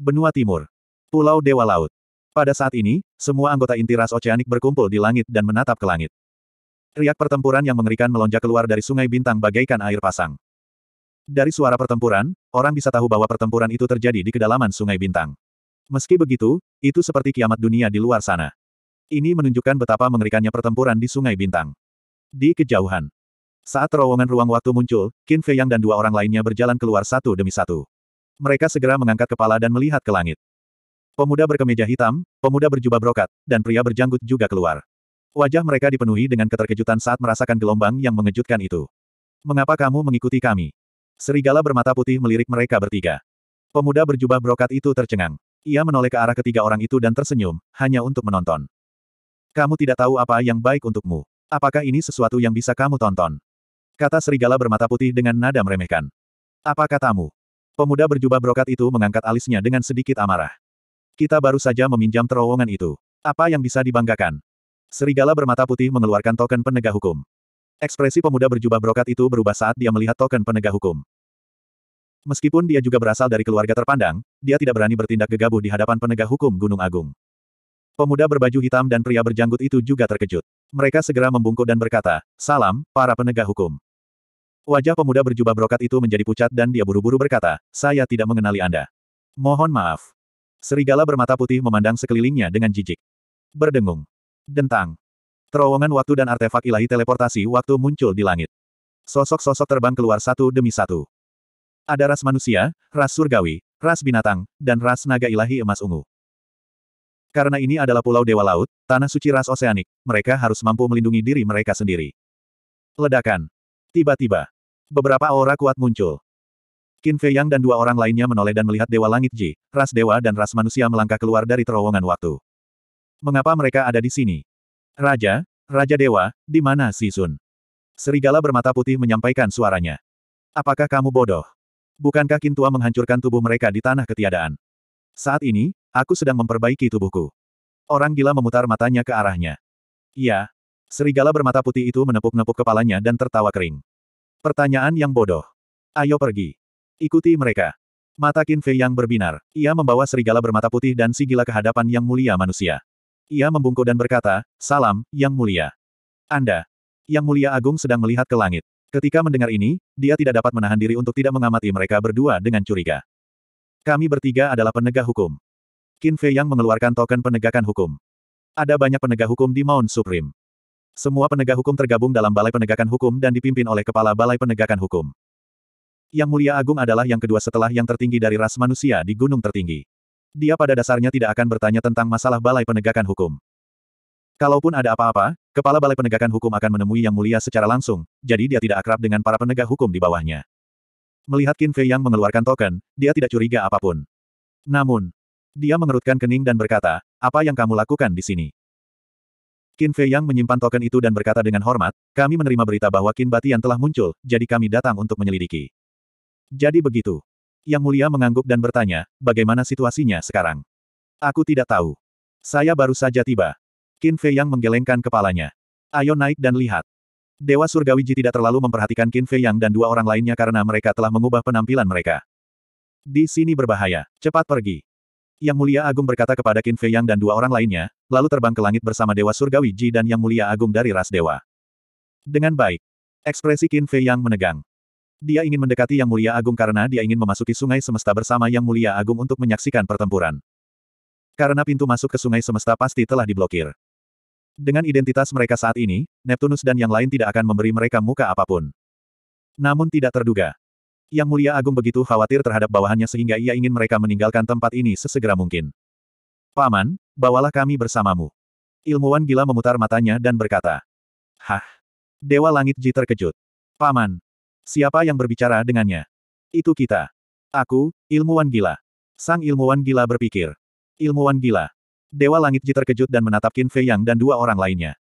Benua Timur. Pulau Dewa Laut. Pada saat ini, semua anggota inti ras oceanik berkumpul di langit dan menatap ke langit. Riak pertempuran yang mengerikan melonjak keluar dari sungai bintang bagaikan air pasang. Dari suara pertempuran, orang bisa tahu bahwa pertempuran itu terjadi di kedalaman sungai bintang. Meski begitu, itu seperti kiamat dunia di luar sana. Ini menunjukkan betapa mengerikannya pertempuran di sungai bintang. Di kejauhan. Saat terowongan ruang waktu muncul, Qin Fei Yang dan dua orang lainnya berjalan keluar satu demi satu mereka segera mengangkat kepala dan melihat ke langit. Pemuda berkemeja hitam, pemuda berjubah brokat, dan pria berjanggut juga keluar. Wajah mereka dipenuhi dengan keterkejutan saat merasakan gelombang yang mengejutkan itu. Mengapa kamu mengikuti kami? Serigala bermata putih melirik mereka bertiga. Pemuda berjubah brokat itu tercengang. Ia menoleh ke arah ketiga orang itu dan tersenyum, hanya untuk menonton. Kamu tidak tahu apa yang baik untukmu. Apakah ini sesuatu yang bisa kamu tonton? Kata serigala bermata putih dengan nada meremehkan. Apa katamu? Pemuda berjubah brokat itu mengangkat alisnya dengan sedikit amarah. Kita baru saja meminjam terowongan itu. Apa yang bisa dibanggakan? Serigala bermata putih mengeluarkan token penegak hukum. Ekspresi pemuda berjubah brokat itu berubah saat dia melihat token penegak hukum. Meskipun dia juga berasal dari keluarga terpandang, dia tidak berani bertindak gegabah di hadapan penegak hukum Gunung Agung. Pemuda berbaju hitam dan pria berjanggut itu juga terkejut. Mereka segera membungkuk dan berkata, Salam, para penegak hukum. Wajah pemuda berjubah brokat itu menjadi pucat dan dia buru-buru berkata, saya tidak mengenali Anda. Mohon maaf. Serigala bermata putih memandang sekelilingnya dengan jijik. Berdengung. Dentang. Terowongan waktu dan artefak ilahi teleportasi waktu muncul di langit. Sosok-sosok terbang keluar satu demi satu. Ada ras manusia, ras surgawi, ras binatang, dan ras naga ilahi emas ungu. Karena ini adalah pulau dewa laut, tanah suci ras oseanik, mereka harus mampu melindungi diri mereka sendiri. Ledakan. Tiba-tiba, beberapa aura kuat muncul. Qin Fei Yang dan dua orang lainnya menoleh dan melihat Dewa Langit Ji, ras dewa dan ras manusia melangkah keluar dari terowongan waktu. Mengapa mereka ada di sini? Raja, Raja Dewa, di mana Si Sun? Serigala bermata putih menyampaikan suaranya. Apakah kamu bodoh? Bukankah Qin Tua menghancurkan tubuh mereka di tanah ketiadaan? Saat ini, aku sedang memperbaiki tubuhku. Orang gila memutar matanya ke arahnya. Iya, Serigala bermata putih itu menepuk-nepuk kepalanya dan tertawa kering. Pertanyaan yang bodoh. Ayo pergi. Ikuti mereka. Mata Qin Fei yang berbinar. Ia membawa serigala bermata putih dan si gila ke hadapan yang mulia manusia. Ia membungkuk dan berkata, Salam, yang mulia. Anda. Yang mulia agung sedang melihat ke langit. Ketika mendengar ini, dia tidak dapat menahan diri untuk tidak mengamati mereka berdua dengan curiga. Kami bertiga adalah penegak hukum. Qin Fei yang mengeluarkan token penegakan hukum. Ada banyak penegak hukum di Mount Supreme. Semua penegak hukum tergabung dalam Balai Penegakan Hukum dan dipimpin oleh Kepala Balai Penegakan Hukum. Yang Mulia Agung adalah yang kedua setelah yang tertinggi dari ras manusia di gunung tertinggi. Dia pada dasarnya tidak akan bertanya tentang masalah Balai Penegakan Hukum. Kalaupun ada apa-apa, Kepala Balai Penegakan Hukum akan menemui Yang Mulia secara langsung, jadi dia tidak akrab dengan para penegak hukum di bawahnya. Melihat Qin Fei yang mengeluarkan token, dia tidak curiga apapun. Namun, dia mengerutkan kening dan berkata, apa yang kamu lakukan di sini? Qin Fei Yang menyimpan token itu dan berkata dengan hormat, kami menerima berita bahwa Qin Batian telah muncul, jadi kami datang untuk menyelidiki. Jadi begitu. Yang mulia mengangguk dan bertanya, bagaimana situasinya sekarang? Aku tidak tahu. Saya baru saja tiba. Qin Fei Yang menggelengkan kepalanya. Ayo naik dan lihat. Dewa Surgawi Ji tidak terlalu memperhatikan Qin Fei Yang dan dua orang lainnya karena mereka telah mengubah penampilan mereka. Di sini berbahaya. Cepat pergi. Yang Mulia Agung berkata kepada Qin Fei Yang dan dua orang lainnya, lalu terbang ke langit bersama Dewa Surgawi Ji dan Yang Mulia Agung dari ras Dewa. Dengan baik. Ekspresi Qin Fei Yang menegang. Dia ingin mendekati Yang Mulia Agung karena dia ingin memasuki sungai semesta bersama Yang Mulia Agung untuk menyaksikan pertempuran. Karena pintu masuk ke sungai semesta pasti telah diblokir. Dengan identitas mereka saat ini, Neptunus dan yang lain tidak akan memberi mereka muka apapun. Namun tidak terduga, yang Mulia Agung begitu khawatir terhadap bawahannya sehingga ia ingin mereka meninggalkan tempat ini sesegera mungkin. Paman, bawalah kami bersamamu. Ilmuwan gila memutar matanya dan berkata. Hah? Dewa Langit Ji terkejut. Paman. Siapa yang berbicara dengannya? Itu kita. Aku, ilmuwan gila. Sang ilmuwan gila berpikir. Ilmuwan gila. Dewa Langit Ji terkejut dan menatap Qin Fei Yang dan dua orang lainnya.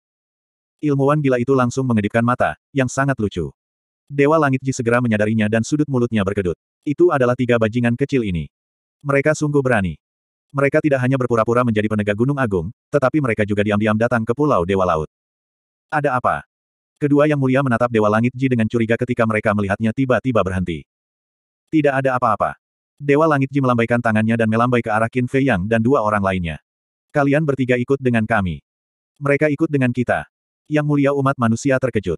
Ilmuwan gila itu langsung mengedipkan mata, yang sangat lucu. Dewa Langit Ji segera menyadarinya dan sudut mulutnya berkedut. Itu adalah tiga bajingan kecil ini. Mereka sungguh berani. Mereka tidak hanya berpura-pura menjadi penegak gunung agung, tetapi mereka juga diam-diam datang ke Pulau Dewa Laut. Ada apa? Kedua yang mulia menatap Dewa Langit Ji dengan curiga ketika mereka melihatnya tiba-tiba berhenti. Tidak ada apa-apa. Dewa Langit Ji melambaikan tangannya dan melambai ke arah Qin Fei Yang dan dua orang lainnya. Kalian bertiga ikut dengan kami. Mereka ikut dengan kita. Yang mulia umat manusia terkejut.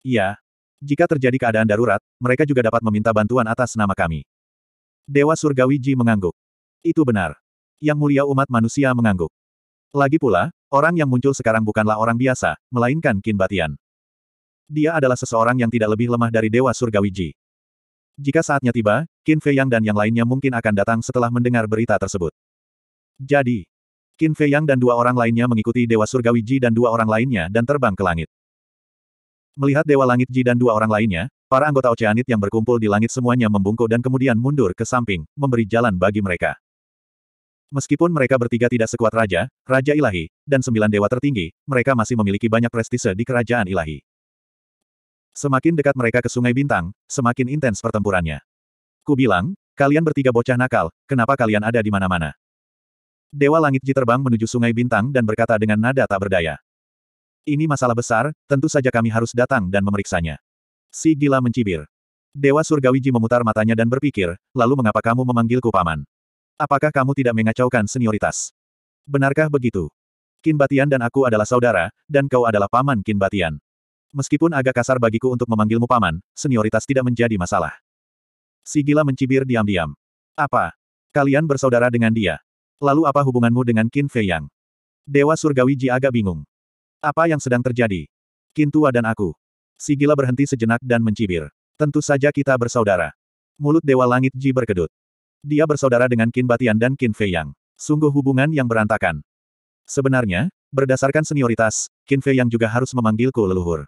Iya, jika terjadi keadaan darurat, mereka juga dapat meminta bantuan atas nama kami. Dewa Surgawi Ji mengangguk. Itu benar. Yang mulia umat manusia mengangguk. Lagi pula, orang yang muncul sekarang bukanlah orang biasa, melainkan Kin Batian. Dia adalah seseorang yang tidak lebih lemah dari Dewa Surgawi Ji. Jika saatnya tiba, Qin Fei Yang dan yang lainnya mungkin akan datang setelah mendengar berita tersebut. Jadi, Qin Fei Yang dan dua orang lainnya mengikuti Dewa Surgawi Ji dan dua orang lainnya dan terbang ke langit. Melihat Dewa Langit Ji dan dua orang lainnya, para anggota Oceanit yang berkumpul di langit semuanya membungkuk dan kemudian mundur ke samping, memberi jalan bagi mereka. Meskipun mereka bertiga tidak sekuat Raja, Raja Ilahi, dan sembilan dewa tertinggi, mereka masih memiliki banyak prestise di kerajaan ilahi. Semakin dekat mereka ke Sungai Bintang, semakin intens pertempurannya. Ku bilang, kalian bertiga bocah nakal, kenapa kalian ada di mana-mana? Dewa Langit Ji terbang menuju Sungai Bintang dan berkata dengan nada tak berdaya. Ini masalah besar, tentu saja kami harus datang dan memeriksanya. Si gila mencibir. Dewa Surgawiji memutar matanya dan berpikir, lalu mengapa kamu memanggilku paman? Apakah kamu tidak mengacaukan senioritas? Benarkah begitu? Kinbatian dan aku adalah saudara, dan kau adalah paman Kinbatian. Meskipun agak kasar bagiku untuk memanggilmu paman, senioritas tidak menjadi masalah. Si gila mencibir diam-diam. Apa? Kalian bersaudara dengan dia? Lalu apa hubunganmu dengan Kin Fei Yang? Dewa Surgawiji agak bingung. Apa yang sedang terjadi? Kintua dan aku. Si Gila berhenti sejenak dan mencibir. Tentu saja kita bersaudara. Mulut Dewa Langit Ji berkedut. Dia bersaudara dengan Qin Batian dan Qin Feiyang. Sungguh hubungan yang berantakan. Sebenarnya, berdasarkan senioritas, Qin Feiyang juga harus memanggilku leluhur.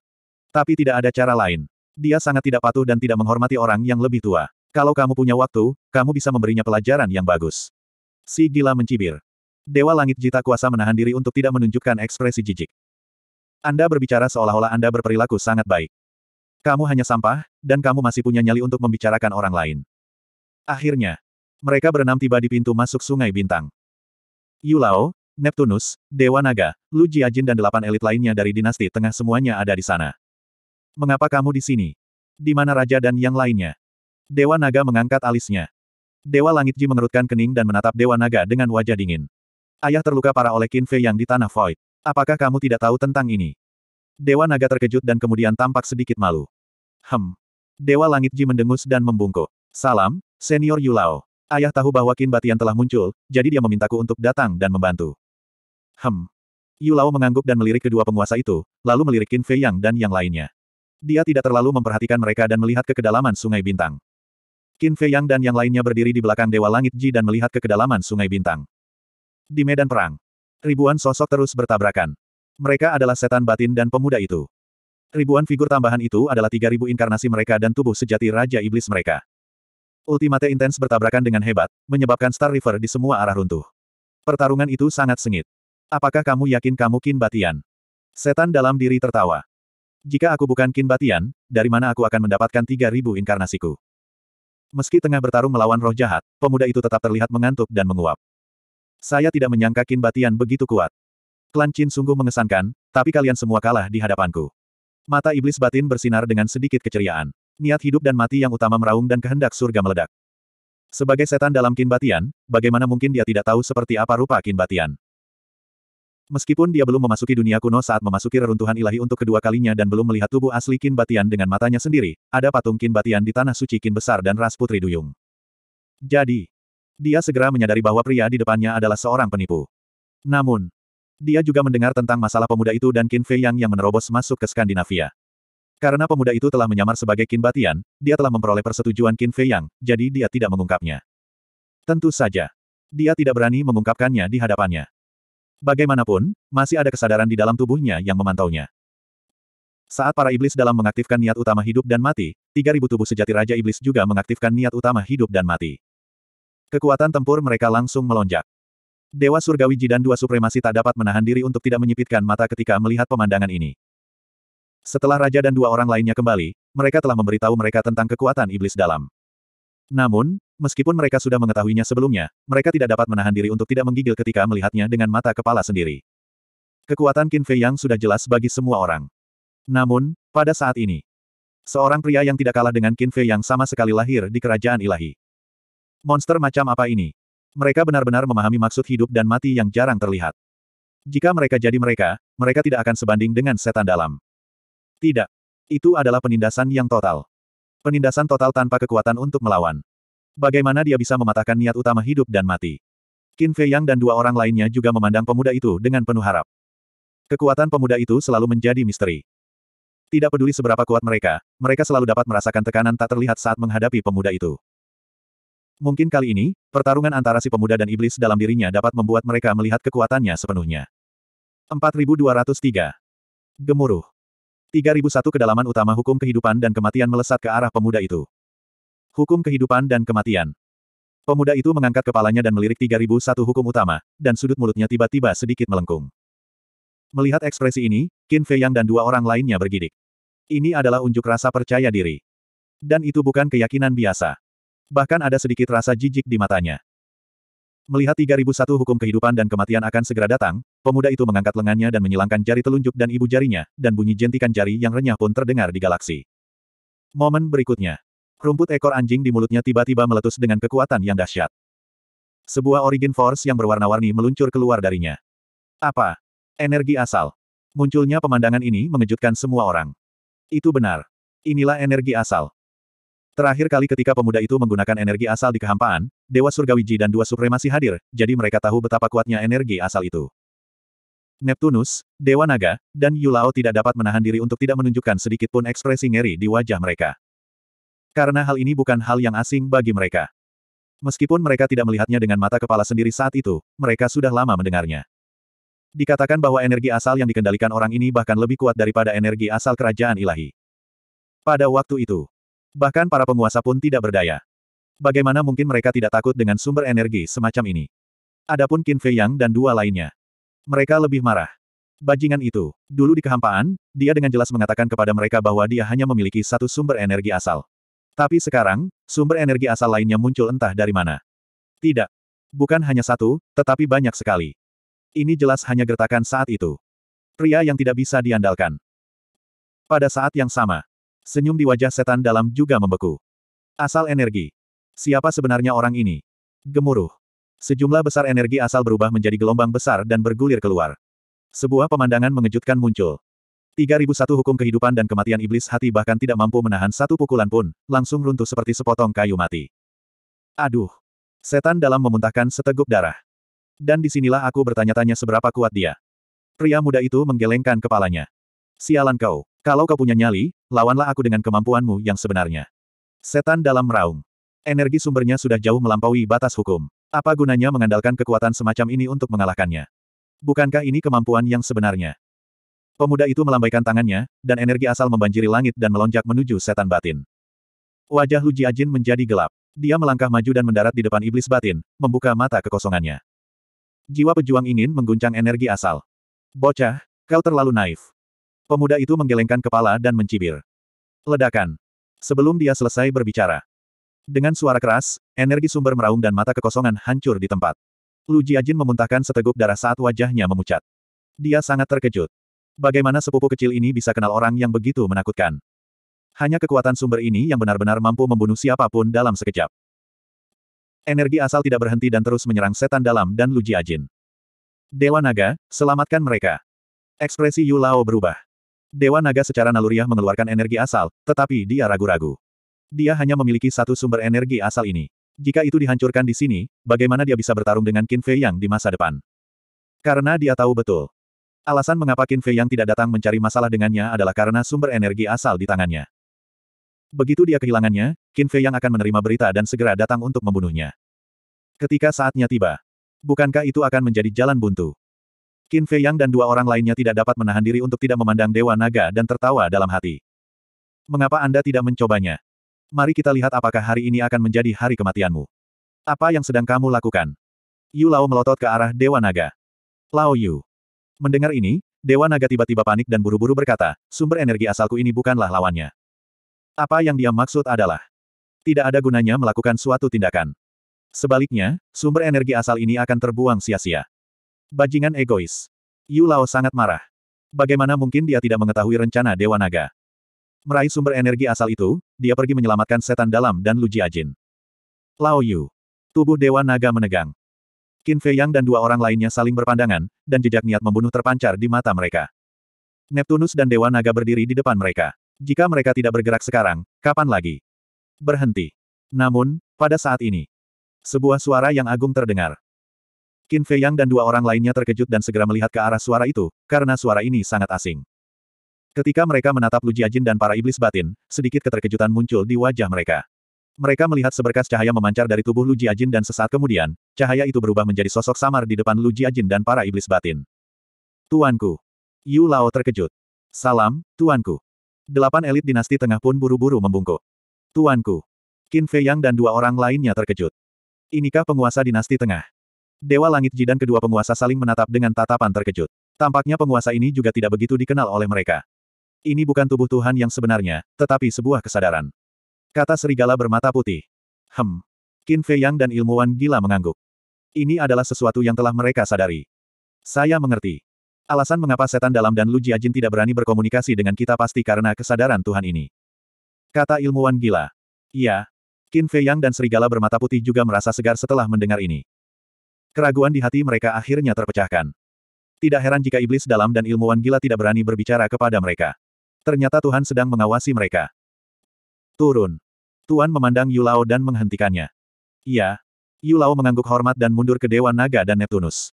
Tapi tidak ada cara lain. Dia sangat tidak patuh dan tidak menghormati orang yang lebih tua. Kalau kamu punya waktu, kamu bisa memberinya pelajaran yang bagus. Si gila mencibir. Dewa Langit Jita Kuasa menahan diri untuk tidak menunjukkan ekspresi jijik. Anda berbicara seolah-olah Anda berperilaku sangat baik. Kamu hanya sampah, dan kamu masih punya nyali untuk membicarakan orang lain. Akhirnya, mereka berenam tiba di pintu masuk Sungai Bintang. Yulao, Neptunus, Dewa Naga, Lu Jiajin dan delapan elit lainnya dari dinasti tengah semuanya ada di sana. Mengapa kamu di sini? Di mana raja dan yang lainnya? Dewa Naga mengangkat alisnya. Dewa Langit Ji mengerutkan kening dan menatap Dewa Naga dengan wajah dingin. Ayah terluka para oleh Kinfe yang di tanah Void. Apakah kamu tidak tahu tentang ini? Dewa naga terkejut dan kemudian tampak sedikit malu. Hem. Dewa Langit Ji mendengus dan membungkuk. Salam, Senior Yulao. Ayah tahu bahwa Kin Batian telah muncul, jadi dia memintaku untuk datang dan membantu. Hem. Yulao mengangguk dan melirik kedua penguasa itu, lalu melirik Kin Fei Yang dan yang lainnya. Dia tidak terlalu memperhatikan mereka dan melihat ke kedalaman Sungai Bintang. Kin Fei Yang dan yang lainnya berdiri di belakang Dewa Langit Ji dan melihat ke kedalaman Sungai Bintang. Di medan perang, Ribuan sosok terus bertabrakan. Mereka adalah setan batin dan pemuda itu. Ribuan figur tambahan itu adalah 3.000 inkarnasi mereka dan tubuh sejati Raja Iblis mereka. Ultimate Intense bertabrakan dengan hebat, menyebabkan Star River di semua arah runtuh. Pertarungan itu sangat sengit. Apakah kamu yakin kamu Kin Batian? Setan dalam diri tertawa. Jika aku bukan Kin Batian, dari mana aku akan mendapatkan 3.000 inkarnasiku? Meski tengah bertarung melawan roh jahat, pemuda itu tetap terlihat mengantuk dan menguap. Saya tidak menyangka Qin Batian begitu kuat. Klan Qin sungguh mengesankan, tapi kalian semua kalah di hadapanku. Mata iblis batin bersinar dengan sedikit keceriaan. Niat hidup dan mati yang utama meraung dan kehendak surga meledak. Sebagai setan dalam Qin Batian, bagaimana mungkin dia tidak tahu seperti apa rupa Qin Batian? Meskipun dia belum memasuki dunia kuno saat memasuki reruntuhan ilahi untuk kedua kalinya dan belum melihat tubuh asli Qin Batian dengan matanya sendiri, ada patung Qin Batian di Tanah Suci Qin Besar dan Ras Putri Duyung. Jadi, dia segera menyadari bahwa pria di depannya adalah seorang penipu. Namun, dia juga mendengar tentang masalah pemuda itu dan Qin Fei Yang yang menerobos masuk ke Skandinavia. Karena pemuda itu telah menyamar sebagai Qin Batian, dia telah memperoleh persetujuan Qin Fei Yang, jadi dia tidak mengungkapnya. Tentu saja. Dia tidak berani mengungkapkannya di hadapannya. Bagaimanapun, masih ada kesadaran di dalam tubuhnya yang memantaunya. Saat para iblis dalam mengaktifkan niat utama hidup dan mati, 3000 tubuh sejati Raja Iblis juga mengaktifkan niat utama hidup dan mati. Kekuatan tempur mereka langsung melonjak. Dewa Surgawi Jidan Dua Supremasi tak dapat menahan diri untuk tidak menyipitkan mata ketika melihat pemandangan ini. Setelah Raja dan dua orang lainnya kembali, mereka telah memberitahu mereka tentang kekuatan iblis dalam. Namun, meskipun mereka sudah mengetahuinya sebelumnya, mereka tidak dapat menahan diri untuk tidak menggigil ketika melihatnya dengan mata kepala sendiri. Kekuatan Qin Fei Yang sudah jelas bagi semua orang. Namun, pada saat ini, seorang pria yang tidak kalah dengan Qin Fei Yang sama sekali lahir di kerajaan ilahi. Monster macam apa ini? Mereka benar-benar memahami maksud hidup dan mati yang jarang terlihat. Jika mereka jadi mereka, mereka tidak akan sebanding dengan setan dalam. Tidak. Itu adalah penindasan yang total. Penindasan total tanpa kekuatan untuk melawan. Bagaimana dia bisa mematahkan niat utama hidup dan mati? Qin Fei Yang dan dua orang lainnya juga memandang pemuda itu dengan penuh harap. Kekuatan pemuda itu selalu menjadi misteri. Tidak peduli seberapa kuat mereka, mereka selalu dapat merasakan tekanan tak terlihat saat menghadapi pemuda itu. Mungkin kali ini, pertarungan antara si pemuda dan iblis dalam dirinya dapat membuat mereka melihat kekuatannya sepenuhnya. 4203. Gemuruh. 3001 Kedalaman utama hukum kehidupan dan kematian melesat ke arah pemuda itu. Hukum kehidupan dan kematian. Pemuda itu mengangkat kepalanya dan melirik 3001 hukum utama, dan sudut mulutnya tiba-tiba sedikit melengkung. Melihat ekspresi ini, Qin Fei Yang dan dua orang lainnya bergidik. Ini adalah unjuk rasa percaya diri. Dan itu bukan keyakinan biasa bahkan ada sedikit rasa jijik di matanya. Melihat 3001 hukum kehidupan dan kematian akan segera datang, pemuda itu mengangkat lengannya dan menyilangkan jari telunjuk dan ibu jarinya, dan bunyi jentikan jari yang renyah pun terdengar di galaksi. Momen berikutnya. Rumput ekor anjing di mulutnya tiba-tiba meletus dengan kekuatan yang dahsyat. Sebuah origin force yang berwarna-warni meluncur keluar darinya. Apa? Energi asal. Munculnya pemandangan ini mengejutkan semua orang. Itu benar. Inilah energi asal. Terakhir kali ketika pemuda itu menggunakan energi asal di kehampaan, Dewa Surgawi Ji dan dua supremasi hadir, jadi mereka tahu betapa kuatnya energi asal itu. Neptunus, Dewa Naga, dan Yulao tidak dapat menahan diri untuk tidak menunjukkan sedikit pun ekspresi ngeri di wajah mereka. Karena hal ini bukan hal yang asing bagi mereka. Meskipun mereka tidak melihatnya dengan mata kepala sendiri saat itu, mereka sudah lama mendengarnya. Dikatakan bahwa energi asal yang dikendalikan orang ini bahkan lebih kuat daripada energi asal kerajaan ilahi. Pada waktu itu, Bahkan para penguasa pun tidak berdaya. Bagaimana mungkin mereka tidak takut dengan sumber energi semacam ini? Adapun Qin Fei Yang dan dua lainnya. Mereka lebih marah. Bajingan itu, dulu di kehampaan, dia dengan jelas mengatakan kepada mereka bahwa dia hanya memiliki satu sumber energi asal. Tapi sekarang, sumber energi asal lainnya muncul entah dari mana. Tidak. Bukan hanya satu, tetapi banyak sekali. Ini jelas hanya gertakan saat itu. Pria yang tidak bisa diandalkan. Pada saat yang sama, Senyum di wajah setan dalam juga membeku. Asal energi. Siapa sebenarnya orang ini? Gemuruh. Sejumlah besar energi asal berubah menjadi gelombang besar dan bergulir keluar. Sebuah pemandangan mengejutkan muncul. 3001 hukum kehidupan dan kematian iblis hati bahkan tidak mampu menahan satu pukulan pun, langsung runtuh seperti sepotong kayu mati. Aduh. Setan dalam memuntahkan seteguk darah. Dan disinilah aku bertanya-tanya seberapa kuat dia. Pria muda itu menggelengkan kepalanya. Sialan kau. Kalau kau punya nyali, lawanlah aku dengan kemampuanmu yang sebenarnya. Setan dalam meraung. Energi sumbernya sudah jauh melampaui batas hukum. Apa gunanya mengandalkan kekuatan semacam ini untuk mengalahkannya? Bukankah ini kemampuan yang sebenarnya? Pemuda itu melambaikan tangannya, dan energi asal membanjiri langit dan melonjak menuju setan batin. Wajah Lu Jiajin menjadi gelap. Dia melangkah maju dan mendarat di depan iblis batin, membuka mata kekosongannya. Jiwa pejuang ingin mengguncang energi asal. Bocah, kau terlalu naif. Pemuda itu menggelengkan kepala dan mencibir. Ledakan. Sebelum dia selesai berbicara. Dengan suara keras, energi sumber meraung dan mata kekosongan hancur di tempat. Lu Jiajin memuntahkan seteguk darah saat wajahnya memucat. Dia sangat terkejut. Bagaimana sepupu kecil ini bisa kenal orang yang begitu menakutkan? Hanya kekuatan sumber ini yang benar-benar mampu membunuh siapapun dalam sekejap. Energi asal tidak berhenti dan terus menyerang setan dalam dan Lu Jiajin. Dewa Naga, selamatkan mereka. Ekspresi Yu Lao berubah. Dewa Naga secara naluriah mengeluarkan energi asal, tetapi dia ragu-ragu. Dia hanya memiliki satu sumber energi asal ini. Jika itu dihancurkan di sini, bagaimana dia bisa bertarung dengan Qin Fei Yang di masa depan? Karena dia tahu betul. Alasan mengapa Qin Fei Yang tidak datang mencari masalah dengannya adalah karena sumber energi asal di tangannya. Begitu dia kehilangannya, Qin Fei Yang akan menerima berita dan segera datang untuk membunuhnya. Ketika saatnya tiba, bukankah itu akan menjadi jalan buntu? Qin Fei Yang dan dua orang lainnya tidak dapat menahan diri untuk tidak memandang Dewa Naga dan tertawa dalam hati. Mengapa Anda tidak mencobanya? Mari kita lihat apakah hari ini akan menjadi hari kematianmu. Apa yang sedang kamu lakukan? Yu Lao melotot ke arah Dewa Naga. Lao Yu. Mendengar ini, Dewa Naga tiba-tiba panik dan buru-buru berkata, sumber energi asalku ini bukanlah lawannya. Apa yang dia maksud adalah, tidak ada gunanya melakukan suatu tindakan. Sebaliknya, sumber energi asal ini akan terbuang sia-sia. Bajingan egois. Yu Lao sangat marah. Bagaimana mungkin dia tidak mengetahui rencana Dewa Naga? Meraih sumber energi asal itu, dia pergi menyelamatkan setan dalam dan Lu Jiajin. Lao Yu. Tubuh Dewa Naga menegang. Qin Fei Yang dan dua orang lainnya saling berpandangan, dan jejak niat membunuh terpancar di mata mereka. Neptunus dan Dewa Naga berdiri di depan mereka. Jika mereka tidak bergerak sekarang, kapan lagi? Berhenti. Namun, pada saat ini, sebuah suara yang agung terdengar. Qin Fei Yang dan dua orang lainnya terkejut dan segera melihat ke arah suara itu, karena suara ini sangat asing. Ketika mereka menatap Lu Jiajin dan para iblis batin, sedikit keterkejutan muncul di wajah mereka. Mereka melihat seberkas cahaya memancar dari tubuh Lu Jiajin dan sesaat kemudian, cahaya itu berubah menjadi sosok samar di depan Lu Jiajin dan para iblis batin. Tuanku. Yu Lao terkejut. Salam, Tuanku. Delapan elit dinasti tengah pun buru-buru membungkuk. Tuanku. Qin Fei Yang dan dua orang lainnya terkejut. Inikah penguasa dinasti tengah? Dewa Langit Jidan kedua penguasa saling menatap dengan tatapan terkejut. Tampaknya penguasa ini juga tidak begitu dikenal oleh mereka. Ini bukan tubuh Tuhan yang sebenarnya, tetapi sebuah kesadaran. Kata serigala bermata putih. Hem. Qin Fei Yang dan ilmuwan gila mengangguk. Ini adalah sesuatu yang telah mereka sadari. Saya mengerti. Alasan mengapa setan dalam dan Lu Jiajin tidak berani berkomunikasi dengan kita pasti karena kesadaran Tuhan ini. Kata ilmuwan gila. Ya. Qin Fei Yang dan serigala bermata putih juga merasa segar setelah mendengar ini. Keraguan di hati mereka akhirnya terpecahkan. Tidak heran jika iblis dalam dan ilmuwan gila tidak berani berbicara kepada mereka. Ternyata Tuhan sedang mengawasi mereka. Turun. Tuan memandang Yulao dan menghentikannya. Iya. Yulao mengangguk hormat dan mundur ke Dewa Naga dan Neptunus.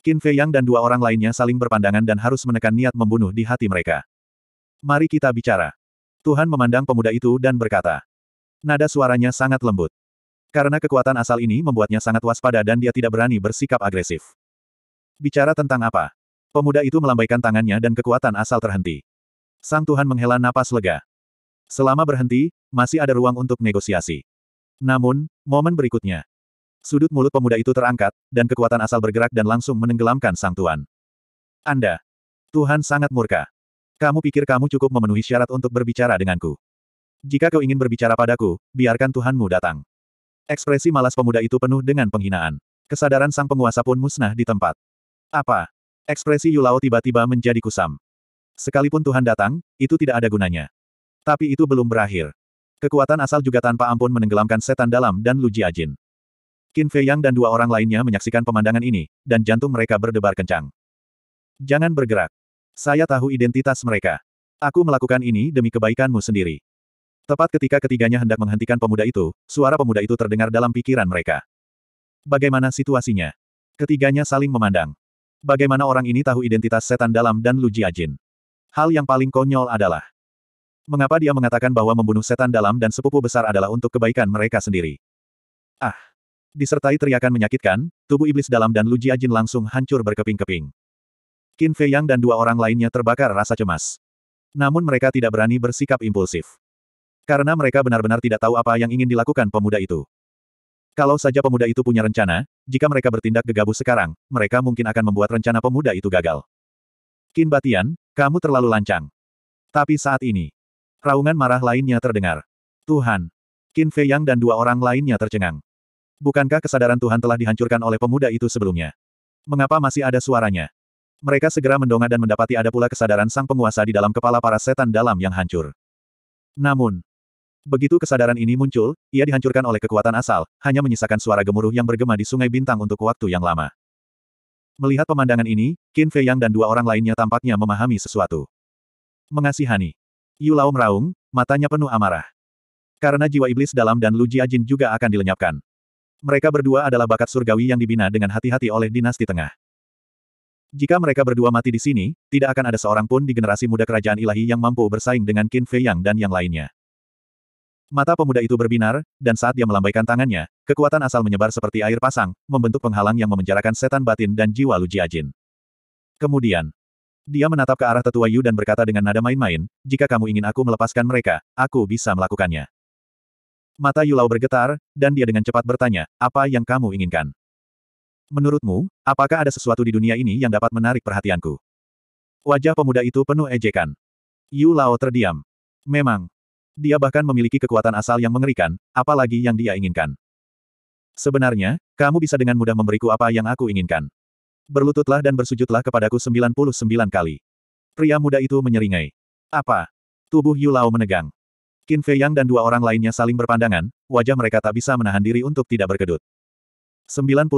Qin Fei Yang dan dua orang lainnya saling berpandangan dan harus menekan niat membunuh di hati mereka. Mari kita bicara. Tuhan memandang pemuda itu dan berkata. Nada suaranya sangat lembut. Karena kekuatan asal ini membuatnya sangat waspada dan dia tidak berani bersikap agresif. Bicara tentang apa? Pemuda itu melambaikan tangannya dan kekuatan asal terhenti. Sang Tuhan menghela napas lega. Selama berhenti, masih ada ruang untuk negosiasi. Namun, momen berikutnya. Sudut mulut pemuda itu terangkat, dan kekuatan asal bergerak dan langsung menenggelamkan Sang Tuhan. Anda. Tuhan sangat murka. Kamu pikir kamu cukup memenuhi syarat untuk berbicara denganku. Jika kau ingin berbicara padaku, biarkan Tuhanmu datang. Ekspresi malas pemuda itu penuh dengan penghinaan. Kesadaran sang penguasa pun musnah di tempat. Apa? Ekspresi Yulao tiba-tiba menjadi kusam. Sekalipun Tuhan datang, itu tidak ada gunanya. Tapi itu belum berakhir. Kekuatan asal juga tanpa ampun menenggelamkan setan dalam dan Lu Ajin. Qin Fei Yang dan dua orang lainnya menyaksikan pemandangan ini, dan jantung mereka berdebar kencang. Jangan bergerak. Saya tahu identitas mereka. Aku melakukan ini demi kebaikanmu sendiri. Tepat ketika ketiganya hendak menghentikan pemuda itu, suara pemuda itu terdengar dalam pikiran mereka. Bagaimana situasinya? Ketiganya saling memandang. Bagaimana orang ini tahu identitas setan dalam dan Lu Jiajin? Hal yang paling konyol adalah mengapa dia mengatakan bahwa membunuh setan dalam dan sepupu besar adalah untuk kebaikan mereka sendiri. Ah! Disertai teriakan menyakitkan, tubuh iblis dalam dan Lu Jiajin langsung hancur berkeping-keping. Qin Fei Yang dan dua orang lainnya terbakar rasa cemas. Namun mereka tidak berani bersikap impulsif. Karena mereka benar-benar tidak tahu apa yang ingin dilakukan pemuda itu. Kalau saja pemuda itu punya rencana, jika mereka bertindak gegabah sekarang, mereka mungkin akan membuat rencana pemuda itu gagal. Qin Batian, kamu terlalu lancang. Tapi saat ini, raungan marah lainnya terdengar. Tuhan, Qin Fei Yang dan dua orang lainnya tercengang. Bukankah kesadaran Tuhan telah dihancurkan oleh pemuda itu sebelumnya? Mengapa masih ada suaranya? Mereka segera mendongak dan mendapati ada pula kesadaran sang penguasa di dalam kepala para setan dalam yang hancur. Namun, Begitu kesadaran ini muncul, ia dihancurkan oleh kekuatan asal, hanya menyisakan suara gemuruh yang bergema di sungai bintang untuk waktu yang lama. Melihat pemandangan ini, Qin Fei Yang dan dua orang lainnya tampaknya memahami sesuatu. Mengasihani. Yu Lao meraung, matanya penuh amarah. Karena jiwa iblis dalam dan Lu Jiajin juga akan dilenyapkan. Mereka berdua adalah bakat surgawi yang dibina dengan hati-hati oleh dinasti tengah. Jika mereka berdua mati di sini, tidak akan ada seorang pun di generasi muda kerajaan ilahi yang mampu bersaing dengan Qin Fei Yang dan yang lainnya. Mata pemuda itu berbinar, dan saat dia melambaikan tangannya, kekuatan asal menyebar seperti air pasang, membentuk penghalang yang memenjarakan setan batin dan jiwa Lu Jiajin. Kemudian, dia menatap ke arah tetua Yu dan berkata dengan nada main-main, jika kamu ingin aku melepaskan mereka, aku bisa melakukannya. Mata Yulau bergetar, dan dia dengan cepat bertanya, apa yang kamu inginkan? Menurutmu, apakah ada sesuatu di dunia ini yang dapat menarik perhatianku? Wajah pemuda itu penuh ejekan. Yu Lao terdiam. Memang, dia bahkan memiliki kekuatan asal yang mengerikan, apalagi yang dia inginkan. Sebenarnya, kamu bisa dengan mudah memberiku apa yang aku inginkan. Berlututlah dan bersujudlah kepadaku 99 kali. Pria muda itu menyeringai. Apa? Tubuh Yu Lao menegang. Qin Fei Yang dan dua orang lainnya saling berpandangan, wajah mereka tak bisa menahan diri untuk tidak berkedut. 99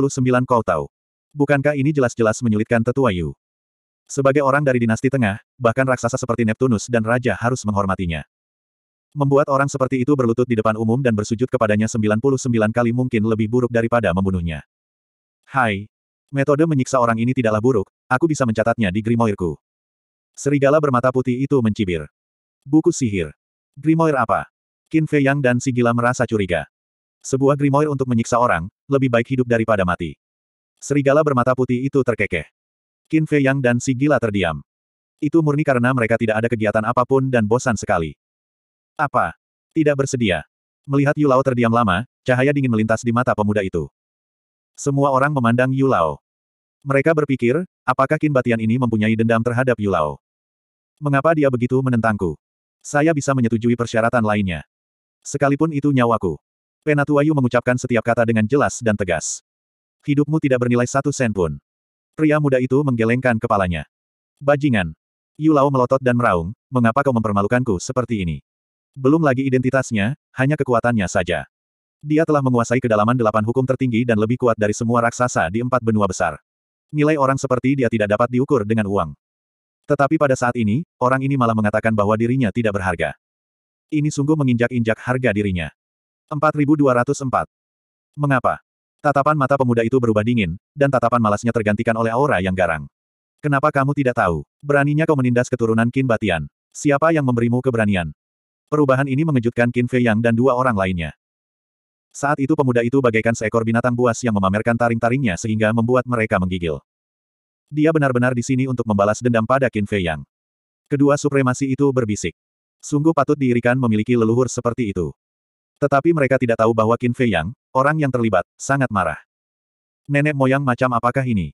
kau tahu. Bukankah ini jelas-jelas menyulitkan tetua Yu? Sebagai orang dari dinasti tengah, bahkan raksasa seperti Neptunus dan raja harus menghormatinya. Membuat orang seperti itu berlutut di depan umum dan bersujud kepadanya 99 kali mungkin lebih buruk daripada membunuhnya. Hai. Metode menyiksa orang ini tidaklah buruk, aku bisa mencatatnya di Grimoireku. Serigala bermata putih itu mencibir. Buku sihir. Grimoire apa? Qin Fei Yang dan Sigila merasa curiga. Sebuah grimoire untuk menyiksa orang, lebih baik hidup daripada mati. Serigala bermata putih itu terkekeh. Qin Fei Yang dan Sigila terdiam. Itu murni karena mereka tidak ada kegiatan apapun dan bosan sekali. Apa? Tidak bersedia. Melihat Yulao terdiam lama, cahaya dingin melintas di mata pemuda itu. Semua orang memandang Yulao. Mereka berpikir, apakah Kin Batian ini mempunyai dendam terhadap Yulao? Mengapa dia begitu menentangku? Saya bisa menyetujui persyaratan lainnya. Sekalipun itu nyawaku. Penatuayu mengucapkan setiap kata dengan jelas dan tegas. Hidupmu tidak bernilai satu sen pun. Pria muda itu menggelengkan kepalanya. Bajingan. Yulao melotot dan meraung, mengapa kau mempermalukanku seperti ini? Belum lagi identitasnya, hanya kekuatannya saja. Dia telah menguasai kedalaman delapan hukum tertinggi dan lebih kuat dari semua raksasa di empat benua besar. Nilai orang seperti dia tidak dapat diukur dengan uang. Tetapi pada saat ini, orang ini malah mengatakan bahwa dirinya tidak berharga. Ini sungguh menginjak-injak harga dirinya. 4204. Mengapa? Tatapan mata pemuda itu berubah dingin, dan tatapan malasnya tergantikan oleh aura yang garang. Kenapa kamu tidak tahu? Beraninya kau menindas keturunan Kin Batian. Siapa yang memberimu keberanian? Perubahan ini mengejutkan Qin Fei Yang dan dua orang lainnya. Saat itu pemuda itu bagaikan seekor binatang buas yang memamerkan taring-taringnya sehingga membuat mereka menggigil. Dia benar-benar di sini untuk membalas dendam pada Qin Fei Yang. Kedua supremasi itu berbisik. Sungguh patut diirikan memiliki leluhur seperti itu. Tetapi mereka tidak tahu bahwa Qin Fei Yang, orang yang terlibat, sangat marah. Nenek moyang macam apakah ini?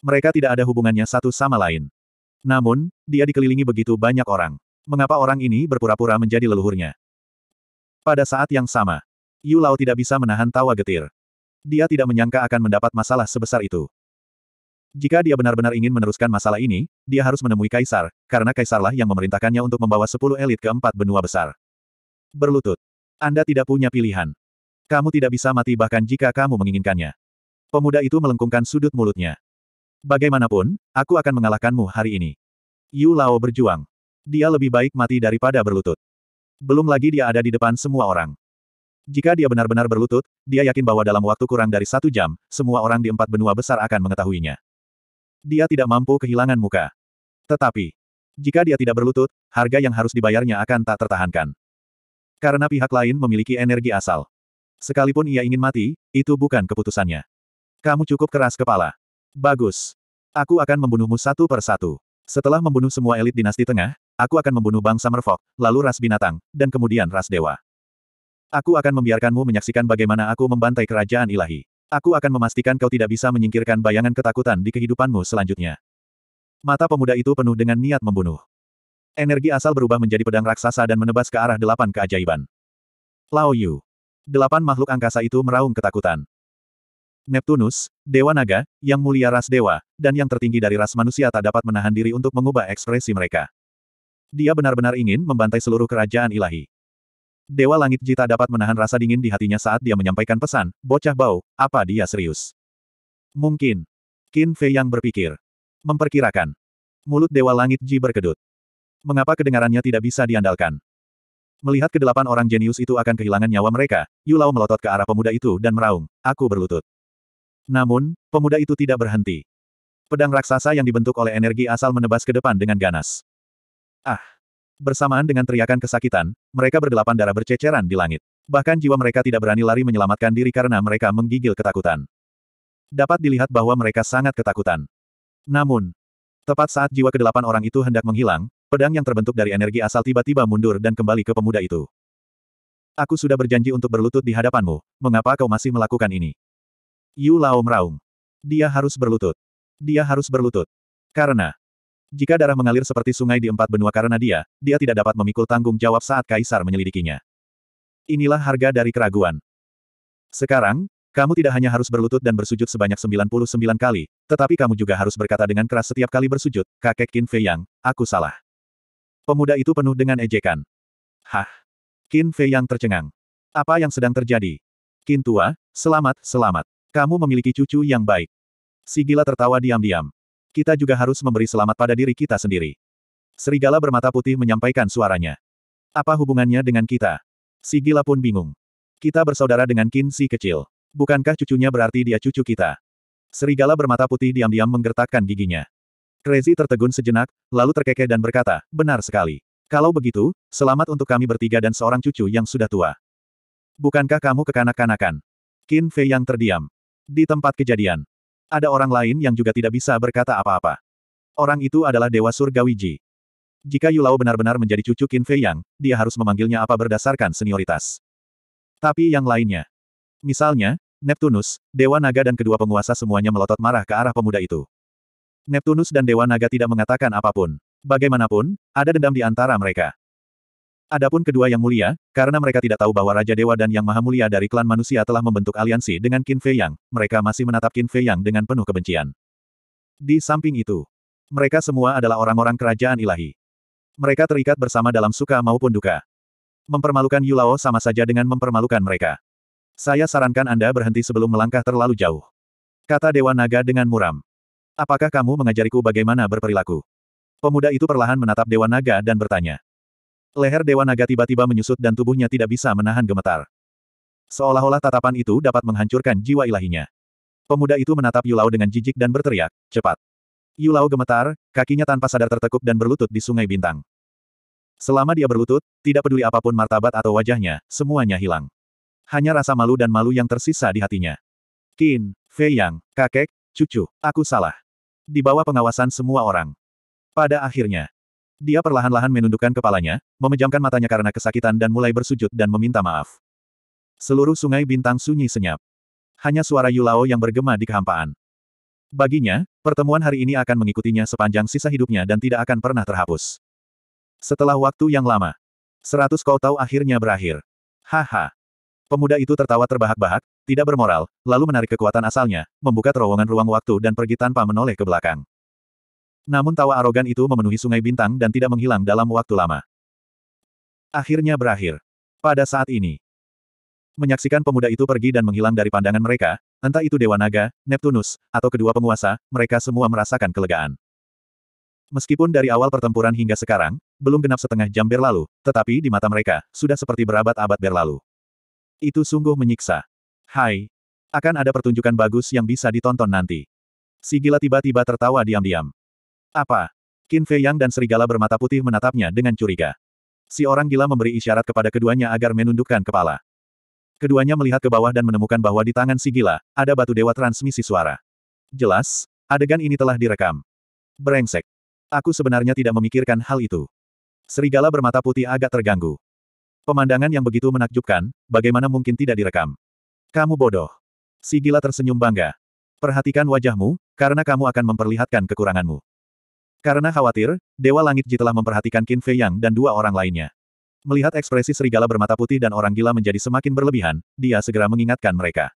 Mereka tidak ada hubungannya satu sama lain. Namun, dia dikelilingi begitu banyak orang. Mengapa orang ini berpura-pura menjadi leluhurnya? Pada saat yang sama, Yu Lao tidak bisa menahan tawa getir. Dia tidak menyangka akan mendapat masalah sebesar itu. Jika dia benar-benar ingin meneruskan masalah ini, dia harus menemui Kaisar, karena Kaisarlah yang memerintahkannya untuk membawa sepuluh elit keempat benua besar. Berlutut. Anda tidak punya pilihan. Kamu tidak bisa mati bahkan jika kamu menginginkannya. Pemuda itu melengkungkan sudut mulutnya. Bagaimanapun, aku akan mengalahkanmu hari ini. Yu Lao berjuang. Dia lebih baik mati daripada berlutut. Belum lagi dia ada di depan semua orang. Jika dia benar-benar berlutut, dia yakin bahwa dalam waktu kurang dari satu jam, semua orang di empat benua besar akan mengetahuinya. Dia tidak mampu kehilangan muka. Tetapi, jika dia tidak berlutut, harga yang harus dibayarnya akan tak tertahankan. Karena pihak lain memiliki energi asal. Sekalipun ia ingin mati, itu bukan keputusannya. Kamu cukup keras kepala. Bagus. Aku akan membunuhmu satu per satu. Setelah membunuh semua elit dinasti tengah, Aku akan membunuh bangsa Merfolk, lalu ras binatang, dan kemudian ras dewa. Aku akan membiarkanmu menyaksikan bagaimana aku membantai kerajaan ilahi. Aku akan memastikan kau tidak bisa menyingkirkan bayangan ketakutan di kehidupanmu selanjutnya. Mata pemuda itu penuh dengan niat membunuh. Energi asal berubah menjadi pedang raksasa dan menebas ke arah delapan keajaiban. Lao Yu. Delapan makhluk angkasa itu meraung ketakutan. Neptunus, Dewa Naga, yang mulia ras dewa, dan yang tertinggi dari ras manusia tak dapat menahan diri untuk mengubah ekspresi mereka. Dia benar-benar ingin membantai seluruh kerajaan ilahi. Dewa Langit Jita dapat menahan rasa dingin di hatinya saat dia menyampaikan pesan, bocah bau, apa dia serius? Mungkin. Qin Fei yang berpikir. Memperkirakan. Mulut Dewa Langit Ji berkedut. Mengapa kedengarannya tidak bisa diandalkan? Melihat kedelapan orang jenius itu akan kehilangan nyawa mereka, Yulao melotot ke arah pemuda itu dan meraung, aku berlutut. Namun, pemuda itu tidak berhenti. Pedang raksasa yang dibentuk oleh energi asal menebas ke depan dengan ganas. Ah! Bersamaan dengan teriakan kesakitan, mereka berdelapan darah berceceran di langit. Bahkan jiwa mereka tidak berani lari menyelamatkan diri karena mereka menggigil ketakutan. Dapat dilihat bahwa mereka sangat ketakutan. Namun, tepat saat jiwa kedelapan orang itu hendak menghilang, pedang yang terbentuk dari energi asal tiba-tiba mundur dan kembali ke pemuda itu. Aku sudah berjanji untuk berlutut di hadapanmu, mengapa kau masih melakukan ini? Yu Lao meraung. Dia harus berlutut. Dia harus berlutut. Karena, jika darah mengalir seperti sungai di empat benua karena dia, dia tidak dapat memikul tanggung jawab saat kaisar menyelidikinya. Inilah harga dari keraguan. Sekarang, kamu tidak hanya harus berlutut dan bersujud sebanyak 99 kali, tetapi kamu juga harus berkata dengan keras setiap kali bersujud, kakek Qin Fei Yang, aku salah. Pemuda itu penuh dengan ejekan. Hah? Qin Fei Yang tercengang. Apa yang sedang terjadi? Qin tua, selamat, selamat. Kamu memiliki cucu yang baik. Si gila tertawa diam-diam kita juga harus memberi selamat pada diri kita sendiri. Serigala bermata putih menyampaikan suaranya. Apa hubungannya dengan kita? Si gila pun bingung. Kita bersaudara dengan Kin si kecil. Bukankah cucunya berarti dia cucu kita? Serigala bermata putih diam-diam menggertakkan giginya. Crazy tertegun sejenak, lalu terkekeh dan berkata, benar sekali. Kalau begitu, selamat untuk kami bertiga dan seorang cucu yang sudah tua. Bukankah kamu kekanak-kanakan? Kin Fei yang terdiam. Di tempat kejadian, ada orang lain yang juga tidak bisa berkata apa-apa. Orang itu adalah Dewa surga Wiji. Jika Yulao benar-benar menjadi cucu Qin Fei Yang, dia harus memanggilnya apa berdasarkan senioritas. Tapi yang lainnya. Misalnya, Neptunus, Dewa Naga dan kedua penguasa semuanya melotot marah ke arah pemuda itu. Neptunus dan Dewa Naga tidak mengatakan apapun. Bagaimanapun, ada dendam di antara mereka. Adapun kedua yang mulia, karena mereka tidak tahu bahwa Raja Dewa dan Yang Maha Mulia dari klan manusia telah membentuk aliansi dengan Qin Fei Yang, mereka masih menatap Qin Fei Yang dengan penuh kebencian. Di samping itu, mereka semua adalah orang-orang kerajaan ilahi. Mereka terikat bersama dalam suka maupun duka. Mempermalukan Yulao sama saja dengan mempermalukan mereka. Saya sarankan Anda berhenti sebelum melangkah terlalu jauh. Kata Dewa Naga dengan muram. Apakah kamu mengajariku bagaimana berperilaku? Pemuda itu perlahan menatap Dewa Naga dan bertanya. Leher Dewa Naga tiba-tiba menyusut dan tubuhnya tidak bisa menahan gemetar. Seolah-olah tatapan itu dapat menghancurkan jiwa ilahinya. Pemuda itu menatap Yulau dengan jijik dan berteriak, cepat. Yulau gemetar, kakinya tanpa sadar tertekuk dan berlutut di Sungai Bintang. Selama dia berlutut, tidak peduli apapun martabat atau wajahnya, semuanya hilang. Hanya rasa malu dan malu yang tersisa di hatinya. Kin, Fei Yang, kakek, cucu, aku salah. Di bawah pengawasan semua orang. Pada akhirnya, dia perlahan-lahan menundukkan kepalanya, memejamkan matanya karena kesakitan dan mulai bersujud dan meminta maaf. Seluruh sungai bintang sunyi senyap. Hanya suara Yulao yang bergema di kehampaan. Baginya, pertemuan hari ini akan mengikutinya sepanjang sisa hidupnya dan tidak akan pernah terhapus. Setelah waktu yang lama, seratus kau tahu akhirnya berakhir. Haha. Pemuda itu tertawa terbahak-bahak, tidak bermoral, lalu menarik kekuatan asalnya, membuka terowongan ruang waktu dan pergi tanpa menoleh ke belakang. Namun tawa arogan itu memenuhi sungai bintang dan tidak menghilang dalam waktu lama. Akhirnya berakhir. Pada saat ini, menyaksikan pemuda itu pergi dan menghilang dari pandangan mereka, entah itu Dewa Naga, Neptunus, atau kedua penguasa, mereka semua merasakan kelegaan. Meskipun dari awal pertempuran hingga sekarang, belum genap setengah jam berlalu, tetapi di mata mereka, sudah seperti berabad-abad berlalu. Itu sungguh menyiksa. Hai. Akan ada pertunjukan bagus yang bisa ditonton nanti. Si tiba-tiba tertawa diam-diam. Apa? Qin Fei Yang dan serigala bermata putih menatapnya dengan curiga. Si orang gila memberi isyarat kepada keduanya agar menundukkan kepala. Keduanya melihat ke bawah dan menemukan bahwa di tangan si gila, ada batu dewa transmisi suara. Jelas, adegan ini telah direkam. Brengsek. Aku sebenarnya tidak memikirkan hal itu. Serigala bermata putih agak terganggu. Pemandangan yang begitu menakjubkan, bagaimana mungkin tidak direkam? Kamu bodoh. Si gila tersenyum bangga. Perhatikan wajahmu, karena kamu akan memperlihatkan kekuranganmu. Karena khawatir, Dewa Langit Ji telah memperhatikan Qin Fei Yang dan dua orang lainnya. Melihat ekspresi serigala bermata putih dan orang gila menjadi semakin berlebihan, dia segera mengingatkan mereka.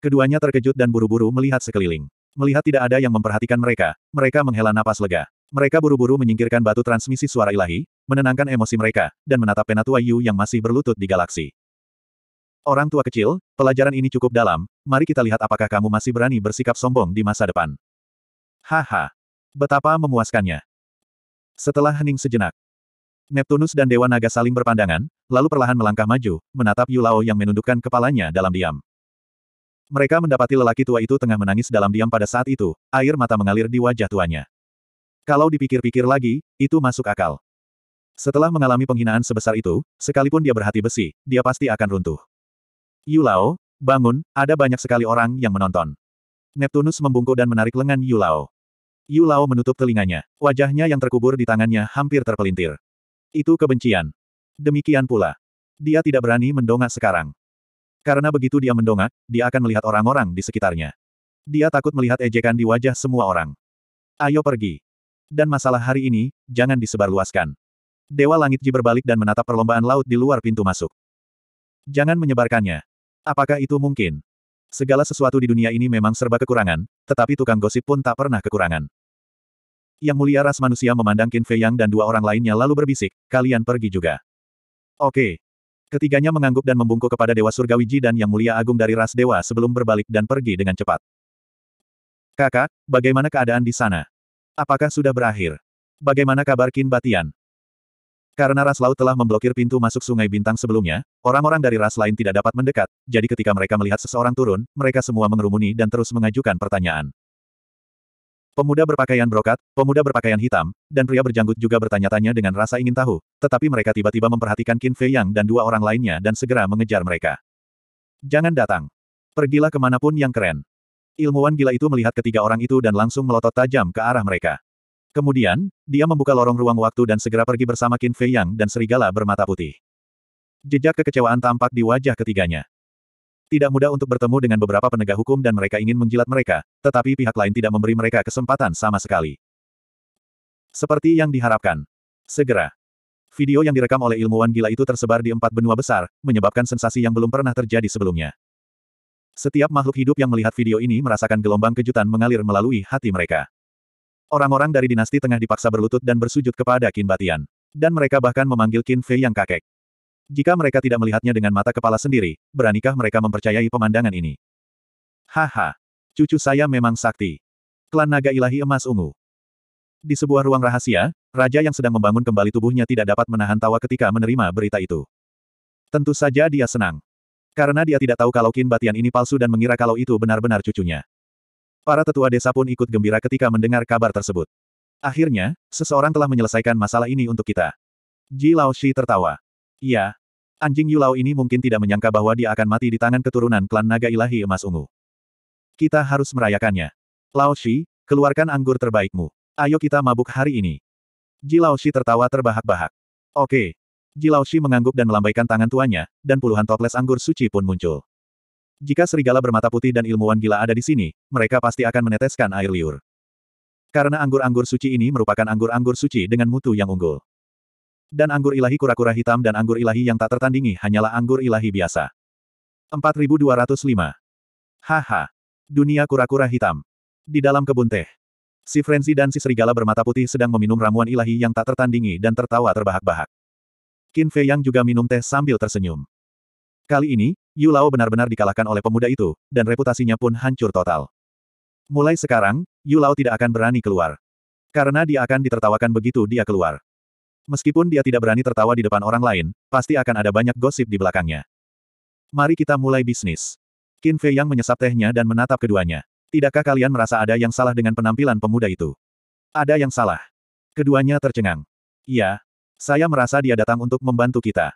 Keduanya terkejut dan buru-buru melihat sekeliling. Melihat tidak ada yang memperhatikan mereka, mereka menghela napas lega. Mereka buru-buru menyingkirkan batu transmisi suara ilahi, menenangkan emosi mereka, dan menatap penatua Yu yang masih berlutut di galaksi. Orang tua kecil, pelajaran ini cukup dalam, mari kita lihat apakah kamu masih berani bersikap sombong di masa depan. Haha, Betapa memuaskannya. Setelah hening sejenak, Neptunus dan Dewa Naga saling berpandangan, lalu perlahan melangkah maju, menatap Yulao yang menundukkan kepalanya dalam diam. Mereka mendapati lelaki tua itu tengah menangis dalam diam pada saat itu, air mata mengalir di wajah tuanya. Kalau dipikir-pikir lagi, itu masuk akal. Setelah mengalami penghinaan sebesar itu, sekalipun dia berhati besi, dia pasti akan runtuh. Yulao, bangun, ada banyak sekali orang yang menonton. Neptunus membungkuk dan menarik lengan Yulao. Yu Lao menutup telinganya. Wajahnya yang terkubur di tangannya hampir terpelintir. Itu kebencian. Demikian pula. Dia tidak berani mendongak sekarang. Karena begitu dia mendongak, dia akan melihat orang-orang di sekitarnya. Dia takut melihat ejekan di wajah semua orang. Ayo pergi. Dan masalah hari ini, jangan disebarluaskan. Dewa Langit Ji berbalik dan menatap perlombaan laut di luar pintu masuk. Jangan menyebarkannya. Apakah itu mungkin? Segala sesuatu di dunia ini memang serba kekurangan, tetapi tukang gosip pun tak pernah kekurangan. Yang mulia ras manusia memandang Qin Fei Yang dan dua orang lainnya lalu berbisik, kalian pergi juga. Oke. Ketiganya mengangguk dan membungkuk kepada Dewa Surgawi Ji dan Yang Mulia Agung dari ras Dewa sebelum berbalik dan pergi dengan cepat. Kakak, bagaimana keadaan di sana? Apakah sudah berakhir? Bagaimana kabar Qin Batian? Karena ras laut telah memblokir pintu masuk sungai bintang sebelumnya, orang-orang dari ras lain tidak dapat mendekat, jadi ketika mereka melihat seseorang turun, mereka semua mengerumuni dan terus mengajukan pertanyaan. Pemuda berpakaian brokat, pemuda berpakaian hitam, dan pria berjanggut juga bertanya-tanya dengan rasa ingin tahu, tetapi mereka tiba-tiba memperhatikan Qin Fei Yang dan dua orang lainnya dan segera mengejar mereka. Jangan datang. Pergilah kemanapun yang keren. Ilmuwan gila itu melihat ketiga orang itu dan langsung melotot tajam ke arah mereka. Kemudian, dia membuka lorong ruang waktu dan segera pergi bersama Qin Fei Yang dan serigala bermata putih. Jejak kekecewaan tampak di wajah ketiganya. Tidak mudah untuk bertemu dengan beberapa penegak hukum dan mereka ingin menjilat mereka, tetapi pihak lain tidak memberi mereka kesempatan sama sekali. Seperti yang diharapkan. Segera. Video yang direkam oleh ilmuwan gila itu tersebar di empat benua besar, menyebabkan sensasi yang belum pernah terjadi sebelumnya. Setiap makhluk hidup yang melihat video ini merasakan gelombang kejutan mengalir melalui hati mereka. Orang-orang dari dinasti tengah dipaksa berlutut dan bersujud kepada Qin Batian. Dan mereka bahkan memanggil Qin Fei yang kakek. Jika mereka tidak melihatnya dengan mata kepala sendiri, beranikah mereka mempercayai pemandangan ini? Haha. Cucu saya memang sakti. Klan naga ilahi emas ungu. Di sebuah ruang rahasia, raja yang sedang membangun kembali tubuhnya tidak dapat menahan tawa ketika menerima berita itu. Tentu saja dia senang. Karena dia tidak tahu kalau Qin Batian ini palsu dan mengira kalau itu benar-benar cucunya. Para tetua desa pun ikut gembira ketika mendengar kabar tersebut. Akhirnya, seseorang telah menyelesaikan masalah ini untuk kita. Ji Lao Shi tertawa. Ya, Anjing Yu Lao ini mungkin tidak menyangka bahwa dia akan mati di tangan keturunan klan naga ilahi emas ungu. Kita harus merayakannya. Lao Shi, keluarkan anggur terbaikmu. Ayo kita mabuk hari ini. Ji Lao Shi tertawa terbahak-bahak. Oke. Ji Lao Shi mengangguk dan melambaikan tangan tuanya, dan puluhan toples anggur suci pun muncul. Jika serigala bermata putih dan ilmuwan gila ada di sini, mereka pasti akan meneteskan air liur. Karena anggur-anggur suci ini merupakan anggur-anggur suci dengan mutu yang unggul. Dan anggur ilahi kura-kura hitam dan anggur ilahi yang tak tertandingi hanyalah anggur ilahi biasa. 4205. Haha. Dunia kura-kura hitam. Di dalam kebun teh. Si Frenzy dan si serigala bermata putih sedang meminum ramuan ilahi yang tak tertandingi dan tertawa terbahak-bahak. Qin Fei yang juga minum teh sambil tersenyum. Kali ini, Yu Lao benar-benar dikalahkan oleh pemuda itu, dan reputasinya pun hancur total. Mulai sekarang, Yu Lao tidak akan berani keluar. Karena dia akan ditertawakan begitu dia keluar. Meskipun dia tidak berani tertawa di depan orang lain, pasti akan ada banyak gosip di belakangnya. Mari kita mulai bisnis. Qin Fei Yang menyesap tehnya dan menatap keduanya. Tidakkah kalian merasa ada yang salah dengan penampilan pemuda itu? Ada yang salah. Keduanya tercengang. Iya. Saya merasa dia datang untuk membantu kita.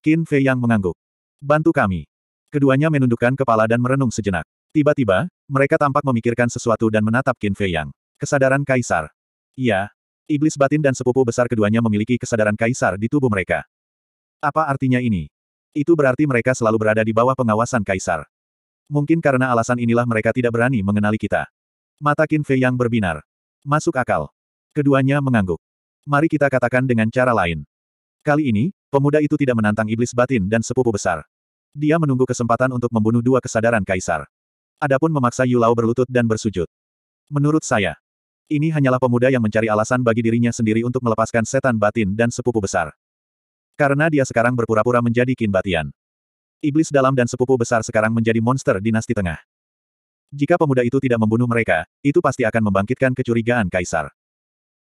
Qin Fei Yang mengangguk. Bantu kami. Keduanya menundukkan kepala dan merenung sejenak. Tiba-tiba, mereka tampak memikirkan sesuatu dan menatap Qin Fei Yang. Kesadaran Kaisar. Iya. Iblis batin dan sepupu besar keduanya memiliki kesadaran Kaisar di tubuh mereka. Apa artinya ini? Itu berarti mereka selalu berada di bawah pengawasan Kaisar. Mungkin karena alasan inilah mereka tidak berani mengenali kita. Mata Qin Fei Yang berbinar. Masuk akal. Keduanya mengangguk. Mari kita katakan dengan cara lain. Kali ini, pemuda itu tidak menantang iblis batin dan sepupu besar. Dia menunggu kesempatan untuk membunuh dua kesadaran kaisar. Adapun memaksa Yulau berlutut dan bersujud. Menurut saya, ini hanyalah pemuda yang mencari alasan bagi dirinya sendiri untuk melepaskan setan batin dan sepupu besar. Karena dia sekarang berpura-pura menjadi kin Batian. Iblis dalam dan sepupu besar sekarang menjadi monster dinasti tengah. Jika pemuda itu tidak membunuh mereka, itu pasti akan membangkitkan kecurigaan kaisar.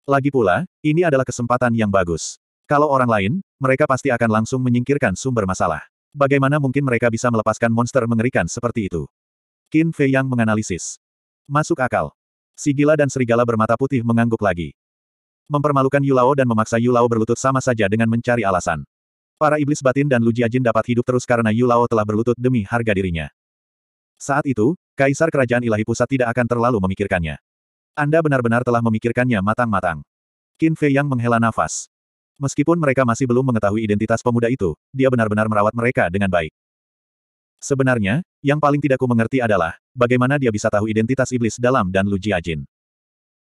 Lagi pula, ini adalah kesempatan yang bagus. Kalau orang lain, mereka pasti akan langsung menyingkirkan sumber masalah. Bagaimana mungkin mereka bisa melepaskan monster mengerikan seperti itu? Qin Fei yang menganalisis. Masuk akal. Si gila dan serigala bermata putih mengangguk lagi. Mempermalukan Yulao dan memaksa Yulao berlutut sama saja dengan mencari alasan. Para iblis batin dan Lu Jiajin dapat hidup terus karena Yulao telah berlutut demi harga dirinya. Saat itu, Kaisar Kerajaan Ilahi Pusat tidak akan terlalu memikirkannya. Anda benar-benar telah memikirkannya matang-matang. Qin Fei yang menghela nafas. Meskipun mereka masih belum mengetahui identitas pemuda itu, dia benar-benar merawat mereka dengan baik. Sebenarnya, yang paling tidak ku mengerti adalah, bagaimana dia bisa tahu identitas iblis dalam dan Lu Jiajin.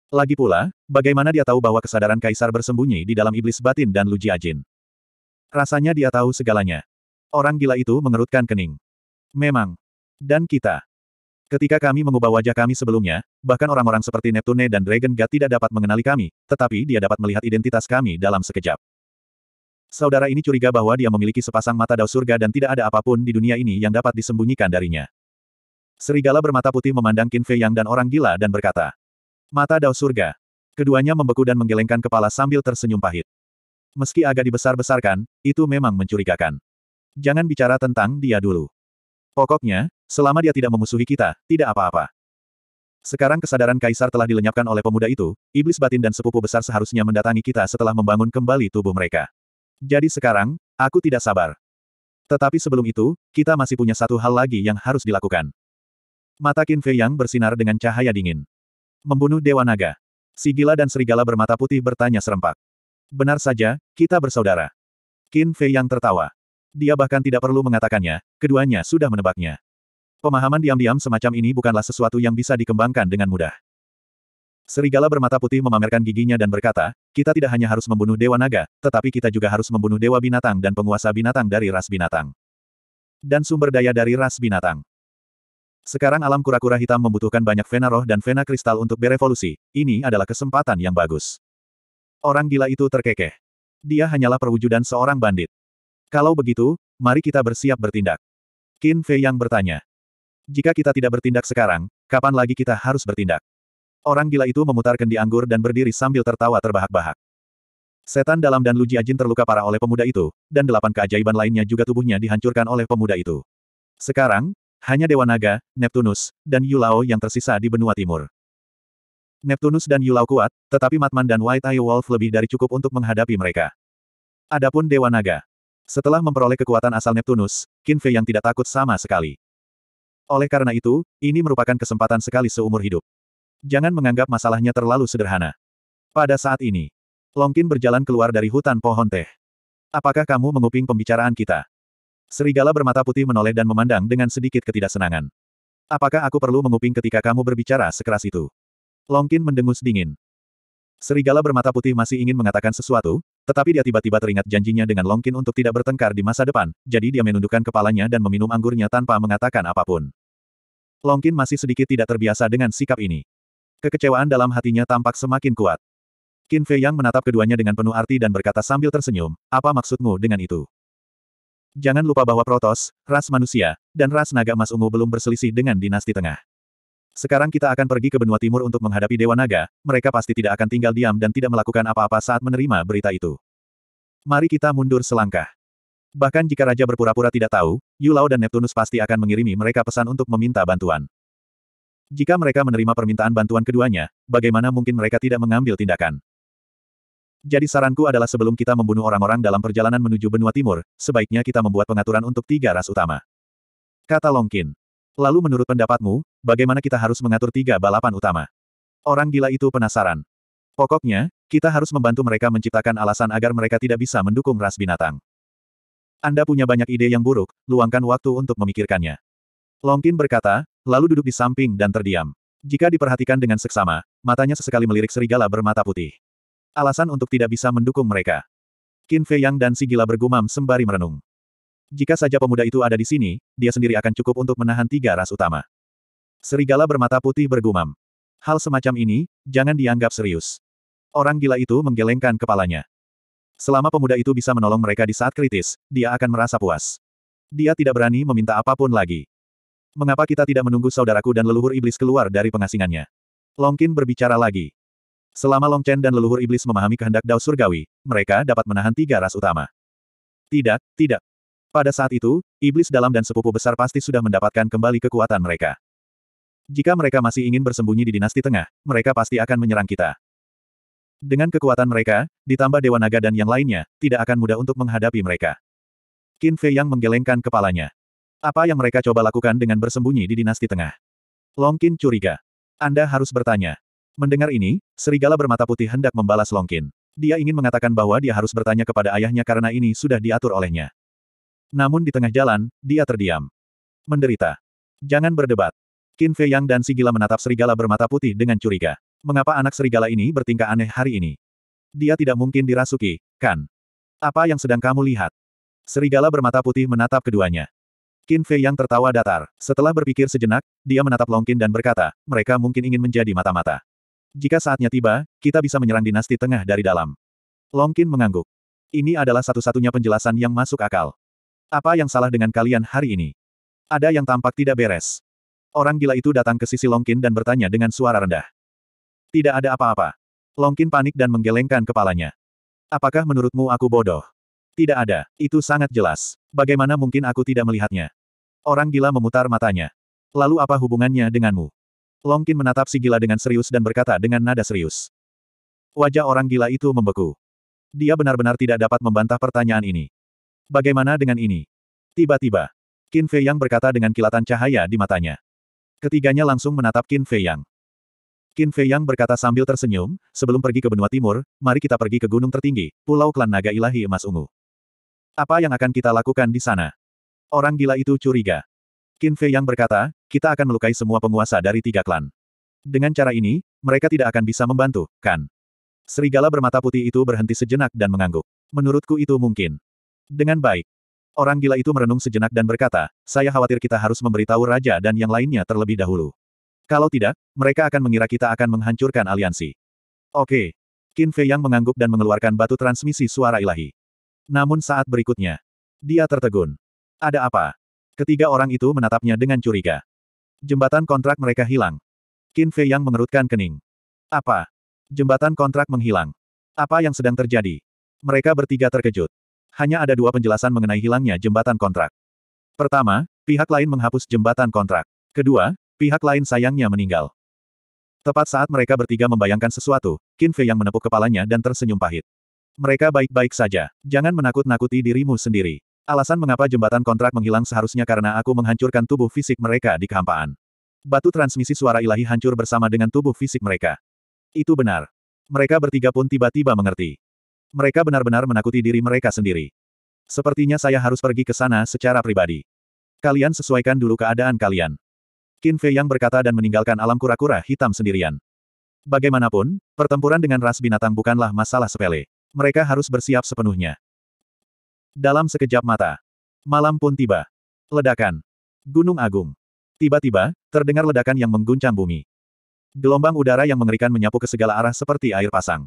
Lagi pula, bagaimana dia tahu bahwa kesadaran kaisar bersembunyi di dalam iblis batin dan Lu Jiajin? Rasanya dia tahu segalanya. Orang gila itu mengerutkan kening. Memang. Dan kita. Ketika kami mengubah wajah kami sebelumnya, bahkan orang-orang seperti Neptune dan Dragon God tidak dapat mengenali kami, tetapi dia dapat melihat identitas kami dalam sekejap. Saudara ini curiga bahwa dia memiliki sepasang mata dao surga dan tidak ada apapun di dunia ini yang dapat disembunyikan darinya. Serigala bermata putih memandang Qin Fei Yang dan orang gila dan berkata, Mata dao surga. Keduanya membeku dan menggelengkan kepala sambil tersenyum pahit. Meski agak dibesar-besarkan, itu memang mencurigakan. Jangan bicara tentang dia dulu. Pokoknya, Selama dia tidak memusuhi kita, tidak apa-apa. Sekarang kesadaran kaisar telah dilenyapkan oleh pemuda itu, iblis batin dan sepupu besar seharusnya mendatangi kita setelah membangun kembali tubuh mereka. Jadi sekarang, aku tidak sabar. Tetapi sebelum itu, kita masih punya satu hal lagi yang harus dilakukan. Mata Qin Fei yang bersinar dengan cahaya dingin. Membunuh Dewa Naga. Si gila dan serigala bermata putih bertanya serempak. Benar saja, kita bersaudara. Qin Fei yang tertawa. Dia bahkan tidak perlu mengatakannya, keduanya sudah menebaknya. Pemahaman diam-diam semacam ini bukanlah sesuatu yang bisa dikembangkan dengan mudah. Serigala bermata putih memamerkan giginya dan berkata, kita tidak hanya harus membunuh dewa naga, tetapi kita juga harus membunuh dewa binatang dan penguasa binatang dari ras binatang. Dan sumber daya dari ras binatang. Sekarang alam kura-kura hitam membutuhkan banyak vena roh dan vena kristal untuk berevolusi, ini adalah kesempatan yang bagus. Orang gila itu terkekeh. Dia hanyalah perwujudan seorang bandit. Kalau begitu, mari kita bersiap bertindak. Qin Fei yang bertanya. Jika kita tidak bertindak sekarang, kapan lagi kita harus bertindak? Orang gila itu memutar kendi anggur dan berdiri sambil tertawa terbahak-bahak. Setan dalam dan Luji Ajin terluka parah oleh pemuda itu, dan delapan keajaiban lainnya juga tubuhnya dihancurkan oleh pemuda itu. Sekarang, hanya Dewa Naga, Neptunus, dan Yulao yang tersisa di benua timur. Neptunus dan Yulao kuat, tetapi Matman dan White Eye Wolf lebih dari cukup untuk menghadapi mereka. Adapun Dewa Naga. Setelah memperoleh kekuatan asal Neptunus, Kinfe yang tidak takut sama sekali. Oleh karena itu, ini merupakan kesempatan sekali seumur hidup. Jangan menganggap masalahnya terlalu sederhana. Pada saat ini, Longkin berjalan keluar dari hutan pohon teh. Apakah kamu menguping pembicaraan kita? Serigala bermata putih menoleh dan memandang dengan sedikit ketidaksenangan. Apakah aku perlu menguping ketika kamu berbicara sekeras itu? Longkin mendengus dingin. Serigala bermata putih masih ingin mengatakan sesuatu, tetapi dia tiba-tiba teringat janjinya dengan Longkin untuk tidak bertengkar di masa depan, jadi dia menundukkan kepalanya dan meminum anggurnya tanpa mengatakan apapun. Longkin masih sedikit tidak terbiasa dengan sikap ini. Kekecewaan dalam hatinya tampak semakin kuat. Qin Fei Yang menatap keduanya dengan penuh arti dan berkata sambil tersenyum, apa maksudmu dengan itu? Jangan lupa bahwa Protos, ras manusia, dan ras naga emas ungu belum berselisih dengan dinasti tengah. Sekarang kita akan pergi ke benua timur untuk menghadapi Dewa Naga, mereka pasti tidak akan tinggal diam dan tidak melakukan apa-apa saat menerima berita itu. Mari kita mundur selangkah. Bahkan jika Raja berpura-pura tidak tahu, Yulao dan Neptunus pasti akan mengirimi mereka pesan untuk meminta bantuan. Jika mereka menerima permintaan bantuan keduanya, bagaimana mungkin mereka tidak mengambil tindakan? Jadi saranku adalah sebelum kita membunuh orang-orang dalam perjalanan menuju benua timur, sebaiknya kita membuat pengaturan untuk tiga ras utama. Kata Longkin. Lalu menurut pendapatmu, bagaimana kita harus mengatur tiga balapan utama? Orang gila itu penasaran. Pokoknya, kita harus membantu mereka menciptakan alasan agar mereka tidak bisa mendukung ras binatang. Anda punya banyak ide yang buruk, luangkan waktu untuk memikirkannya. Longkin berkata, lalu duduk di samping dan terdiam. Jika diperhatikan dengan seksama, matanya sesekali melirik serigala bermata putih. Alasan untuk tidak bisa mendukung mereka. Qin Fei Yang dan si gila bergumam sembari merenung. Jika saja pemuda itu ada di sini, dia sendiri akan cukup untuk menahan tiga ras utama. Serigala bermata putih bergumam. Hal semacam ini, jangan dianggap serius. Orang gila itu menggelengkan kepalanya. Selama pemuda itu bisa menolong mereka di saat kritis, dia akan merasa puas. Dia tidak berani meminta apapun lagi. Mengapa kita tidak menunggu saudaraku dan leluhur iblis keluar dari pengasingannya? Longkin berbicara lagi. Selama Longchen dan leluhur iblis memahami kehendak Dao Surgawi, mereka dapat menahan tiga ras utama. Tidak, tidak. Pada saat itu, iblis dalam dan sepupu besar pasti sudah mendapatkan kembali kekuatan mereka. Jika mereka masih ingin bersembunyi di dinasti tengah, mereka pasti akan menyerang kita. Dengan kekuatan mereka, ditambah Dewa Naga dan yang lainnya, tidak akan mudah untuk menghadapi mereka. Qin Fei yang menggelengkan kepalanya. Apa yang mereka coba lakukan dengan bersembunyi di dinasti tengah? Long Qin curiga. Anda harus bertanya. Mendengar ini, serigala bermata putih hendak membalas Long Qin. Dia ingin mengatakan bahwa dia harus bertanya kepada ayahnya karena ini sudah diatur olehnya. Namun di tengah jalan, dia terdiam. Menderita. Jangan berdebat. Qin Fei Yang dan Sigila menatap serigala bermata putih dengan curiga. Mengapa anak serigala ini bertingkah aneh hari ini? Dia tidak mungkin dirasuki, kan? Apa yang sedang kamu lihat? Serigala bermata putih menatap keduanya. Qin Fei Yang tertawa datar. Setelah berpikir sejenak, dia menatap Longkin dan berkata, mereka mungkin ingin menjadi mata-mata. Jika saatnya tiba, kita bisa menyerang dinasti tengah dari dalam. Longkin mengangguk. Ini adalah satu-satunya penjelasan yang masuk akal. Apa yang salah dengan kalian hari ini? Ada yang tampak tidak beres. Orang gila itu datang ke sisi Longkin dan bertanya dengan suara rendah. Tidak ada apa-apa. Longkin panik dan menggelengkan kepalanya. Apakah menurutmu aku bodoh? Tidak ada, itu sangat jelas. Bagaimana mungkin aku tidak melihatnya? Orang gila memutar matanya. Lalu apa hubungannya denganmu? Longkin menatap si gila dengan serius dan berkata dengan nada serius. Wajah orang gila itu membeku. Dia benar-benar tidak dapat membantah pertanyaan ini. Bagaimana dengan ini? Tiba-tiba, Qin Fei Yang berkata dengan kilatan cahaya di matanya. Ketiganya langsung menatap Qin Fei Yang. Qin Fei Yang berkata sambil tersenyum, sebelum pergi ke benua timur, mari kita pergi ke gunung tertinggi, pulau klan naga ilahi emas ungu. Apa yang akan kita lakukan di sana? Orang gila itu curiga. Qin Fei Yang berkata, kita akan melukai semua penguasa dari tiga klan. Dengan cara ini, mereka tidak akan bisa membantu, kan? Serigala bermata putih itu berhenti sejenak dan mengangguk. Menurutku itu mungkin. Dengan baik, Orang gila itu merenung sejenak dan berkata, saya khawatir kita harus memberitahu raja dan yang lainnya terlebih dahulu. Kalau tidak, mereka akan mengira kita akan menghancurkan aliansi. Oke. Qin Fei yang mengangguk dan mengeluarkan batu transmisi suara ilahi. Namun saat berikutnya, dia tertegun. Ada apa? Ketiga orang itu menatapnya dengan curiga. Jembatan kontrak mereka hilang. Qin Fei yang mengerutkan kening. Apa? Jembatan kontrak menghilang. Apa yang sedang terjadi? Mereka bertiga terkejut hanya ada dua penjelasan mengenai hilangnya jembatan kontrak. Pertama, pihak lain menghapus jembatan kontrak. Kedua, pihak lain sayangnya meninggal. Tepat saat mereka bertiga membayangkan sesuatu, Qin Fei yang menepuk kepalanya dan tersenyum pahit. Mereka baik-baik saja. Jangan menakut-nakuti dirimu sendiri. Alasan mengapa jembatan kontrak menghilang seharusnya karena aku menghancurkan tubuh fisik mereka di kehampaan. Batu transmisi suara ilahi hancur bersama dengan tubuh fisik mereka. Itu benar. Mereka bertiga pun tiba-tiba mengerti. Mereka benar-benar menakuti diri mereka sendiri. Sepertinya saya harus pergi ke sana secara pribadi. Kalian sesuaikan dulu keadaan kalian. Qin Fei yang berkata dan meninggalkan alam kura-kura hitam sendirian. Bagaimanapun, pertempuran dengan ras binatang bukanlah masalah sepele. Mereka harus bersiap sepenuhnya. Dalam sekejap mata, malam pun tiba. Ledakan. Gunung Agung. Tiba-tiba, terdengar ledakan yang mengguncang bumi. Gelombang udara yang mengerikan menyapu ke segala arah seperti air pasang.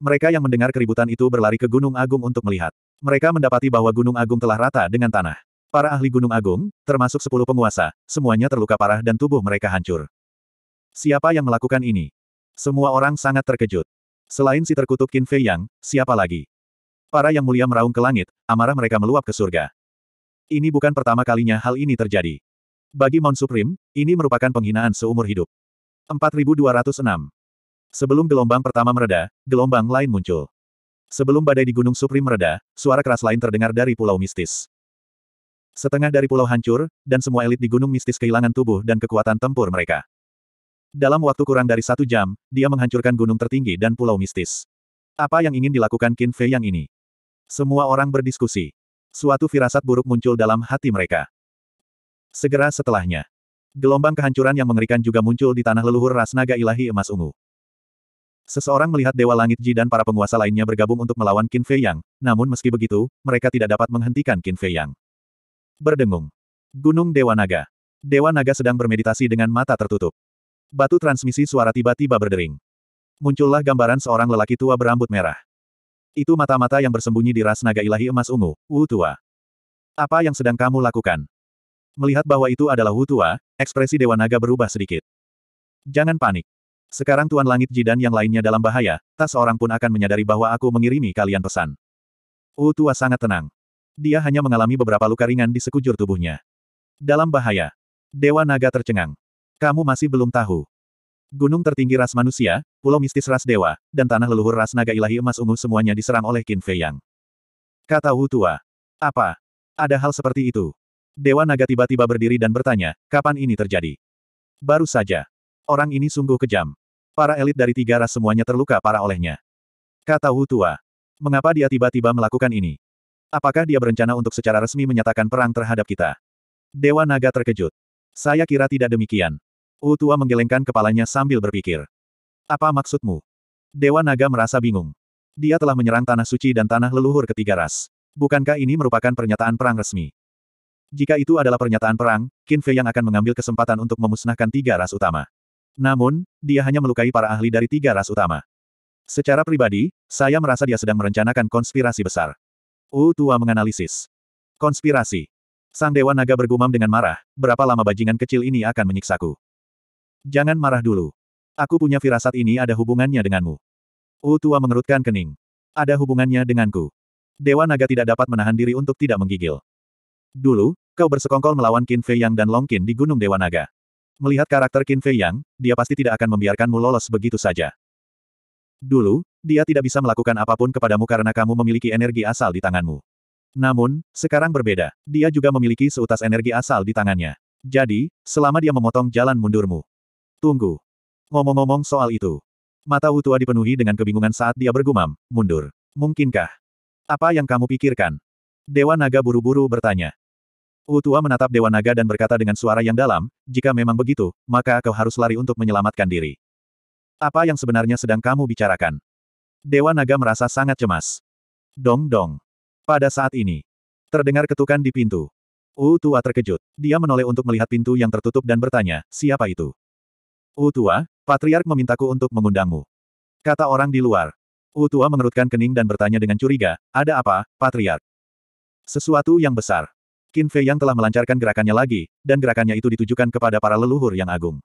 Mereka yang mendengar keributan itu berlari ke Gunung Agung untuk melihat. Mereka mendapati bahwa Gunung Agung telah rata dengan tanah. Para ahli Gunung Agung, termasuk sepuluh penguasa, semuanya terluka parah dan tubuh mereka hancur. Siapa yang melakukan ini? Semua orang sangat terkejut. Selain si terkutuk Qin Fei Yang, siapa lagi? Para yang mulia meraung ke langit, amarah mereka meluap ke surga. Ini bukan pertama kalinya hal ini terjadi. Bagi Mount Supreme, ini merupakan penghinaan seumur hidup. 4206 Sebelum gelombang pertama mereda, gelombang lain muncul. Sebelum badai di Gunung Supri mereda, suara keras lain terdengar dari pulau mistis. Setengah dari pulau hancur, dan semua elit di gunung mistis kehilangan tubuh dan kekuatan tempur mereka. Dalam waktu kurang dari satu jam, dia menghancurkan gunung tertinggi dan pulau mistis. Apa yang ingin dilakukan Qin Fei yang ini? Semua orang berdiskusi. Suatu firasat buruk muncul dalam hati mereka. Segera setelahnya, gelombang kehancuran yang mengerikan juga muncul di tanah leluhur ras naga ilahi emas ungu. Seseorang melihat Dewa Langit Ji dan para penguasa lainnya bergabung untuk melawan Qin Fei Yang, namun meski begitu, mereka tidak dapat menghentikan Qin Fei Yang. Berdengung. Gunung Dewa Naga. Dewa Naga sedang bermeditasi dengan mata tertutup. Batu transmisi suara tiba-tiba berdering. Muncullah gambaran seorang lelaki tua berambut merah. Itu mata-mata yang bersembunyi di ras naga ilahi emas ungu, Wu Tua. Apa yang sedang kamu lakukan? Melihat bahwa itu adalah Wu Tua, ekspresi Dewa Naga berubah sedikit. Jangan panik. Sekarang Tuan Langit Jidan yang lainnya dalam bahaya, tak seorang pun akan menyadari bahwa aku mengirimi kalian pesan. U Tua sangat tenang. Dia hanya mengalami beberapa luka ringan di sekujur tubuhnya. Dalam bahaya. Dewa Naga tercengang. Kamu masih belum tahu. Gunung tertinggi ras manusia, pulau mistis ras dewa, dan tanah leluhur ras naga ilahi emas ungu semuanya diserang oleh Qin Fei Yang. Kata Wu Tua. Apa? Ada hal seperti itu. Dewa Naga tiba-tiba berdiri dan bertanya, kapan ini terjadi? Baru saja. Orang ini sungguh kejam. Para elit dari tiga ras semuanya terluka parah olehnya. Kata Wu Tua. Mengapa dia tiba-tiba melakukan ini? Apakah dia berencana untuk secara resmi menyatakan perang terhadap kita? Dewa Naga terkejut. Saya kira tidak demikian. Wu Tua menggelengkan kepalanya sambil berpikir. Apa maksudmu? Dewa Naga merasa bingung. Dia telah menyerang Tanah Suci dan Tanah Leluhur ketiga ras. Bukankah ini merupakan pernyataan perang resmi? Jika itu adalah pernyataan perang, Qin Fei yang akan mengambil kesempatan untuk memusnahkan tiga ras utama. Namun, dia hanya melukai para ahli dari tiga ras utama. Secara pribadi, saya merasa dia sedang merencanakan konspirasi besar. U Tua menganalisis. Konspirasi. Sang Dewa Naga bergumam dengan marah, berapa lama bajingan kecil ini akan menyiksaku. Jangan marah dulu. Aku punya firasat ini ada hubungannya denganmu. U Tua mengerutkan kening. Ada hubungannya denganku. Dewa Naga tidak dapat menahan diri untuk tidak menggigil. Dulu, kau bersekongkol melawan Qin Fei Yang dan Long Qin di Gunung Dewa Naga. Melihat karakter Qin Fei Yang, dia pasti tidak akan membiarkanmu lolos begitu saja. Dulu, dia tidak bisa melakukan apapun kepadamu karena kamu memiliki energi asal di tanganmu. Namun, sekarang berbeda. Dia juga memiliki seutas energi asal di tangannya. Jadi, selama dia memotong jalan mundurmu. Tunggu. Ngomong-ngomong soal itu. Mata Utua dipenuhi dengan kebingungan saat dia bergumam, mundur. Mungkinkah? Apa yang kamu pikirkan? Dewa Naga buru-buru bertanya. Utua menatap Dewa Naga dan berkata dengan suara yang dalam, jika memang begitu, maka kau harus lari untuk menyelamatkan diri. Apa yang sebenarnya sedang kamu bicarakan? Dewa Naga merasa sangat cemas. Dong dong. Pada saat ini, terdengar ketukan di pintu. Utua terkejut. Dia menoleh untuk melihat pintu yang tertutup dan bertanya, siapa itu? Utua, Patriark memintaku untuk mengundangmu. Kata orang di luar. Utua mengerutkan kening dan bertanya dengan curiga, ada apa, Patriark? Sesuatu yang besar. Qin Fei yang telah melancarkan gerakannya lagi, dan gerakannya itu ditujukan kepada para leluhur yang agung.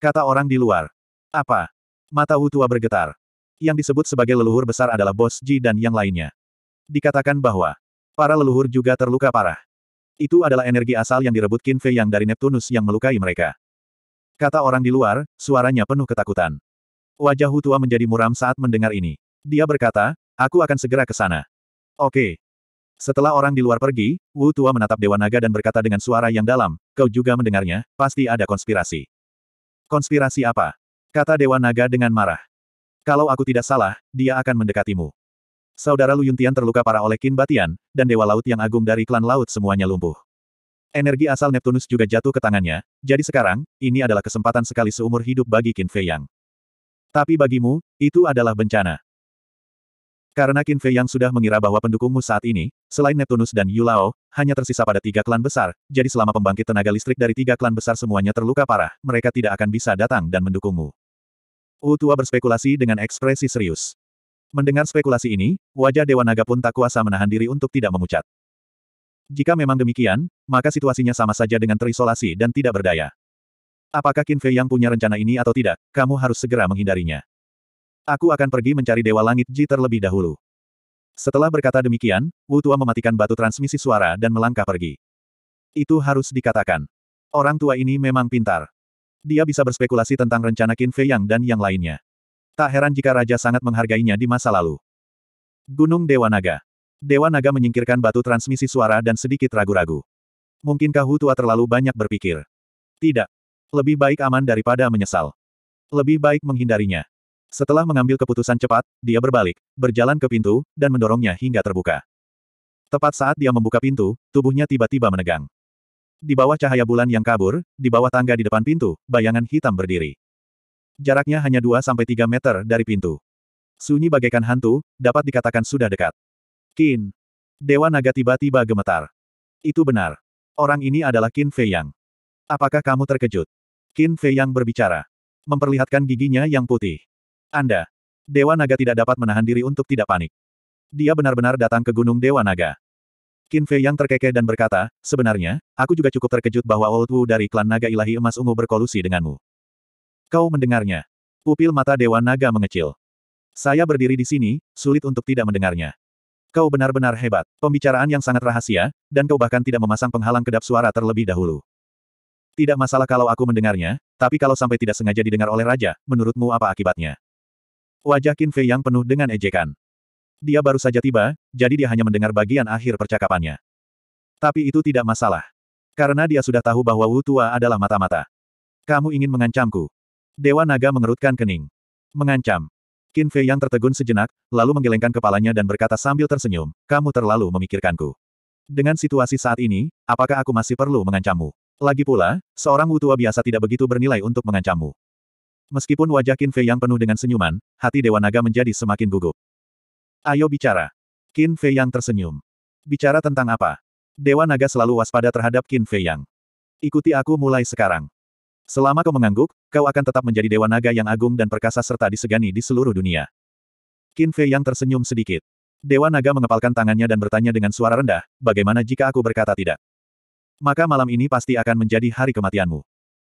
Kata orang di luar. Apa? Mata Wu Tua bergetar. Yang disebut sebagai leluhur besar adalah Bos Ji dan yang lainnya. Dikatakan bahwa para leluhur juga terluka parah. Itu adalah energi asal yang direbut Qin Fei yang dari Neptunus yang melukai mereka. Kata orang di luar, suaranya penuh ketakutan. Wajah Hu Tua menjadi muram saat mendengar ini. Dia berkata, aku akan segera ke sana. Oke, setelah orang di luar pergi, Wu Tua menatap Dewa Naga dan berkata dengan suara yang dalam, kau juga mendengarnya, pasti ada konspirasi. Konspirasi apa? Kata Dewa Naga dengan marah. Kalau aku tidak salah, dia akan mendekatimu. Saudara Lu Yuntian terluka parah oleh Kin Batian, dan Dewa Laut yang agung dari klan Laut semuanya lumpuh. Energi asal Neptunus juga jatuh ke tangannya, jadi sekarang, ini adalah kesempatan sekali seumur hidup bagi Qin Fei Yang. Tapi bagimu, itu adalah bencana. Karena Qin Fei yang sudah mengira bahwa pendukungmu saat ini, selain Neptunus dan Yulao, hanya tersisa pada tiga klan besar, jadi selama pembangkit tenaga listrik dari tiga klan besar semuanya terluka parah, mereka tidak akan bisa datang dan mendukungmu. Wu Tua berspekulasi dengan ekspresi serius. Mendengar spekulasi ini, wajah Dewa Naga pun tak kuasa menahan diri untuk tidak memucat. Jika memang demikian, maka situasinya sama saja dengan terisolasi dan tidak berdaya. Apakah Qin Fei yang punya rencana ini atau tidak, kamu harus segera menghindarinya. Aku akan pergi mencari Dewa Langit Ji terlebih dahulu. Setelah berkata demikian, Wu Tua mematikan batu transmisi suara dan melangkah pergi. Itu harus dikatakan. Orang tua ini memang pintar. Dia bisa berspekulasi tentang rencana Qin Fei Yang dan yang lainnya. Tak heran jika Raja sangat menghargainya di masa lalu. Gunung Dewa Naga Dewa Naga menyingkirkan batu transmisi suara dan sedikit ragu-ragu. Mungkinkah Hu Tua terlalu banyak berpikir? Tidak. Lebih baik aman daripada menyesal. Lebih baik menghindarinya. Setelah mengambil keputusan cepat, dia berbalik, berjalan ke pintu, dan mendorongnya hingga terbuka. Tepat saat dia membuka pintu, tubuhnya tiba-tiba menegang. Di bawah cahaya bulan yang kabur, di bawah tangga di depan pintu, bayangan hitam berdiri. Jaraknya hanya 2-3 meter dari pintu. Sunyi bagaikan hantu, dapat dikatakan sudah dekat. Qin. Dewa naga tiba-tiba gemetar. Itu benar. Orang ini adalah Qin Fei Yang. Apakah kamu terkejut? Qin Fei Yang berbicara. Memperlihatkan giginya yang putih. Anda. Dewa Naga tidak dapat menahan diri untuk tidak panik. Dia benar-benar datang ke Gunung Dewa Naga. Qin Fei yang terkekeh dan berkata, sebenarnya, aku juga cukup terkejut bahwa Old Wu dari klan Naga Ilahi Emas Ungu berkolusi denganmu. Kau mendengarnya. Pupil mata Dewa Naga mengecil. Saya berdiri di sini, sulit untuk tidak mendengarnya. Kau benar-benar hebat. Pembicaraan yang sangat rahasia, dan kau bahkan tidak memasang penghalang kedap suara terlebih dahulu. Tidak masalah kalau aku mendengarnya, tapi kalau sampai tidak sengaja didengar oleh raja, menurutmu apa akibatnya? Wajah Qin Fei yang penuh dengan ejekan. Dia baru saja tiba, jadi dia hanya mendengar bagian akhir percakapannya. Tapi itu tidak masalah. Karena dia sudah tahu bahwa Wu Tua adalah mata-mata. Kamu ingin mengancamku. Dewa Naga mengerutkan kening. Mengancam. Qin Fei yang tertegun sejenak, lalu menggelengkan kepalanya dan berkata sambil tersenyum, kamu terlalu memikirkanku. Dengan situasi saat ini, apakah aku masih perlu mengancammu? Lagi pula, seorang Wu Tua biasa tidak begitu bernilai untuk mengancammu. Meskipun wajah Qin Fei yang penuh dengan senyuman, hati Dewa Naga menjadi semakin gugup. Ayo bicara. Qin Fei yang tersenyum. Bicara tentang apa? Dewa Naga selalu waspada terhadap Qin Fei yang. Ikuti aku mulai sekarang. Selama kau mengangguk, kau akan tetap menjadi Dewa Naga yang agung dan perkasa serta disegani di seluruh dunia. Qin Fei yang tersenyum sedikit. Dewa Naga mengepalkan tangannya dan bertanya dengan suara rendah, bagaimana jika aku berkata tidak? Maka malam ini pasti akan menjadi hari kematianmu.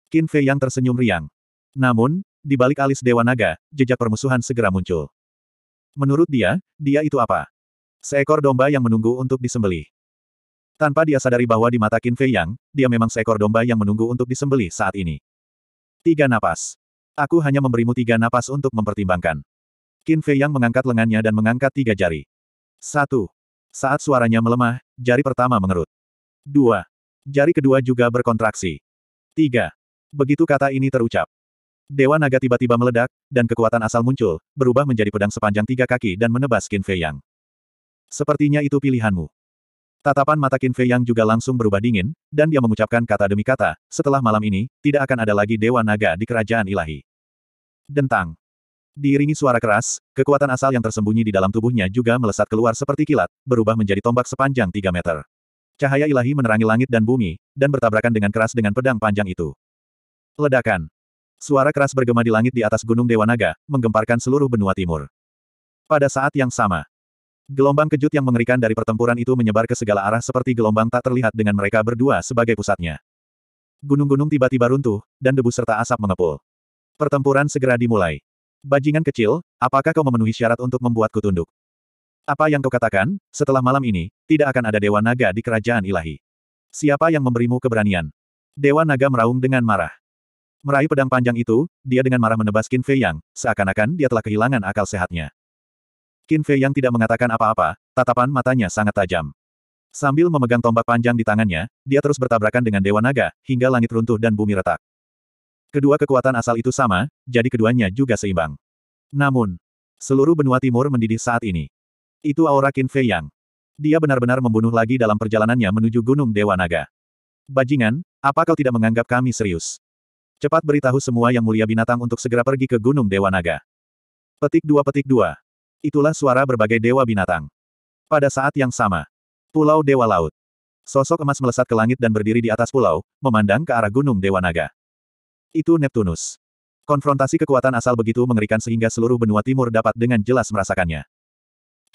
Qin Fei yang tersenyum riang. Namun, di balik alis Dewa Naga, jejak permusuhan segera muncul. Menurut dia, dia itu apa? Seekor domba yang menunggu untuk disembeli. Tanpa dia sadari bahwa di mata Qin Fei Yang, dia memang seekor domba yang menunggu untuk disembeli saat ini. Tiga napas. Aku hanya memberimu tiga napas untuk mempertimbangkan. Qin Fei Yang mengangkat lengannya dan mengangkat tiga jari. Satu. Saat suaranya melemah, jari pertama mengerut. Dua. Jari kedua juga berkontraksi. Tiga. Begitu kata ini terucap, Dewa naga tiba-tiba meledak, dan kekuatan asal muncul, berubah menjadi pedang sepanjang tiga kaki dan menebas Qin Fei Yang. Sepertinya itu pilihanmu. Tatapan mata Qin Fei Yang juga langsung berubah dingin, dan dia mengucapkan kata demi kata, setelah malam ini, tidak akan ada lagi Dewa Naga di kerajaan ilahi. Dentang. Diiringi suara keras, kekuatan asal yang tersembunyi di dalam tubuhnya juga melesat keluar seperti kilat, berubah menjadi tombak sepanjang 3 meter. Cahaya ilahi menerangi langit dan bumi, dan bertabrakan dengan keras dengan pedang panjang itu. Ledakan. Suara keras bergema di langit di atas Gunung Dewa Naga, menggemparkan seluruh benua timur. Pada saat yang sama, gelombang kejut yang mengerikan dari pertempuran itu menyebar ke segala arah seperti gelombang tak terlihat dengan mereka berdua sebagai pusatnya. Gunung-gunung tiba-tiba runtuh, dan debu serta asap mengepul. Pertempuran segera dimulai. Bajingan kecil, apakah kau memenuhi syarat untuk membuatku tunduk? Apa yang kau katakan, setelah malam ini, tidak akan ada Dewa Naga di Kerajaan Ilahi. Siapa yang memberimu keberanian? Dewa Naga meraung dengan marah. Meraih pedang panjang itu, dia dengan marah menebas Qin Fei Yang, seakan-akan dia telah kehilangan akal sehatnya. Qin Fei Yang tidak mengatakan apa-apa, tatapan matanya sangat tajam. Sambil memegang tombak panjang di tangannya, dia terus bertabrakan dengan Dewa Naga, hingga langit runtuh dan bumi retak. Kedua kekuatan asal itu sama, jadi keduanya juga seimbang. Namun, seluruh benua timur mendidih saat ini. Itu aura Qin Fei Yang. Dia benar-benar membunuh lagi dalam perjalanannya menuju Gunung Dewa Naga. Bajingan, apa kau tidak menganggap kami serius? Cepat beritahu semua yang mulia binatang untuk segera pergi ke Gunung Dewa Naga. Petik dua petik dua. Itulah suara berbagai dewa binatang. Pada saat yang sama, Pulau Dewa Laut. Sosok emas melesat ke langit dan berdiri di atas pulau, memandang ke arah Gunung Dewa Naga. Itu Neptunus. Konfrontasi kekuatan asal begitu mengerikan sehingga seluruh benua timur dapat dengan jelas merasakannya.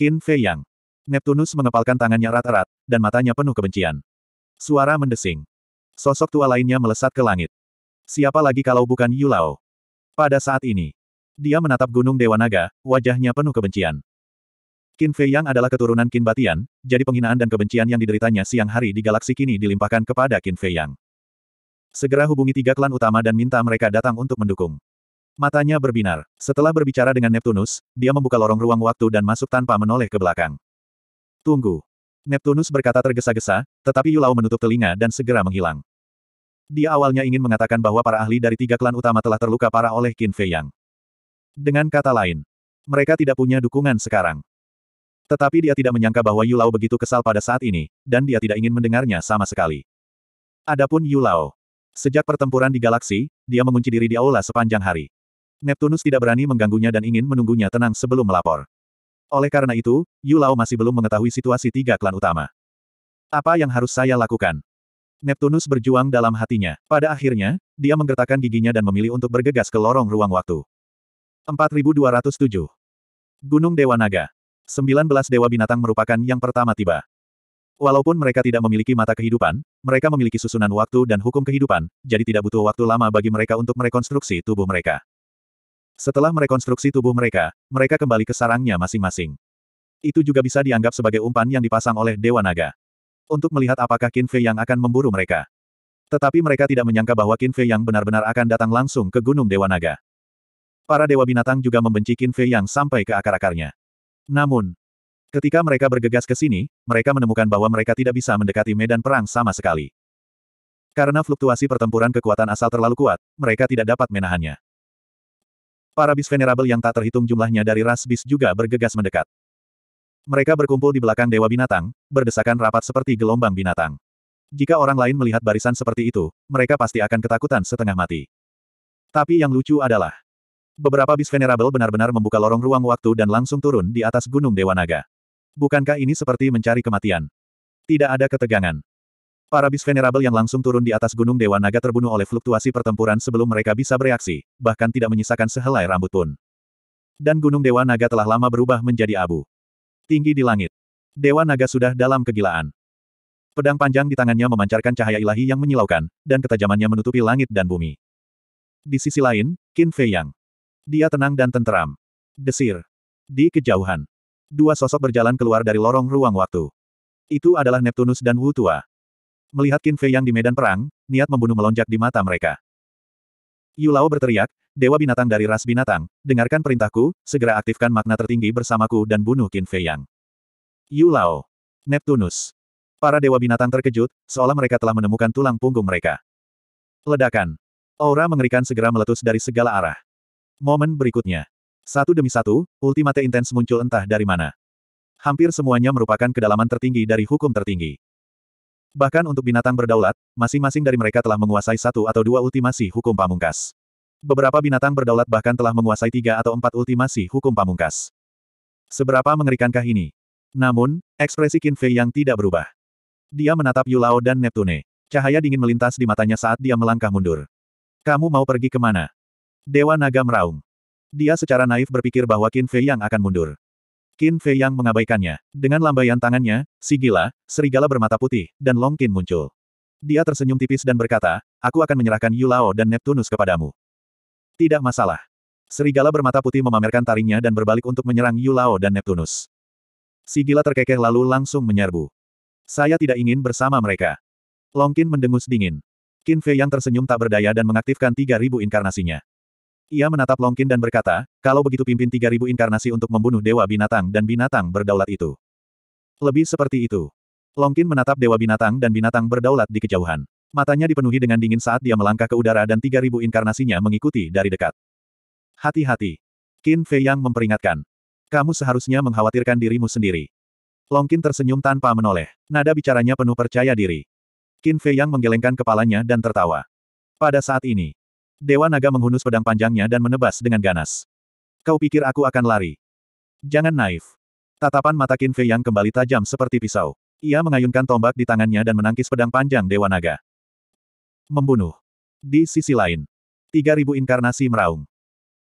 Qin Fei Yang. Neptunus mengepalkan tangannya rata-rata, dan matanya penuh kebencian. Suara mendesing. Sosok tua lainnya melesat ke langit. Siapa lagi kalau bukan Yulao? Pada saat ini, dia menatap Gunung Dewa Naga, wajahnya penuh kebencian. Qin Fei Yang adalah keturunan Qin Batian, jadi penghinaan dan kebencian yang dideritanya siang hari di galaksi kini dilimpahkan kepada Qin Fei Yang. Segera hubungi tiga klan utama dan minta mereka datang untuk mendukung. Matanya berbinar. Setelah berbicara dengan Neptunus, dia membuka lorong ruang waktu dan masuk tanpa menoleh ke belakang. Tunggu. Neptunus berkata tergesa-gesa, tetapi Yulao menutup telinga dan segera menghilang. Dia awalnya ingin mengatakan bahwa para ahli dari tiga klan utama telah terluka parah oleh Qin Fei Yang. Dengan kata lain, mereka tidak punya dukungan sekarang. Tetapi dia tidak menyangka bahwa Yu Lao begitu kesal pada saat ini, dan dia tidak ingin mendengarnya sama sekali. Adapun Yu Lao, sejak pertempuran di galaksi, dia mengunci diri di aula sepanjang hari. Neptunus tidak berani mengganggunya dan ingin menunggunya tenang sebelum melapor. Oleh karena itu, Yu Lao masih belum mengetahui situasi tiga klan utama. Apa yang harus saya lakukan? Neptunus berjuang dalam hatinya. Pada akhirnya, dia menggertakkan giginya dan memilih untuk bergegas ke lorong ruang waktu. 4207 Gunung Dewa Naga 19 dewa binatang merupakan yang pertama tiba. Walaupun mereka tidak memiliki mata kehidupan, mereka memiliki susunan waktu dan hukum kehidupan, jadi tidak butuh waktu lama bagi mereka untuk merekonstruksi tubuh mereka. Setelah merekonstruksi tubuh mereka, mereka kembali ke sarangnya masing-masing. Itu juga bisa dianggap sebagai umpan yang dipasang oleh Dewa Naga untuk melihat apakah Qin Fei yang akan memburu mereka. Tetapi mereka tidak menyangka bahwa Qin Fei yang benar-benar akan datang langsung ke Gunung Dewa Naga. Para dewa binatang juga membenci Qin Fei yang sampai ke akar-akarnya. Namun, ketika mereka bergegas ke sini, mereka menemukan bahwa mereka tidak bisa mendekati medan perang sama sekali. Karena fluktuasi pertempuran kekuatan asal terlalu kuat, mereka tidak dapat menahannya. Para bis venerable yang tak terhitung jumlahnya dari ras bis juga bergegas mendekat. Mereka berkumpul di belakang Dewa Binatang, berdesakan rapat seperti gelombang binatang. Jika orang lain melihat barisan seperti itu, mereka pasti akan ketakutan setengah mati. Tapi yang lucu adalah, beberapa bis venerable benar-benar membuka lorong ruang waktu dan langsung turun di atas Gunung Dewa Naga. Bukankah ini seperti mencari kematian? Tidak ada ketegangan. Para bis venerable yang langsung turun di atas Gunung Dewa Naga terbunuh oleh fluktuasi pertempuran sebelum mereka bisa bereaksi, bahkan tidak menyisakan sehelai rambut pun. Dan Gunung Dewa Naga telah lama berubah menjadi abu tinggi di langit. Dewa naga sudah dalam kegilaan. Pedang panjang di tangannya memancarkan cahaya ilahi yang menyilaukan, dan ketajamannya menutupi langit dan bumi. Di sisi lain, Qin Fei Yang. Dia tenang dan tenteram. Desir. Di kejauhan. Dua sosok berjalan keluar dari lorong ruang waktu. Itu adalah Neptunus dan Wu Tua. Melihat Qin Fei Yang di medan perang, niat membunuh melonjak di mata mereka. Yulao berteriak, Dewa Binatang dari ras binatang, dengarkan perintahku, segera aktifkan makna tertinggi bersamaku dan bunuh Qin Fei Yang. Yulao. Neptunus. Para Dewa Binatang terkejut, seolah mereka telah menemukan tulang punggung mereka. Ledakan. Aura mengerikan segera meletus dari segala arah. Momen berikutnya. Satu demi satu, ultimate intens muncul entah dari mana. Hampir semuanya merupakan kedalaman tertinggi dari hukum tertinggi. Bahkan untuk binatang berdaulat, masing-masing dari mereka telah menguasai satu atau dua ultimasi hukum pamungkas. Beberapa binatang berdaulat bahkan telah menguasai tiga atau empat ultimasi hukum pamungkas. Seberapa mengerikankah ini? Namun, ekspresi Qin Fei yang tidak berubah. Dia menatap Yulao dan Neptune. Cahaya dingin melintas di matanya saat dia melangkah mundur. Kamu mau pergi kemana? Dewa Naga meraung. Dia secara naif berpikir bahwa Qin Fei yang akan mundur. Qin Fei yang mengabaikannya. Dengan lambaian tangannya, Sigila, serigala bermata putih, dan Long Qin muncul. Dia tersenyum tipis dan berkata, aku akan menyerahkan Yulao dan Neptunus kepadamu. Tidak masalah. Serigala bermata putih memamerkan taringnya dan berbalik untuk menyerang Yulao dan Neptunus. Sigila terkekeh lalu langsung menyerbu. Saya tidak ingin bersama mereka. Long Qin mendengus dingin. Qin Fei yang tersenyum tak berdaya dan mengaktifkan 3000 inkarnasinya. Ia menatap Longkin dan berkata, kalau begitu pimpin 3000 inkarnasi untuk membunuh dewa binatang dan binatang berdaulat itu. Lebih seperti itu. Longkin menatap dewa binatang dan binatang berdaulat di kejauhan. Matanya dipenuhi dengan dingin saat dia melangkah ke udara dan 3000 inkarnasinya mengikuti dari dekat. Hati-hati. Qin Fei Yang memperingatkan. Kamu seharusnya mengkhawatirkan dirimu sendiri. Longkin tersenyum tanpa menoleh. Nada bicaranya penuh percaya diri. Qin Fei Yang menggelengkan kepalanya dan tertawa. Pada saat ini, Dewa naga menghunus pedang panjangnya dan menebas dengan ganas. Kau pikir aku akan lari? Jangan naif. Tatapan mata Qin Fei yang kembali tajam seperti pisau. Ia mengayunkan tombak di tangannya dan menangkis pedang panjang Dewa Naga. Membunuh. Di sisi lain. 3.000 inkarnasi meraung.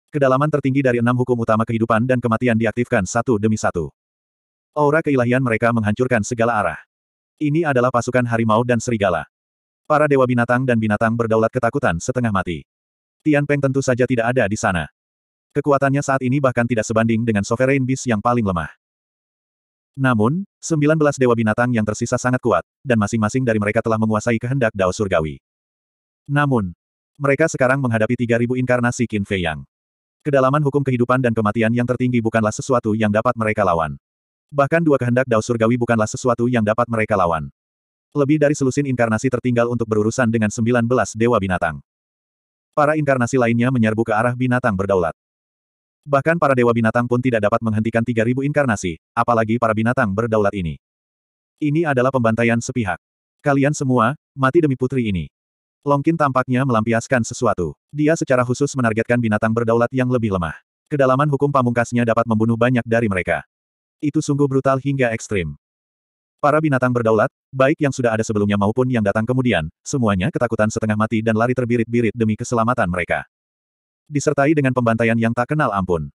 Kedalaman tertinggi dari enam hukum utama kehidupan dan kematian diaktifkan satu demi satu. Aura keilahian mereka menghancurkan segala arah. Ini adalah pasukan harimau dan serigala. Para dewa binatang dan binatang berdaulat ketakutan setengah mati. Tianpeng tentu saja tidak ada di sana. Kekuatannya saat ini bahkan tidak sebanding dengan Sovereign Beast yang paling lemah. Namun, 19 dewa binatang yang tersisa sangat kuat, dan masing-masing dari mereka telah menguasai kehendak Dao Surgawi. Namun, mereka sekarang menghadapi 3.000 inkarnasi Qin Fei Yang. Kedalaman hukum kehidupan dan kematian yang tertinggi bukanlah sesuatu yang dapat mereka lawan. Bahkan dua kehendak Dao Surgawi bukanlah sesuatu yang dapat mereka lawan. Lebih dari selusin inkarnasi tertinggal untuk berurusan dengan 19 dewa binatang. Para inkarnasi lainnya menyerbu ke arah binatang berdaulat. Bahkan para dewa binatang pun tidak dapat menghentikan 3.000 inkarnasi, apalagi para binatang berdaulat ini. Ini adalah pembantaian sepihak. Kalian semua, mati demi putri ini. Longkin tampaknya melampiaskan sesuatu. Dia secara khusus menargetkan binatang berdaulat yang lebih lemah. Kedalaman hukum pamungkasnya dapat membunuh banyak dari mereka. Itu sungguh brutal hingga ekstrim. Para binatang berdaulat, baik yang sudah ada sebelumnya maupun yang datang kemudian, semuanya ketakutan setengah mati dan lari terbirit-birit demi keselamatan mereka. Disertai dengan pembantaian yang tak kenal ampun.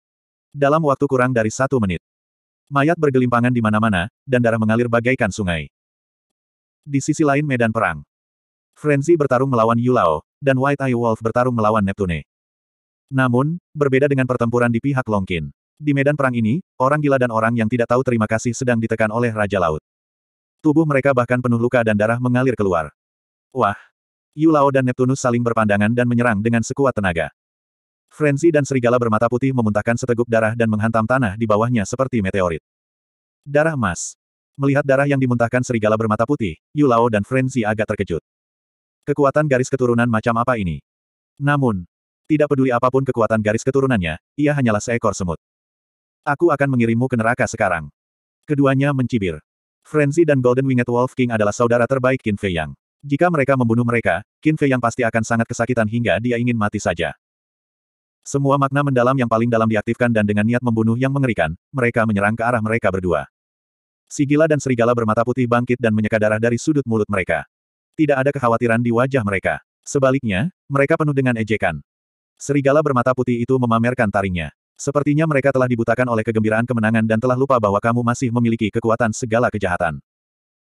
Dalam waktu kurang dari satu menit, mayat bergelimpangan di mana-mana, dan darah mengalir bagaikan sungai. Di sisi lain medan perang, Frenzy bertarung melawan Yulao, dan White Eye Wolf bertarung melawan Neptune. Namun, berbeda dengan pertempuran di pihak Longkin. Di medan perang ini, orang gila dan orang yang tidak tahu terima kasih sedang ditekan oleh Raja Laut. Tubuh mereka bahkan penuh luka dan darah mengalir keluar. Wah! Yulao dan Neptunus saling berpandangan dan menyerang dengan sekuat tenaga. Frenzy dan serigala bermata putih memuntahkan seteguk darah dan menghantam tanah di bawahnya seperti meteorit. Darah emas. Melihat darah yang dimuntahkan serigala bermata putih, Yulao dan Frenzy agak terkejut. Kekuatan garis keturunan macam apa ini? Namun, tidak peduli apapun kekuatan garis keturunannya, ia hanyalah seekor semut. Aku akan mengirimmu ke neraka sekarang. Keduanya mencibir. Frenzy dan Golden Winged Wolf King adalah saudara terbaik Qin Fei Yang. Jika mereka membunuh mereka, Qin Fei Yang pasti akan sangat kesakitan hingga dia ingin mati saja. Semua makna mendalam yang paling dalam diaktifkan dan dengan niat membunuh yang mengerikan, mereka menyerang ke arah mereka berdua. Sigila dan serigala bermata putih bangkit dan menyeka darah dari sudut mulut mereka. Tidak ada kekhawatiran di wajah mereka. Sebaliknya, mereka penuh dengan ejekan. Serigala bermata putih itu memamerkan taringnya. Sepertinya mereka telah dibutakan oleh kegembiraan kemenangan dan telah lupa bahwa kamu masih memiliki kekuatan segala kejahatan.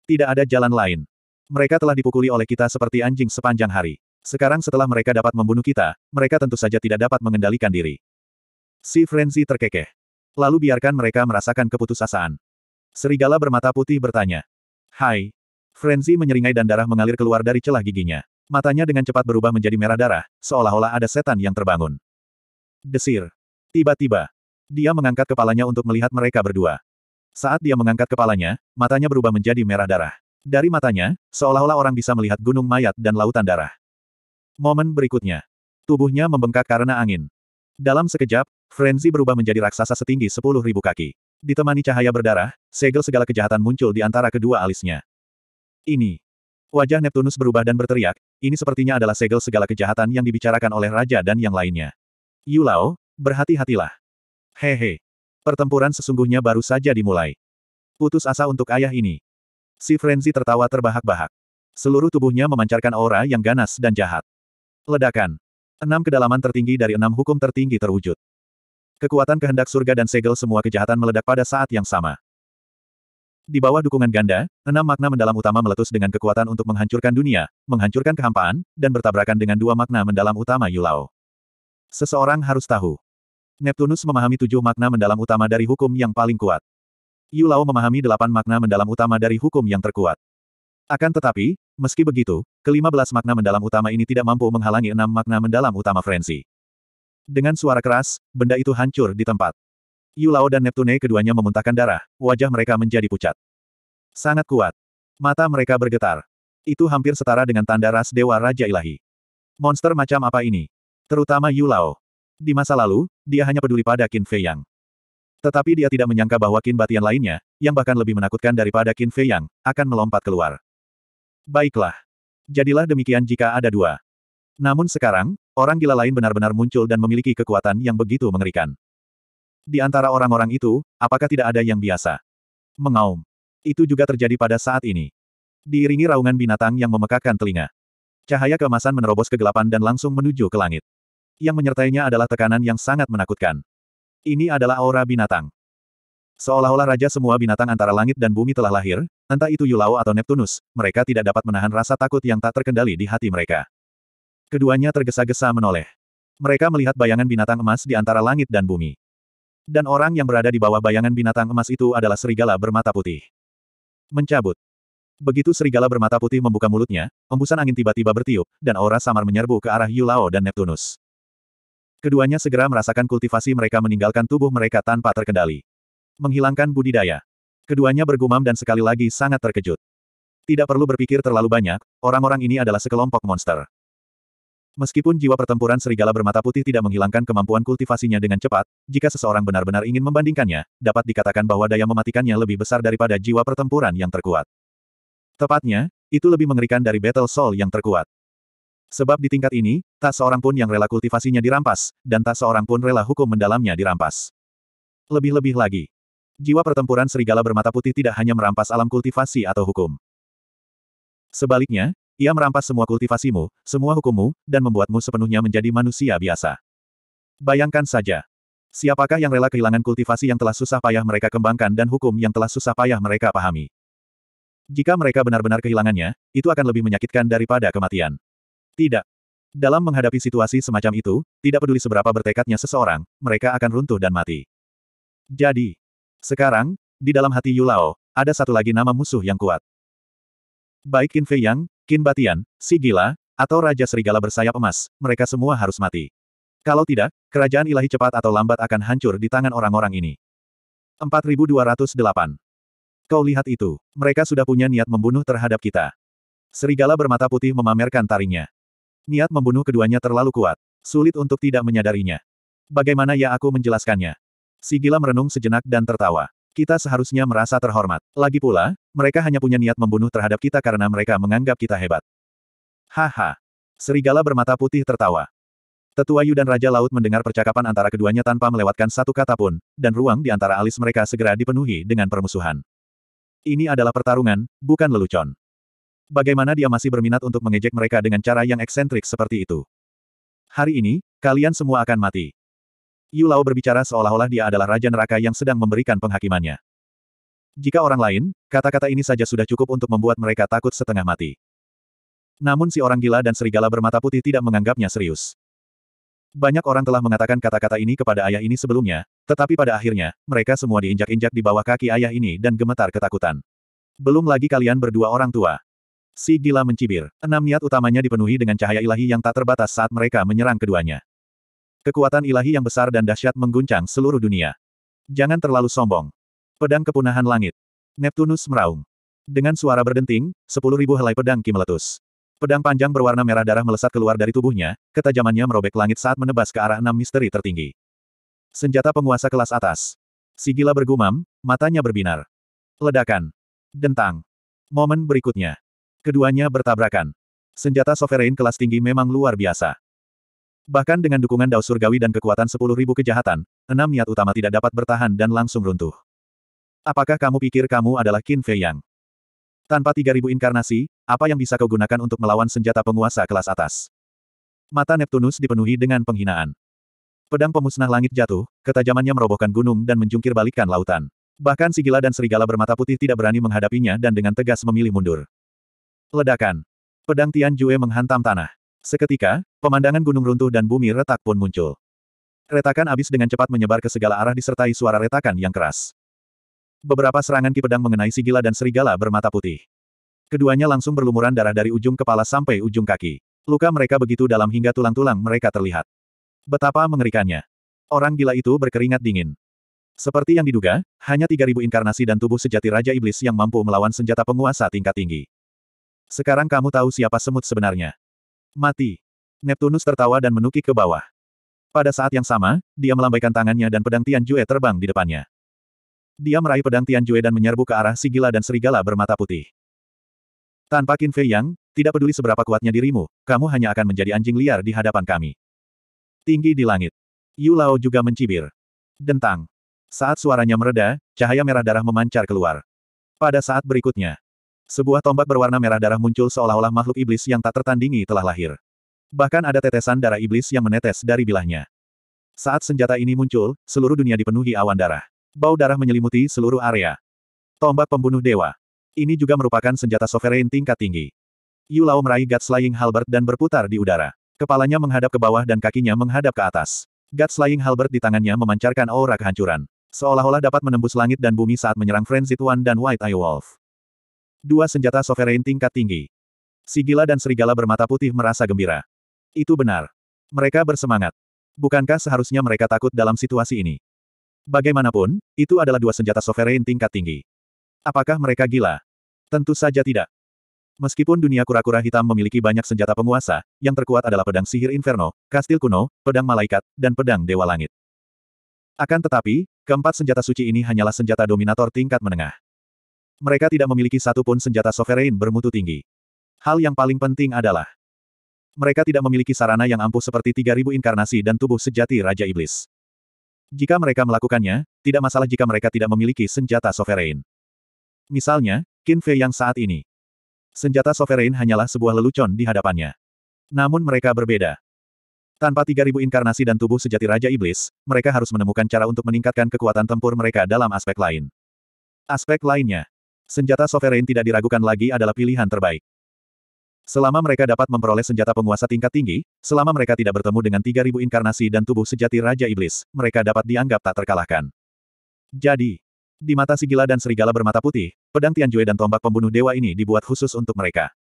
Tidak ada jalan lain. Mereka telah dipukuli oleh kita seperti anjing sepanjang hari. Sekarang setelah mereka dapat membunuh kita, mereka tentu saja tidak dapat mengendalikan diri. Si Frenzy terkekeh. Lalu biarkan mereka merasakan keputusasaan. Serigala bermata putih bertanya. Hai. Frenzy menyeringai dan darah mengalir keluar dari celah giginya. Matanya dengan cepat berubah menjadi merah darah, seolah-olah ada setan yang terbangun. Desir. Tiba-tiba, dia mengangkat kepalanya untuk melihat mereka berdua. Saat dia mengangkat kepalanya, matanya berubah menjadi merah darah. Dari matanya, seolah-olah orang bisa melihat gunung mayat dan lautan darah. Momen berikutnya, tubuhnya membengkak karena angin. Dalam sekejap, Frenzy berubah menjadi raksasa setinggi 10.000 kaki. Ditemani cahaya berdarah, segel segala kejahatan muncul di antara kedua alisnya. Ini. Wajah Neptunus berubah dan berteriak, ini sepertinya adalah segel segala kejahatan yang dibicarakan oleh raja dan yang lainnya. Yulao, Berhati-hatilah. Hehe. Pertempuran sesungguhnya baru saja dimulai. Putus asa untuk ayah ini. Si Frenzy tertawa terbahak-bahak. Seluruh tubuhnya memancarkan aura yang ganas dan jahat. Ledakan. Enam kedalaman tertinggi dari enam hukum tertinggi terwujud. Kekuatan kehendak surga dan segel semua kejahatan meledak pada saat yang sama. Di bawah dukungan ganda, enam makna mendalam utama meletus dengan kekuatan untuk menghancurkan dunia, menghancurkan kehampaan, dan bertabrakan dengan dua makna mendalam utama Yulao. Seseorang harus tahu. Neptunus memahami tujuh makna mendalam utama dari hukum yang paling kuat. Yu Lao memahami delapan makna mendalam utama dari hukum yang terkuat. Akan tetapi, meski begitu, kelima belas makna mendalam utama ini tidak mampu menghalangi enam makna mendalam utama Frenzy. Dengan suara keras, benda itu hancur di tempat. Yu Lao dan Neptune keduanya memuntahkan darah, wajah mereka menjadi pucat. Sangat kuat. Mata mereka bergetar. Itu hampir setara dengan tanda ras Dewa Raja Ilahi. Monster macam apa ini? Terutama Yu Lao. Di masa lalu, dia hanya peduli pada Qin Fei Yang. Tetapi dia tidak menyangka bahwa Qin Batian lainnya, yang bahkan lebih menakutkan daripada Qin Fei Yang, akan melompat keluar. Baiklah. Jadilah demikian jika ada dua. Namun sekarang, orang gila lain benar-benar muncul dan memiliki kekuatan yang begitu mengerikan. Di antara orang-orang itu, apakah tidak ada yang biasa? Mengaum. Itu juga terjadi pada saat ini. Diiringi raungan binatang yang memekakan telinga. Cahaya keemasan menerobos kegelapan dan langsung menuju ke langit. Yang menyertainya adalah tekanan yang sangat menakutkan. Ini adalah aura binatang. Seolah-olah raja semua binatang antara langit dan bumi telah lahir, entah itu Yulao atau Neptunus, mereka tidak dapat menahan rasa takut yang tak terkendali di hati mereka. Keduanya tergesa-gesa menoleh. Mereka melihat bayangan binatang emas di antara langit dan bumi. Dan orang yang berada di bawah bayangan binatang emas itu adalah serigala bermata putih. Mencabut. Begitu serigala bermata putih membuka mulutnya, embusan angin tiba-tiba bertiup, dan aura samar menyerbu ke arah Yulao dan Neptunus. Keduanya segera merasakan kultivasi mereka meninggalkan tubuh mereka tanpa terkendali. Menghilangkan budidaya. Keduanya bergumam dan sekali lagi sangat terkejut. Tidak perlu berpikir terlalu banyak, orang-orang ini adalah sekelompok monster. Meskipun jiwa pertempuran serigala bermata putih tidak menghilangkan kemampuan kultivasinya dengan cepat, jika seseorang benar-benar ingin membandingkannya, dapat dikatakan bahwa daya mematikannya lebih besar daripada jiwa pertempuran yang terkuat. Tepatnya, itu lebih mengerikan dari Battle Soul yang terkuat. Sebab di tingkat ini, tak seorang pun yang rela kultivasinya dirampas, dan tak seorang pun rela hukum mendalamnya dirampas. Lebih-lebih lagi, jiwa pertempuran serigala bermata putih tidak hanya merampas alam kultivasi atau hukum. Sebaliknya, ia merampas semua kultivasimu, semua hukummu, dan membuatmu sepenuhnya menjadi manusia biasa. Bayangkan saja, siapakah yang rela kehilangan kultivasi yang telah susah payah mereka kembangkan dan hukum yang telah susah payah mereka pahami? Jika mereka benar-benar kehilangannya, itu akan lebih menyakitkan daripada kematian. Tidak. Dalam menghadapi situasi semacam itu, tidak peduli seberapa bertekadnya seseorang, mereka akan runtuh dan mati. Jadi, sekarang, di dalam hati Yulao, ada satu lagi nama musuh yang kuat. Baik Qin Fei Yang, Qin Batian, si gila, atau Raja Serigala bersayap emas, mereka semua harus mati. Kalau tidak, kerajaan ilahi cepat atau lambat akan hancur di tangan orang-orang ini. 4208. Kau lihat itu, mereka sudah punya niat membunuh terhadap kita. Serigala bermata putih memamerkan taringnya. Niat membunuh keduanya terlalu kuat. Sulit untuk tidak menyadarinya. Bagaimana ya aku menjelaskannya? Si gila merenung sejenak dan tertawa. Kita seharusnya merasa terhormat. Lagi pula, mereka hanya punya niat membunuh terhadap kita karena mereka menganggap kita hebat. Haha. Serigala bermata putih tertawa. Tetua Yu dan Raja Laut mendengar percakapan antara keduanya tanpa melewatkan satu kata pun, dan ruang di antara alis mereka segera dipenuhi dengan permusuhan. Ini adalah pertarungan, bukan lelucon. Bagaimana dia masih berminat untuk mengejek mereka dengan cara yang eksentrik seperti itu? Hari ini, kalian semua akan mati. Yu Lao berbicara seolah-olah dia adalah Raja Neraka yang sedang memberikan penghakimannya. Jika orang lain, kata-kata ini saja sudah cukup untuk membuat mereka takut setengah mati. Namun si orang gila dan serigala bermata putih tidak menganggapnya serius. Banyak orang telah mengatakan kata-kata ini kepada ayah ini sebelumnya, tetapi pada akhirnya, mereka semua diinjak-injak di bawah kaki ayah ini dan gemetar ketakutan. Belum lagi kalian berdua orang tua. Si gila mencibir. Enam niat utamanya dipenuhi dengan cahaya ilahi yang tak terbatas saat mereka menyerang keduanya. Kekuatan ilahi yang besar dan dahsyat mengguncang seluruh dunia. Jangan terlalu sombong. Pedang kepunahan langit. Neptunus meraung. Dengan suara berdenting, sepuluh ribu helai pedang ki meletus. Pedang panjang berwarna merah darah melesat keluar dari tubuhnya, ketajamannya merobek langit saat menebas ke arah enam misteri tertinggi. Senjata penguasa kelas atas. Si gila bergumam, matanya berbinar. Ledakan. Dentang. Momen berikutnya. Keduanya bertabrakan. Senjata sovereign kelas tinggi memang luar biasa. Bahkan dengan dukungan Dao Surgawi dan kekuatan 10.000 kejahatan, enam niat utama tidak dapat bertahan dan langsung runtuh. Apakah kamu pikir kamu adalah Qin Fei Yang? Tanpa 3.000 inkarnasi, apa yang bisa kau gunakan untuk melawan senjata penguasa kelas atas? Mata Neptunus dipenuhi dengan penghinaan. Pedang pemusnah langit jatuh, ketajamannya merobohkan gunung dan menjungkir balikan lautan. Bahkan si gila dan serigala bermata putih tidak berani menghadapinya dan dengan tegas memilih mundur. Ledakan. Pedang Tian Jue menghantam tanah. Seketika, pemandangan gunung runtuh dan bumi retak pun muncul. Retakan abis dengan cepat menyebar ke segala arah disertai suara retakan yang keras. Beberapa serangan ki pedang mengenai si gila dan Serigala bermata putih. Keduanya langsung berlumuran darah dari ujung kepala sampai ujung kaki. Luka mereka begitu dalam hingga tulang-tulang mereka terlihat. Betapa mengerikannya. Orang gila itu berkeringat dingin. Seperti yang diduga, hanya 3000 inkarnasi dan tubuh sejati Raja Iblis yang mampu melawan senjata penguasa tingkat tinggi. Sekarang kamu tahu siapa semut sebenarnya. Mati. Neptunus tertawa dan menukik ke bawah. Pada saat yang sama, dia melambaikan tangannya dan pedang Tianjue terbang di depannya. Dia meraih pedang Tianjue dan menyerbu ke arah sigila dan serigala bermata putih. Tanpa Qin Fei Yang, tidak peduli seberapa kuatnya dirimu, kamu hanya akan menjadi anjing liar di hadapan kami. Tinggi di langit. Yu Lao juga mencibir. Dentang. Saat suaranya mereda, cahaya merah darah memancar keluar. Pada saat berikutnya, sebuah tombak berwarna merah darah muncul seolah-olah makhluk iblis yang tak tertandingi telah lahir. Bahkan ada tetesan darah iblis yang menetes dari bilahnya. Saat senjata ini muncul, seluruh dunia dipenuhi awan darah. Bau darah menyelimuti seluruh area. Tombak pembunuh dewa. Ini juga merupakan senjata sovereign tingkat tinggi. Yu Lao meraih Gatslaying Halbert dan berputar di udara. Kepalanya menghadap ke bawah dan kakinya menghadap ke atas. Gatslaying Halbert di tangannya memancarkan aura kehancuran. Seolah-olah dapat menembus langit dan bumi saat menyerang Frenzy One dan White Eye Wolf. Dua senjata sovereign tingkat tinggi. Sigila dan serigala bermata putih merasa gembira. Itu benar. Mereka bersemangat. Bukankah seharusnya mereka takut dalam situasi ini? Bagaimanapun, itu adalah dua senjata sovereign tingkat tinggi. Apakah mereka gila? Tentu saja tidak. Meskipun dunia kura-kura hitam memiliki banyak senjata penguasa, yang terkuat adalah pedang sihir Inferno, kastil kuno, pedang malaikat, dan pedang dewa langit. Akan tetapi, keempat senjata suci ini hanyalah senjata dominator tingkat menengah. Mereka tidak memiliki satupun senjata sovereign bermutu tinggi. Hal yang paling penting adalah mereka tidak memiliki sarana yang ampuh seperti 3000 inkarnasi dan tubuh sejati Raja Iblis. Jika mereka melakukannya, tidak masalah jika mereka tidak memiliki senjata sovereign. Misalnya, Qin Fei yang saat ini. Senjata sovereign hanyalah sebuah lelucon di hadapannya. Namun mereka berbeda. Tanpa 3000 inkarnasi dan tubuh sejati Raja Iblis, mereka harus menemukan cara untuk meningkatkan kekuatan tempur mereka dalam aspek lain. Aspek lainnya, Senjata Sovereign tidak diragukan lagi adalah pilihan terbaik. Selama mereka dapat memperoleh senjata penguasa tingkat tinggi, selama mereka tidak bertemu dengan 3000 inkarnasi dan tubuh sejati Raja Iblis, mereka dapat dianggap tak terkalahkan. Jadi, di mata si gila dan serigala bermata putih, pedang Tianjue dan tombak pembunuh dewa ini dibuat khusus untuk mereka.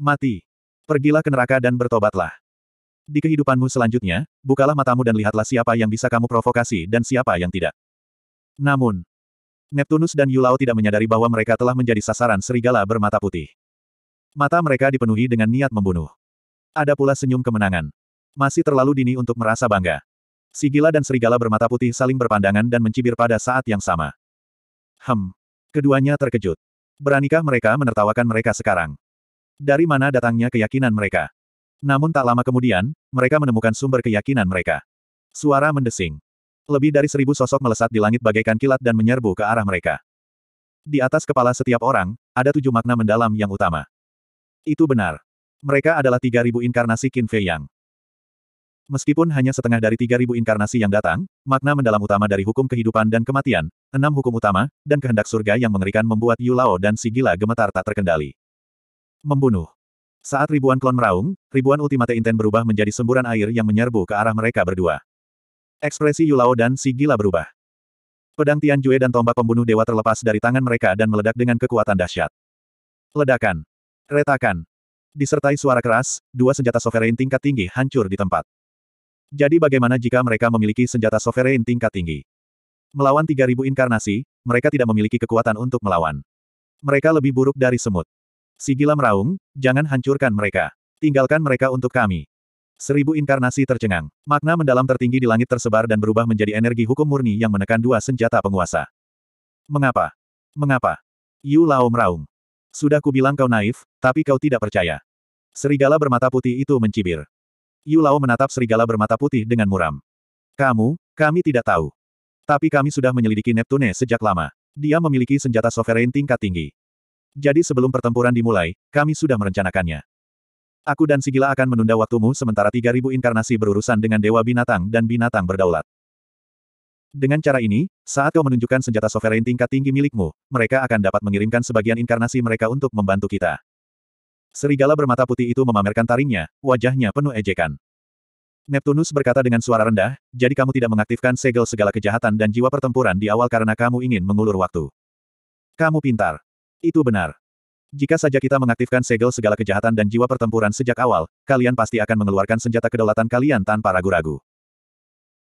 Mati. Pergilah ke neraka dan bertobatlah. Di kehidupanmu selanjutnya, bukalah matamu dan lihatlah siapa yang bisa kamu provokasi dan siapa yang tidak. Namun, Neptunus dan Yulao tidak menyadari bahwa mereka telah menjadi sasaran serigala bermata putih. Mata mereka dipenuhi dengan niat membunuh. Ada pula senyum kemenangan. Masih terlalu dini untuk merasa bangga. Sigila dan serigala bermata putih saling berpandangan dan mencibir pada saat yang sama. Hem. Keduanya terkejut. Beranikah mereka menertawakan mereka sekarang? Dari mana datangnya keyakinan mereka? Namun tak lama kemudian, mereka menemukan sumber keyakinan mereka. Suara mendesing. Lebih dari seribu sosok melesat di langit bagaikan kilat dan menyerbu ke arah mereka. Di atas kepala setiap orang, ada tujuh makna mendalam yang utama. Itu benar. Mereka adalah tiga ribu inkarnasi Qin Fei Yang. Meskipun hanya setengah dari tiga ribu inkarnasi yang datang, makna mendalam utama dari hukum kehidupan dan kematian, enam hukum utama, dan kehendak surga yang mengerikan membuat Yu Lao dan si gila gemetar tak terkendali. Membunuh. Saat ribuan klon meraung, ribuan ultimate inten berubah menjadi semburan air yang menyerbu ke arah mereka berdua. Ekspresi Yulao dan si gila berubah. Pedang Tianjue dan tombak pembunuh dewa terlepas dari tangan mereka dan meledak dengan kekuatan dahsyat. Ledakan. Retakan. Disertai suara keras, dua senjata sovereign tingkat tinggi hancur di tempat. Jadi bagaimana jika mereka memiliki senjata sovereign tingkat tinggi? Melawan 3000 inkarnasi, mereka tidak memiliki kekuatan untuk melawan. Mereka lebih buruk dari semut. Si gila meraung, jangan hancurkan mereka. Tinggalkan mereka untuk kami. Seribu inkarnasi tercengang. Makna mendalam tertinggi di langit tersebar dan berubah menjadi energi hukum murni yang menekan dua senjata penguasa. Mengapa? Mengapa? Yu Lao meraung. Sudah kubilang kau naif, tapi kau tidak percaya. Serigala bermata putih itu mencibir. Yu Lao menatap serigala bermata putih dengan muram. Kamu, kami tidak tahu. Tapi kami sudah menyelidiki Neptune sejak lama. Dia memiliki senjata sovereign tingkat tinggi. Jadi sebelum pertempuran dimulai, kami sudah merencanakannya. Aku dan Sigila akan menunda waktumu sementara 3000 inkarnasi berurusan dengan dewa binatang dan binatang berdaulat. Dengan cara ini, saat kau menunjukkan senjata sovereign tingkat tinggi milikmu, mereka akan dapat mengirimkan sebagian inkarnasi mereka untuk membantu kita. Serigala bermata putih itu memamerkan taringnya, wajahnya penuh ejekan. Neptunus berkata dengan suara rendah, jadi kamu tidak mengaktifkan segel segala kejahatan dan jiwa pertempuran di awal karena kamu ingin mengulur waktu. Kamu pintar. Itu benar. Jika saja kita mengaktifkan segel segala kejahatan dan jiwa pertempuran sejak awal, kalian pasti akan mengeluarkan senjata kedaulatan kalian tanpa ragu-ragu.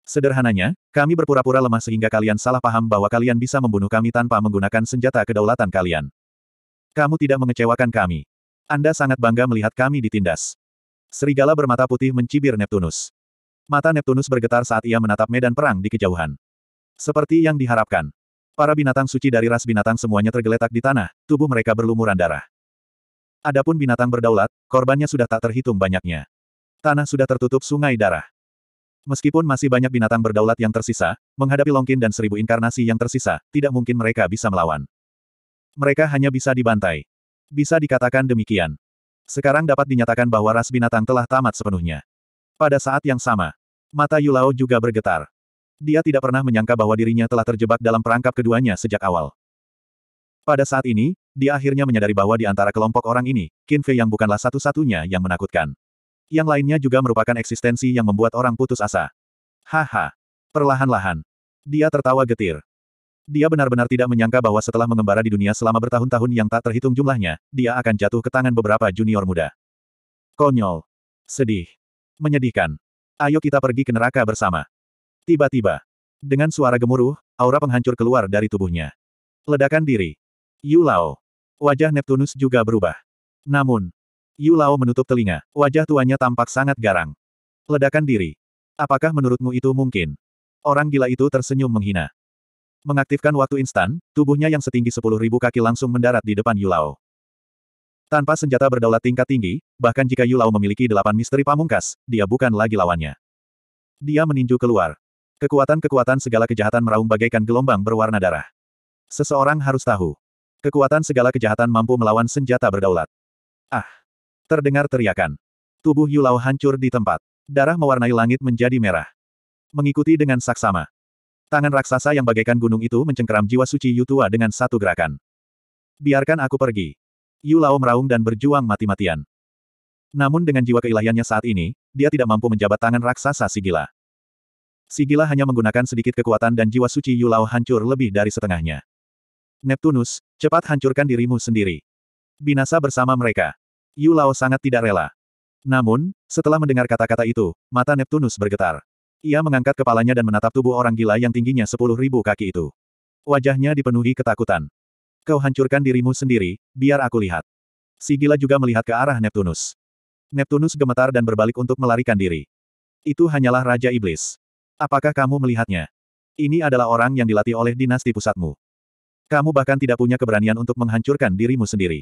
Sederhananya, kami berpura-pura lemah sehingga kalian salah paham bahwa kalian bisa membunuh kami tanpa menggunakan senjata kedaulatan kalian. Kamu tidak mengecewakan kami. Anda sangat bangga melihat kami ditindas. Serigala bermata putih mencibir Neptunus. Mata Neptunus bergetar saat ia menatap medan perang di kejauhan. Seperti yang diharapkan, Para binatang suci dari ras binatang semuanya tergeletak di tanah, tubuh mereka berlumuran darah. Adapun binatang berdaulat, korbannya sudah tak terhitung banyaknya. Tanah sudah tertutup sungai darah. Meskipun masih banyak binatang berdaulat yang tersisa, menghadapi Longkin dan seribu inkarnasi yang tersisa, tidak mungkin mereka bisa melawan. Mereka hanya bisa dibantai. Bisa dikatakan demikian. Sekarang dapat dinyatakan bahwa ras binatang telah tamat sepenuhnya. Pada saat yang sama, mata Yulao juga bergetar. Dia tidak pernah menyangka bahwa dirinya telah terjebak dalam perangkap keduanya sejak awal. Pada saat ini, dia akhirnya menyadari bahwa di antara kelompok orang ini, Qin Fei yang bukanlah satu-satunya yang menakutkan. Yang lainnya juga merupakan eksistensi yang membuat orang putus asa. Haha. Perlahan-lahan. Dia tertawa getir. Dia benar-benar tidak menyangka bahwa setelah mengembara di dunia selama bertahun-tahun yang tak terhitung jumlahnya, dia akan jatuh ke tangan beberapa junior muda. Konyol. Sedih. Menyedihkan. Ayo kita pergi ke neraka bersama. Tiba-tiba, dengan suara gemuruh, aura penghancur keluar dari tubuhnya. Ledakan diri. Yu Lao. Wajah Neptunus juga berubah. Namun, Yu Lao menutup telinga, wajah tuanya tampak sangat garang. Ledakan diri. Apakah menurutmu itu mungkin? Orang gila itu tersenyum menghina. Mengaktifkan waktu instan, tubuhnya yang setinggi sepuluh ribu kaki langsung mendarat di depan Yulao. Tanpa senjata berdaulat tingkat tinggi, bahkan jika Yulao memiliki delapan misteri pamungkas, dia bukan lagi lawannya. Dia meninju keluar. Kekuatan-kekuatan segala kejahatan meraung bagaikan gelombang berwarna darah. Seseorang harus tahu. Kekuatan segala kejahatan mampu melawan senjata berdaulat. Ah! Terdengar teriakan. Tubuh Yulau hancur di tempat. Darah mewarnai langit menjadi merah. Mengikuti dengan saksama. Tangan raksasa yang bagaikan gunung itu mencengkeram jiwa suci Yutua dengan satu gerakan. Biarkan aku pergi. Yulau meraung dan berjuang mati-matian. Namun dengan jiwa keilahiannya saat ini, dia tidak mampu menjabat tangan raksasa si gila. Sigila hanya menggunakan sedikit kekuatan dan jiwa suci Yulao hancur lebih dari setengahnya. Neptunus, cepat hancurkan dirimu sendiri. Binasa bersama mereka. Yulao sangat tidak rela. Namun, setelah mendengar kata-kata itu, mata Neptunus bergetar. Ia mengangkat kepalanya dan menatap tubuh orang gila yang tingginya sepuluh ribu kaki itu. Wajahnya dipenuhi ketakutan. Kau hancurkan dirimu sendiri, biar aku lihat. Sigila juga melihat ke arah Neptunus. Neptunus gemetar dan berbalik untuk melarikan diri. Itu hanyalah Raja Iblis. Apakah kamu melihatnya? Ini adalah orang yang dilatih oleh dinasti pusatmu. Kamu bahkan tidak punya keberanian untuk menghancurkan dirimu sendiri.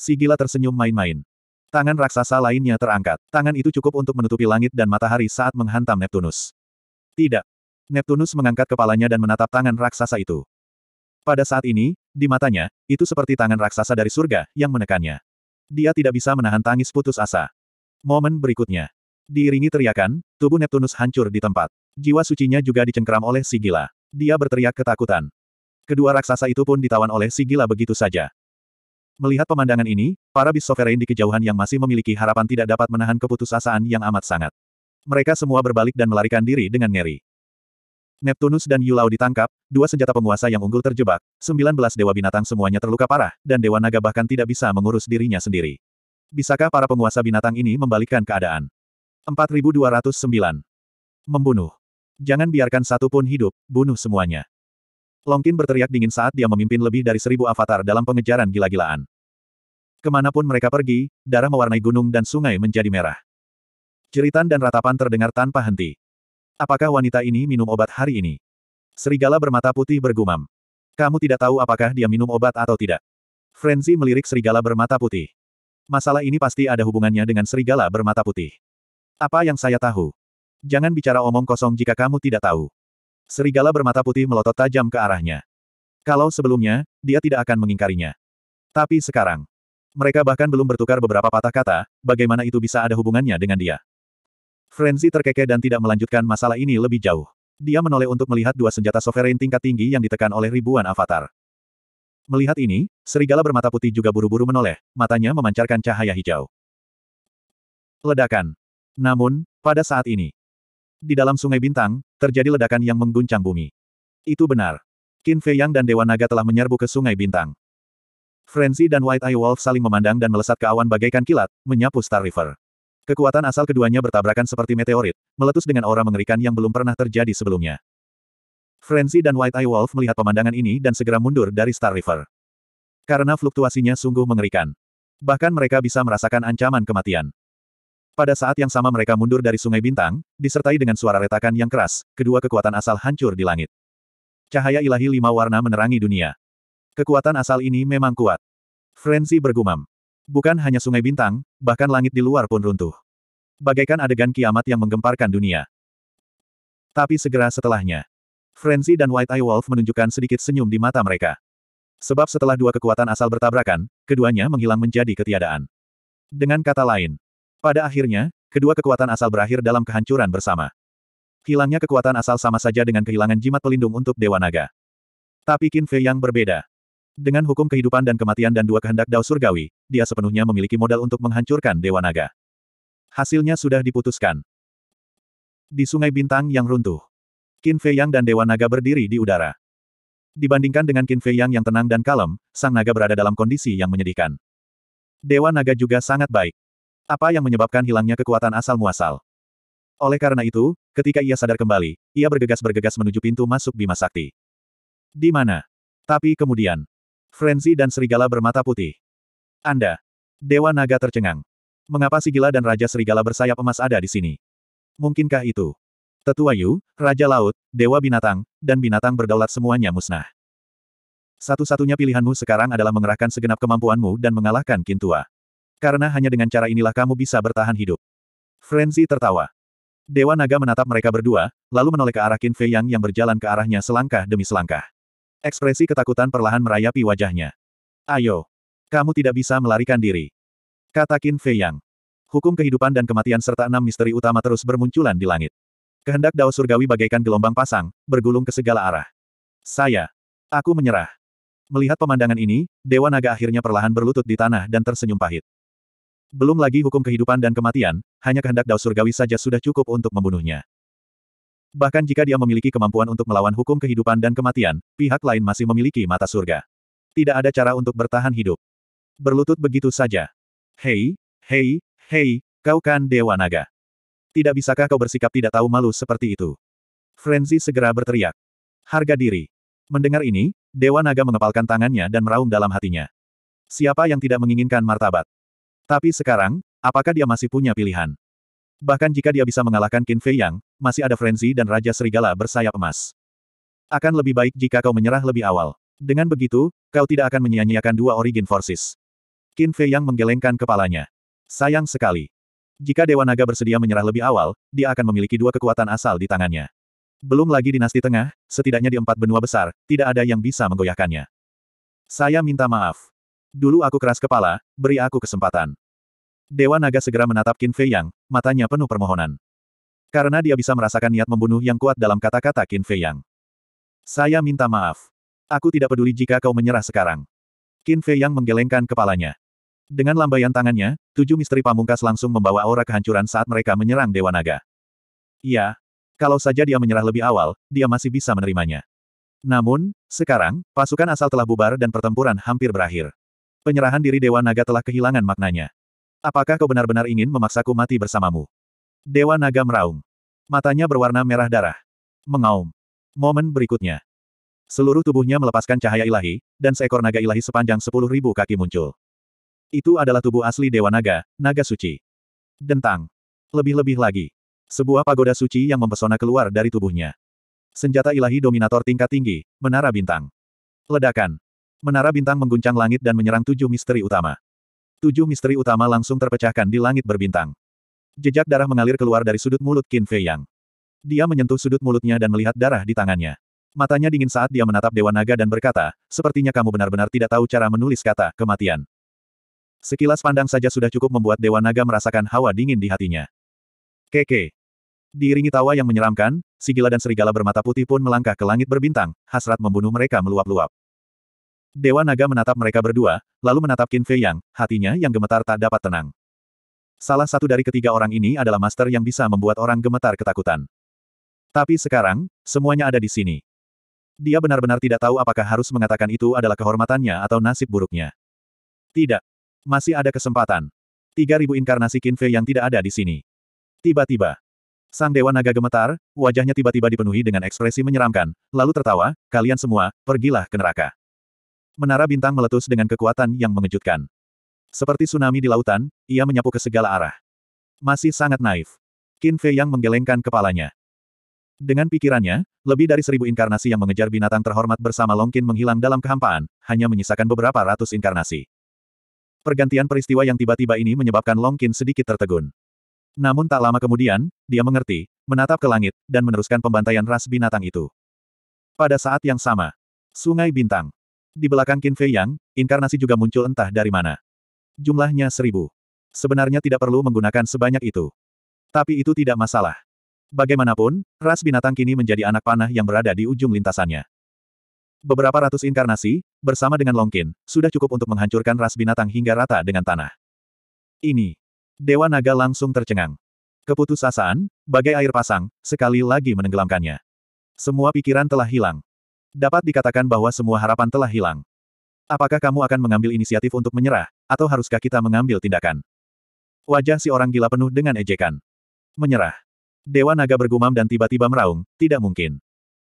Si gila tersenyum main-main. Tangan raksasa lainnya terangkat. Tangan itu cukup untuk menutupi langit dan matahari saat menghantam Neptunus. Tidak. Neptunus mengangkat kepalanya dan menatap tangan raksasa itu. Pada saat ini, di matanya, itu seperti tangan raksasa dari surga yang menekannya. Dia tidak bisa menahan tangis putus asa. Momen berikutnya. Diiringi teriakan, tubuh Neptunus hancur di tempat. Jiwa sucinya juga dicengkram oleh si Dia berteriak ketakutan. Kedua raksasa itu pun ditawan oleh si begitu saja. Melihat pemandangan ini, para bis sovereign di kejauhan yang masih memiliki harapan tidak dapat menahan keputusasaan yang amat sangat. Mereka semua berbalik dan melarikan diri dengan ngeri. Neptunus dan Yulau ditangkap, dua senjata penguasa yang unggul terjebak, 19 dewa binatang semuanya terluka parah, dan dewa naga bahkan tidak bisa mengurus dirinya sendiri. Bisakah para penguasa binatang ini membalikkan keadaan? 4209. Membunuh. Jangan biarkan satu pun hidup, bunuh semuanya. Longkin berteriak dingin saat dia memimpin lebih dari seribu avatar dalam pengejaran gila-gilaan. Kemanapun mereka pergi, darah mewarnai gunung dan sungai menjadi merah. Ceritan dan ratapan terdengar tanpa henti. Apakah wanita ini minum obat hari ini? Serigala bermata putih bergumam. Kamu tidak tahu apakah dia minum obat atau tidak. Frenzy melirik serigala bermata putih. Masalah ini pasti ada hubungannya dengan serigala bermata putih. Apa yang saya tahu? Jangan bicara omong kosong jika kamu tidak tahu. Serigala bermata putih melotot tajam ke arahnya. Kalau sebelumnya, dia tidak akan mengingkarinya. Tapi sekarang, mereka bahkan belum bertukar beberapa patah kata, bagaimana itu bisa ada hubungannya dengan dia. Frenzy terkekeh dan tidak melanjutkan masalah ini lebih jauh. Dia menoleh untuk melihat dua senjata sovereign tingkat tinggi yang ditekan oleh ribuan avatar. Melihat ini, serigala bermata putih juga buru-buru menoleh, matanya memancarkan cahaya hijau. Ledakan. Namun, pada saat ini, di dalam Sungai Bintang, terjadi ledakan yang mengguncang bumi. Itu benar. Qin Fei Yang dan Dewa Naga telah menyerbu ke Sungai Bintang. Frenzy dan White Eye Wolf saling memandang dan melesat ke awan bagaikan kilat, menyapu Star River. Kekuatan asal keduanya bertabrakan seperti meteorit, meletus dengan aura mengerikan yang belum pernah terjadi sebelumnya. Frenzy dan White Eye Wolf melihat pemandangan ini dan segera mundur dari Star River. Karena fluktuasinya sungguh mengerikan. Bahkan mereka bisa merasakan ancaman kematian. Pada saat yang sama mereka mundur dari Sungai Bintang, disertai dengan suara retakan yang keras, kedua kekuatan asal hancur di langit. Cahaya ilahi lima warna menerangi dunia. Kekuatan asal ini memang kuat. Frenzy bergumam. Bukan hanya Sungai Bintang, bahkan langit di luar pun runtuh. Bagaikan adegan kiamat yang menggemparkan dunia. Tapi segera setelahnya, Frenzy dan White Eye Wolf menunjukkan sedikit senyum di mata mereka. Sebab setelah dua kekuatan asal bertabrakan, keduanya menghilang menjadi ketiadaan. Dengan kata lain, pada akhirnya, kedua kekuatan asal berakhir dalam kehancuran bersama. Hilangnya kekuatan asal sama saja dengan kehilangan jimat pelindung untuk Dewa Naga. Tapi Qin Fei yang berbeda. Dengan hukum kehidupan dan kematian dan dua kehendak Dao Surgawi, dia sepenuhnya memiliki modal untuk menghancurkan Dewa Naga. Hasilnya sudah diputuskan. Di Sungai Bintang yang runtuh, Qin Fei Yang dan Dewa Naga berdiri di udara. Dibandingkan dengan Qin Fei Yang yang tenang dan kalem, sang naga berada dalam kondisi yang menyedihkan. Dewa Naga juga sangat baik. Apa yang menyebabkan hilangnya kekuatan asal-muasal? Oleh karena itu, ketika ia sadar kembali, ia bergegas-bergegas menuju pintu masuk Bima Sakti. Di mana? Tapi kemudian, Frenzy dan Serigala bermata putih. Anda. Dewa Naga tercengang. Mengapa Sigila dan Raja Serigala bersayap emas ada di sini? Mungkinkah itu? Tetua Yu, Raja Laut, Dewa Binatang, dan Binatang berdaulat semuanya musnah. Satu-satunya pilihanmu sekarang adalah mengerahkan segenap kemampuanmu dan mengalahkan Kintua. Karena hanya dengan cara inilah kamu bisa bertahan hidup. Frenzy tertawa. Dewa Naga menatap mereka berdua, lalu menoleh ke arah Qin Fei Yang yang berjalan ke arahnya selangkah demi selangkah. Ekspresi ketakutan perlahan merayapi wajahnya. Ayo. Kamu tidak bisa melarikan diri. Kata Qin Fei Yang. Hukum kehidupan dan kematian serta enam misteri utama terus bermunculan di langit. Kehendak Dao Surgawi bagaikan gelombang pasang, bergulung ke segala arah. Saya. Aku menyerah. Melihat pemandangan ini, Dewa Naga akhirnya perlahan berlutut di tanah dan tersenyum pahit. Belum lagi hukum kehidupan dan kematian, hanya kehendak Dao Surgawi saja sudah cukup untuk membunuhnya. Bahkan jika dia memiliki kemampuan untuk melawan hukum kehidupan dan kematian, pihak lain masih memiliki mata surga. Tidak ada cara untuk bertahan hidup. Berlutut begitu saja. Hei, hei, hei, kau kan Dewa Naga. Tidak bisakah kau bersikap tidak tahu malu seperti itu? Frenzy segera berteriak. Harga diri. Mendengar ini, Dewa Naga mengepalkan tangannya dan meraung dalam hatinya. Siapa yang tidak menginginkan martabat? Tapi sekarang, apakah dia masih punya pilihan? Bahkan jika dia bisa mengalahkan Qin Fei Yang, masih ada Frenzy dan Raja Serigala bersayap emas. Akan lebih baik jika kau menyerah lebih awal. Dengan begitu, kau tidak akan menyia-nyiakan dua origin forces. Qin Fei Yang menggelengkan kepalanya. Sayang sekali. Jika Dewa Naga bersedia menyerah lebih awal, dia akan memiliki dua kekuatan asal di tangannya. Belum lagi dinasti tengah, setidaknya di empat benua besar, tidak ada yang bisa menggoyahkannya. Saya minta maaf. Dulu aku keras kepala, beri aku kesempatan. Dewa Naga segera menatap Qin Fei Yang, matanya penuh permohonan. Karena dia bisa merasakan niat membunuh yang kuat dalam kata-kata Qin Fei Yang. Saya minta maaf. Aku tidak peduli jika kau menyerah sekarang. Qin Fei Yang menggelengkan kepalanya. Dengan lambaian tangannya, tujuh misteri pamungkas langsung membawa aura kehancuran saat mereka menyerang Dewa Naga. Iya, kalau saja dia menyerah lebih awal, dia masih bisa menerimanya. Namun, sekarang, pasukan asal telah bubar dan pertempuran hampir berakhir penyerahan diri Dewa Naga telah kehilangan maknanya. Apakah kau benar-benar ingin memaksaku mati bersamamu? Dewa Naga meraung. Matanya berwarna merah darah. Mengaum. Momen berikutnya. Seluruh tubuhnya melepaskan cahaya ilahi, dan seekor naga ilahi sepanjang sepuluh ribu kaki muncul. Itu adalah tubuh asli Dewa Naga, Naga Suci. Dentang. Lebih-lebih lagi. Sebuah pagoda suci yang mempesona keluar dari tubuhnya. Senjata ilahi dominator tingkat tinggi, menara bintang. Ledakan. Menara bintang mengguncang langit dan menyerang tujuh misteri utama. Tujuh misteri utama langsung terpecahkan di langit berbintang. Jejak darah mengalir keluar dari sudut mulut Qin Fei Yang. Dia menyentuh sudut mulutnya dan melihat darah di tangannya. Matanya dingin saat dia menatap Dewa Naga dan berkata, sepertinya kamu benar-benar tidak tahu cara menulis kata, kematian. Sekilas pandang saja sudah cukup membuat Dewa Naga merasakan hawa dingin di hatinya. Keke. Diiringi tawa yang menyeramkan, si dan serigala bermata putih pun melangkah ke langit berbintang, hasrat membunuh mereka meluap-luap. Dewa Naga menatap mereka berdua, lalu menatap Qin Fei Yang, hatinya yang gemetar tak dapat tenang. Salah satu dari ketiga orang ini adalah master yang bisa membuat orang gemetar ketakutan. Tapi sekarang, semuanya ada di sini. Dia benar-benar tidak tahu apakah harus mengatakan itu adalah kehormatannya atau nasib buruknya. Tidak. Masih ada kesempatan. Tiga ribu inkarnasi Qin Fei yang tidak ada di sini. Tiba-tiba. Sang Dewa Naga gemetar, wajahnya tiba-tiba dipenuhi dengan ekspresi menyeramkan, lalu tertawa, kalian semua, pergilah ke neraka. Menara bintang meletus dengan kekuatan yang mengejutkan. Seperti tsunami di lautan, ia menyapu ke segala arah. Masih sangat naif. Qin Fei yang menggelengkan kepalanya. Dengan pikirannya, lebih dari seribu inkarnasi yang mengejar binatang terhormat bersama Longkin menghilang dalam kehampaan, hanya menyisakan beberapa ratus inkarnasi. Pergantian peristiwa yang tiba-tiba ini menyebabkan Longkin sedikit tertegun. Namun tak lama kemudian, dia mengerti, menatap ke langit, dan meneruskan pembantaian ras binatang itu. Pada saat yang sama, Sungai Bintang. Di belakang Qin Fei Yang, inkarnasi juga muncul entah dari mana. Jumlahnya seribu. Sebenarnya tidak perlu menggunakan sebanyak itu. Tapi itu tidak masalah. Bagaimanapun, ras binatang kini menjadi anak panah yang berada di ujung lintasannya. Beberapa ratus inkarnasi, bersama dengan Longkin, sudah cukup untuk menghancurkan ras binatang hingga rata dengan tanah. Ini. Dewa Naga langsung tercengang. Keputusasaan, bagai air pasang, sekali lagi menenggelamkannya. Semua pikiran telah hilang. Dapat dikatakan bahwa semua harapan telah hilang. Apakah kamu akan mengambil inisiatif untuk menyerah, atau haruskah kita mengambil tindakan? Wajah si orang gila penuh dengan ejekan. Menyerah. Dewa naga bergumam dan tiba-tiba meraung, tidak mungkin.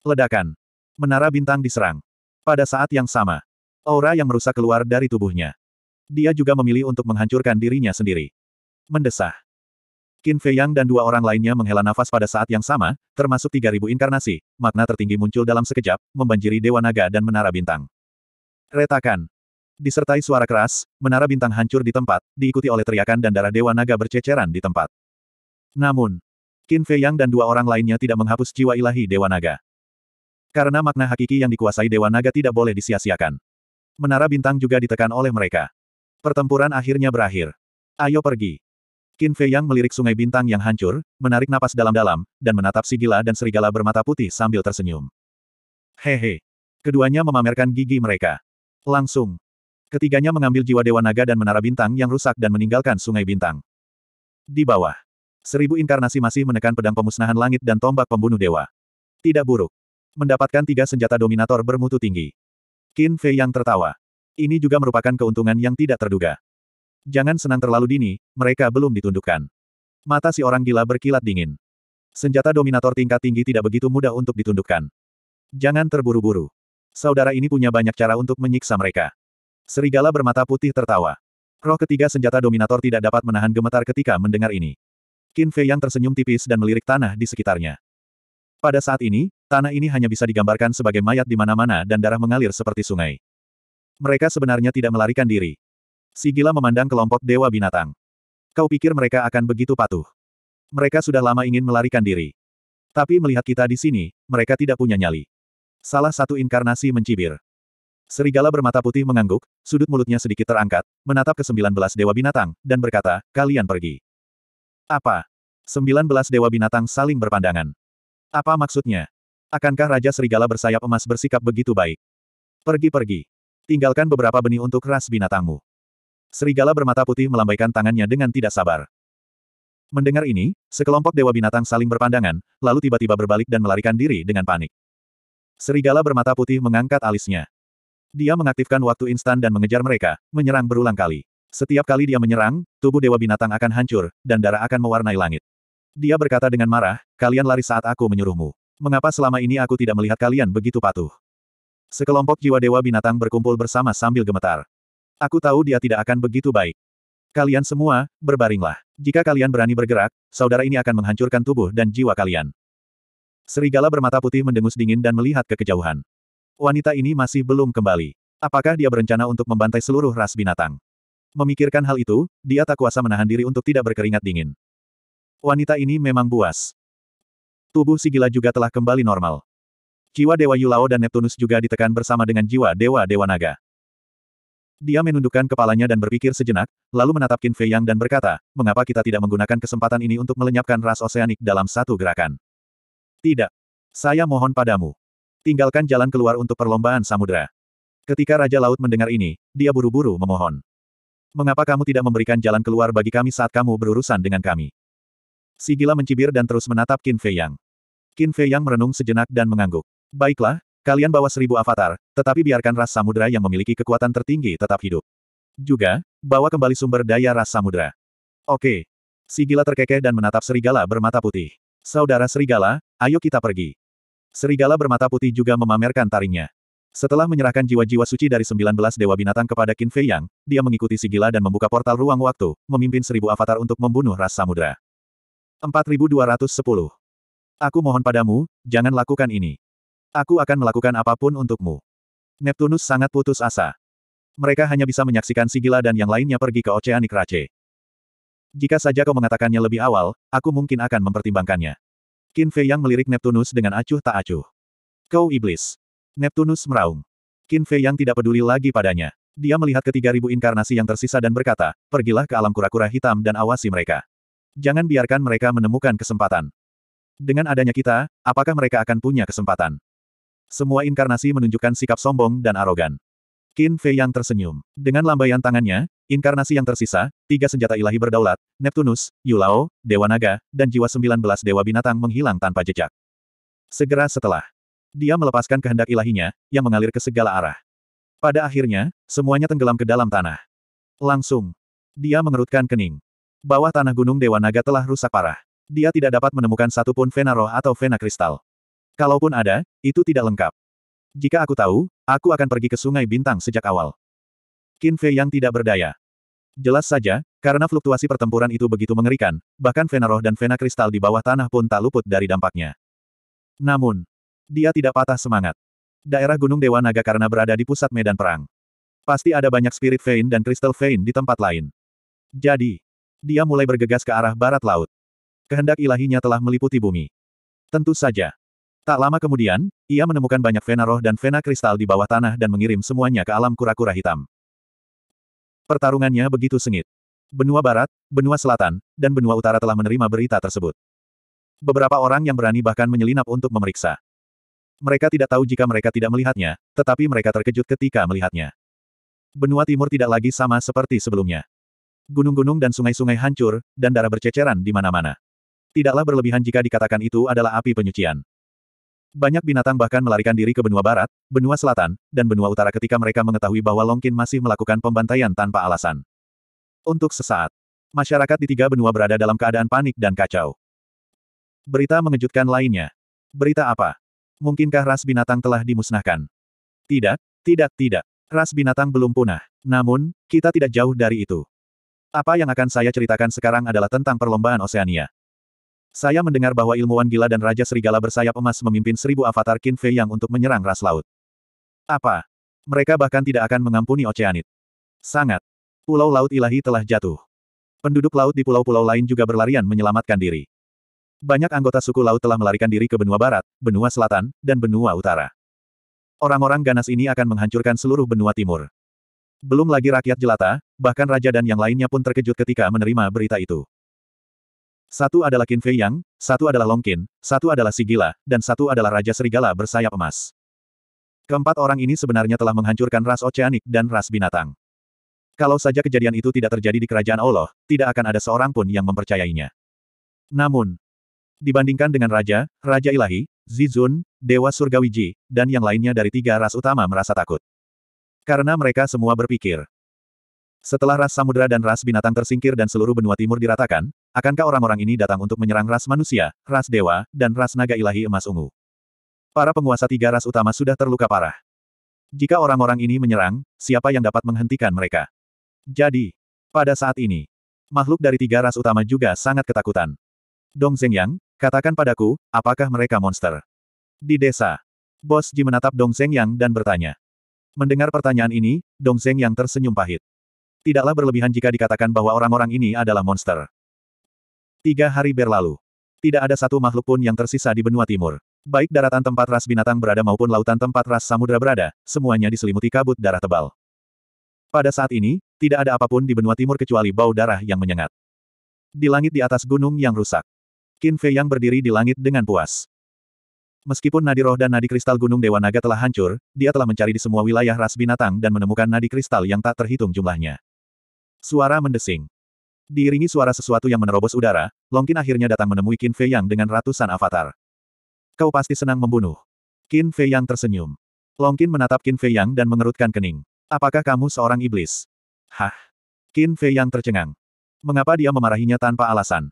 Ledakan. Menara bintang diserang. Pada saat yang sama, aura yang merusak keluar dari tubuhnya. Dia juga memilih untuk menghancurkan dirinya sendiri. Mendesah. Qin Fei Yang dan dua orang lainnya menghela nafas pada saat yang sama, termasuk 3000 inkarnasi, makna tertinggi muncul dalam sekejap, membanjiri Dewa Naga dan Menara Bintang. Retakan. Disertai suara keras, Menara Bintang hancur di tempat, diikuti oleh teriakan dan darah Dewa Naga berceceran di tempat. Namun, Qin Fei Yang dan dua orang lainnya tidak menghapus jiwa ilahi Dewa Naga. Karena makna hakiki yang dikuasai Dewa Naga tidak boleh disia-siakan. Menara Bintang juga ditekan oleh mereka. Pertempuran akhirnya berakhir. Ayo pergi. Qin Fei Yang melirik sungai bintang yang hancur, menarik napas dalam-dalam, dan menatap si gila dan serigala bermata putih sambil tersenyum. Hehe. Keduanya memamerkan gigi mereka. Langsung. Ketiganya mengambil jiwa Dewa Naga dan Menara Bintang yang rusak dan meninggalkan Sungai Bintang. Di bawah. Seribu inkarnasi masih menekan pedang pemusnahan langit dan tombak pembunuh dewa. Tidak buruk. Mendapatkan tiga senjata dominator bermutu tinggi. Qin Fei yang tertawa. Ini juga merupakan keuntungan yang tidak terduga. Jangan senang terlalu dini, mereka belum ditundukkan. Mata si orang gila berkilat dingin. Senjata dominator tingkat tinggi tidak begitu mudah untuk ditundukkan. Jangan terburu-buru. Saudara ini punya banyak cara untuk menyiksa mereka. Serigala bermata putih tertawa. Roh ketiga senjata dominator tidak dapat menahan gemetar ketika mendengar ini. Qin Fei yang tersenyum tipis dan melirik tanah di sekitarnya. Pada saat ini, tanah ini hanya bisa digambarkan sebagai mayat di mana-mana dan darah mengalir seperti sungai. Mereka sebenarnya tidak melarikan diri, Sigila gila memandang kelompok dewa binatang. Kau pikir mereka akan begitu patuh? Mereka sudah lama ingin melarikan diri. Tapi melihat kita di sini, mereka tidak punya nyali. Salah satu inkarnasi mencibir. Serigala bermata putih mengangguk, sudut mulutnya sedikit terangkat, menatap ke sembilan belas dewa binatang, dan berkata, kalian pergi. Apa? Sembilan belas dewa binatang saling berpandangan. Apa maksudnya? Akankah Raja Serigala bersayap emas bersikap begitu baik? Pergi-pergi. Tinggalkan beberapa benih untuk ras binatangmu. Serigala bermata putih melambaikan tangannya dengan tidak sabar. Mendengar ini, sekelompok dewa binatang saling berpandangan, lalu tiba-tiba berbalik dan melarikan diri dengan panik. Serigala bermata putih mengangkat alisnya. Dia mengaktifkan waktu instan dan mengejar mereka, menyerang berulang kali. Setiap kali dia menyerang, tubuh dewa binatang akan hancur, dan darah akan mewarnai langit. Dia berkata dengan marah, kalian lari saat aku menyuruhmu. Mengapa selama ini aku tidak melihat kalian begitu patuh? Sekelompok jiwa dewa binatang berkumpul bersama sambil gemetar. Aku tahu dia tidak akan begitu baik. Kalian semua, berbaringlah. Jika kalian berani bergerak, saudara ini akan menghancurkan tubuh dan jiwa kalian. Serigala bermata putih mendengus dingin dan melihat ke kejauhan. Wanita ini masih belum kembali. Apakah dia berencana untuk membantai seluruh ras binatang? Memikirkan hal itu, dia tak kuasa menahan diri untuk tidak berkeringat dingin. Wanita ini memang buas. Tubuh Sigila juga telah kembali normal. Jiwa Dewa Yulao dan Neptunus juga ditekan bersama dengan jiwa Dewa Dewa Naga. Dia menundukkan kepalanya dan berpikir sejenak, lalu menatap Qin Fei Yang dan berkata, mengapa kita tidak menggunakan kesempatan ini untuk melenyapkan ras oseanik dalam satu gerakan? Tidak. Saya mohon padamu. Tinggalkan jalan keluar untuk perlombaan samudera. Ketika Raja Laut mendengar ini, dia buru-buru memohon. Mengapa kamu tidak memberikan jalan keluar bagi kami saat kamu berurusan dengan kami? Sigila mencibir dan terus menatap Qin Fei Yang. Qin Fei Yang merenung sejenak dan mengangguk. Baiklah, Kalian bawa seribu avatar, tetapi biarkan ras samudera yang memiliki kekuatan tertinggi tetap hidup. Juga, bawa kembali sumber daya ras samudera. Oke. Si gila terkekeh dan menatap serigala bermata putih. Saudara serigala, ayo kita pergi. Serigala bermata putih juga memamerkan taringnya. Setelah menyerahkan jiwa-jiwa suci dari 19 dewa binatang kepada Qin Fei Yang, dia mengikuti Sigila dan membuka portal ruang waktu, memimpin seribu avatar untuk membunuh ras samudera. 4210. Aku mohon padamu, jangan lakukan ini. Aku akan melakukan apapun untukmu. Neptunus sangat putus asa. Mereka hanya bisa menyaksikan Sigila dan yang lainnya pergi ke Oceanic Rache. Jika saja kau mengatakannya lebih awal, aku mungkin akan mempertimbangkannya. Qin Fei yang melirik Neptunus dengan acuh tak acuh. Kau iblis. Neptunus meraung. Qin Fei yang tidak peduli lagi padanya. Dia melihat ketiga ribu inkarnasi yang tersisa dan berkata, pergilah ke alam kura-kura hitam dan awasi mereka. Jangan biarkan mereka menemukan kesempatan. Dengan adanya kita, apakah mereka akan punya kesempatan? Semua inkarnasi menunjukkan sikap sombong dan arogan. Qin Fei yang tersenyum. Dengan lambaian tangannya, inkarnasi yang tersisa, tiga senjata ilahi berdaulat, Neptunus, Yulao, Dewa Naga, dan jiwa 19 Dewa Binatang menghilang tanpa jejak. Segera setelah, dia melepaskan kehendak ilahinya, yang mengalir ke segala arah. Pada akhirnya, semuanya tenggelam ke dalam tanah. Langsung, dia mengerutkan kening. Bawah tanah gunung Dewa Naga telah rusak parah. Dia tidak dapat menemukan satupun vena atau vena kristal. Kalaupun ada, itu tidak lengkap. Jika aku tahu, aku akan pergi ke Sungai Bintang sejak awal. Qin Fei yang tidak berdaya. Jelas saja, karena fluktuasi pertempuran itu begitu mengerikan, bahkan Vena Roh dan Vena Kristal di bawah tanah pun tak luput dari dampaknya. Namun, dia tidak patah semangat. Daerah Gunung Dewa Naga karena berada di pusat medan perang. Pasti ada banyak spirit vein dan kristal vein di tempat lain. Jadi, dia mulai bergegas ke arah barat laut. Kehendak ilahinya telah meliputi bumi. Tentu saja. Tak lama kemudian, ia menemukan banyak vena roh dan vena kristal di bawah tanah dan mengirim semuanya ke alam kura-kura hitam. Pertarungannya begitu sengit. Benua barat, benua selatan, dan benua utara telah menerima berita tersebut. Beberapa orang yang berani bahkan menyelinap untuk memeriksa. Mereka tidak tahu jika mereka tidak melihatnya, tetapi mereka terkejut ketika melihatnya. Benua timur tidak lagi sama seperti sebelumnya. Gunung-gunung dan sungai-sungai hancur, dan darah berceceran di mana-mana. Tidaklah berlebihan jika dikatakan itu adalah api penyucian. Banyak binatang bahkan melarikan diri ke benua barat, benua selatan, dan benua utara ketika mereka mengetahui bahwa Longkin masih melakukan pembantaian tanpa alasan. Untuk sesaat, masyarakat di tiga benua berada dalam keadaan panik dan kacau. Berita mengejutkan lainnya. Berita apa? Mungkinkah ras binatang telah dimusnahkan? Tidak, tidak, tidak. Ras binatang belum punah. Namun, kita tidak jauh dari itu. Apa yang akan saya ceritakan sekarang adalah tentang perlombaan Oseania. Saya mendengar bahwa ilmuwan gila dan Raja Serigala bersayap emas memimpin seribu avatar Qin Fei Yang untuk menyerang ras laut. Apa? Mereka bahkan tidak akan mengampuni Oceanit. Sangat. Pulau Laut Ilahi telah jatuh. Penduduk laut di pulau-pulau lain juga berlarian menyelamatkan diri. Banyak anggota suku laut telah melarikan diri ke benua barat, benua selatan, dan benua utara. Orang-orang ganas ini akan menghancurkan seluruh benua timur. Belum lagi rakyat jelata, bahkan raja dan yang lainnya pun terkejut ketika menerima berita itu. Satu adalah Qin Fei Yang, satu adalah Long Qin, satu adalah Sigila, dan satu adalah Raja Serigala bersayap emas. Keempat orang ini sebenarnya telah menghancurkan ras oceanik dan ras binatang. Kalau saja kejadian itu tidak terjadi di kerajaan Allah, tidak akan ada seorang pun yang mempercayainya. Namun, dibandingkan dengan Raja, Raja Ilahi, Zizun, Dewa Surgawiji, dan yang lainnya dari tiga ras utama merasa takut. Karena mereka semua berpikir, setelah ras samudera dan ras binatang tersingkir dan seluruh benua timur diratakan, akankah orang-orang ini datang untuk menyerang ras manusia, ras dewa, dan ras naga ilahi emas ungu? Para penguasa tiga ras utama sudah terluka parah. Jika orang-orang ini menyerang, siapa yang dapat menghentikan mereka? Jadi, pada saat ini, makhluk dari tiga ras utama juga sangat ketakutan. Dong Zhengyang, katakan padaku, apakah mereka monster? Di desa, Bos Ji menatap Dong Zhengyang dan bertanya. Mendengar pertanyaan ini, Dong Zhengyang tersenyum pahit. Tidaklah berlebihan jika dikatakan bahwa orang-orang ini adalah monster. Tiga hari berlalu. Tidak ada satu makhluk pun yang tersisa di benua timur. Baik daratan tempat ras binatang berada maupun lautan tempat ras samudera berada, semuanya diselimuti kabut darah tebal. Pada saat ini, tidak ada apapun di benua timur kecuali bau darah yang menyengat. Di langit di atas gunung yang rusak. Qin Fei yang berdiri di langit dengan puas. Meskipun nadi roh dan nadi kristal Gunung Dewa Naga telah hancur, dia telah mencari di semua wilayah ras binatang dan menemukan nadi kristal yang tak terhitung jumlahnya. Suara mendesing. Diiringi suara sesuatu yang menerobos udara, Longkin akhirnya datang menemui Qin Fei Yang dengan ratusan avatar. Kau pasti senang membunuh. Qin Fei Yang tersenyum. Longkin menatap Qin Fei Yang dan mengerutkan kening. Apakah kamu seorang iblis? Hah? Qin Fei Yang tercengang. Mengapa dia memarahinya tanpa alasan?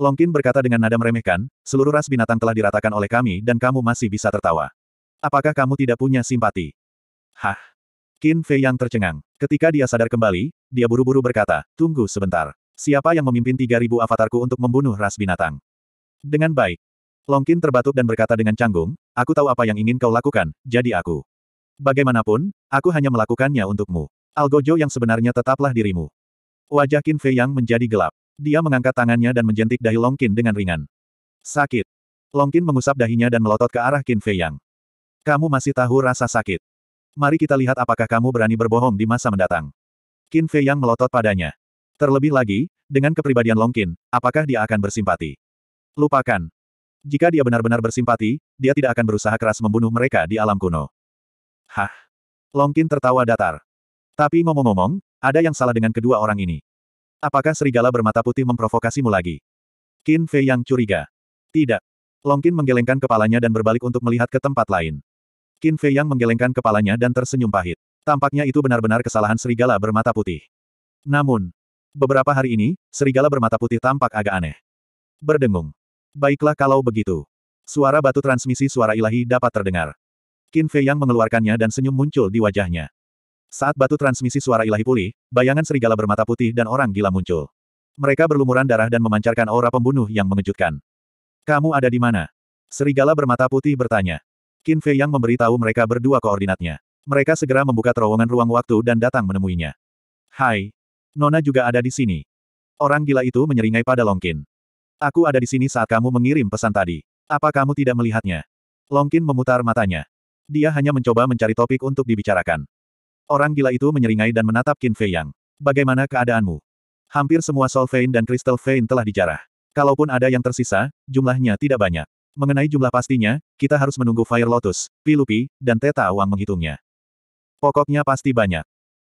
Longkin berkata dengan nada meremehkan, seluruh ras binatang telah diratakan oleh kami dan kamu masih bisa tertawa. Apakah kamu tidak punya simpati? Hah? Qin Fei Yang tercengang. Ketika dia sadar kembali, dia buru-buru berkata, tunggu sebentar. Siapa yang memimpin 3.000 avatarku untuk membunuh ras binatang? Dengan baik. Longkin terbatuk dan berkata dengan canggung, aku tahu apa yang ingin kau lakukan, jadi aku. Bagaimanapun, aku hanya melakukannya untukmu. Algojo yang sebenarnya tetaplah dirimu. Wajah Qin Fei Yang menjadi gelap. Dia mengangkat tangannya dan menjentik dahi Longkin dengan ringan. Sakit. Longkin mengusap dahinya dan melotot ke arah Qin Fei Yang. Kamu masih tahu rasa sakit. Mari kita lihat apakah kamu berani berbohong di masa mendatang. Qin Fei yang melotot padanya. Terlebih lagi, dengan kepribadian Long Longkin, apakah dia akan bersimpati? Lupakan. Jika dia benar-benar bersimpati, dia tidak akan berusaha keras membunuh mereka di alam kuno. Hah? Long Longkin tertawa datar. Tapi ngomong-ngomong, ada yang salah dengan kedua orang ini. Apakah serigala bermata putih memprovokasimu lagi? Qin Fei yang curiga. Tidak. Long Longkin menggelengkan kepalanya dan berbalik untuk melihat ke tempat lain. Qin Fei yang menggelengkan kepalanya dan tersenyum pahit. Tampaknya itu benar-benar kesalahan serigala bermata putih. Namun, beberapa hari ini, serigala bermata putih tampak agak aneh. Berdengung. Baiklah kalau begitu. Suara batu transmisi suara ilahi dapat terdengar. Qin Fei yang mengeluarkannya dan senyum muncul di wajahnya. Saat batu transmisi suara ilahi pulih, bayangan serigala bermata putih dan orang gila muncul. Mereka berlumuran darah dan memancarkan aura pembunuh yang mengejutkan. Kamu ada di mana? Serigala bermata putih bertanya. Qin Fei yang memberitahu mereka berdua koordinatnya. Mereka segera membuka terowongan ruang waktu dan datang menemuinya. Hai. Nona juga ada di sini. Orang gila itu menyeringai pada Longkin. Aku ada di sini saat kamu mengirim pesan tadi. Apa kamu tidak melihatnya? Longkin memutar matanya. Dia hanya mencoba mencari topik untuk dibicarakan. Orang gila itu menyeringai dan menatap Qin Fei Yang. Bagaimana keadaanmu? Hampir semua Soul dan Crystal Vein telah dijarah. Kalaupun ada yang tersisa, jumlahnya tidak banyak. Mengenai jumlah pastinya, kita harus menunggu Fire Lotus, Pilupi, dan Teta Wang menghitungnya. Pokoknya pasti banyak.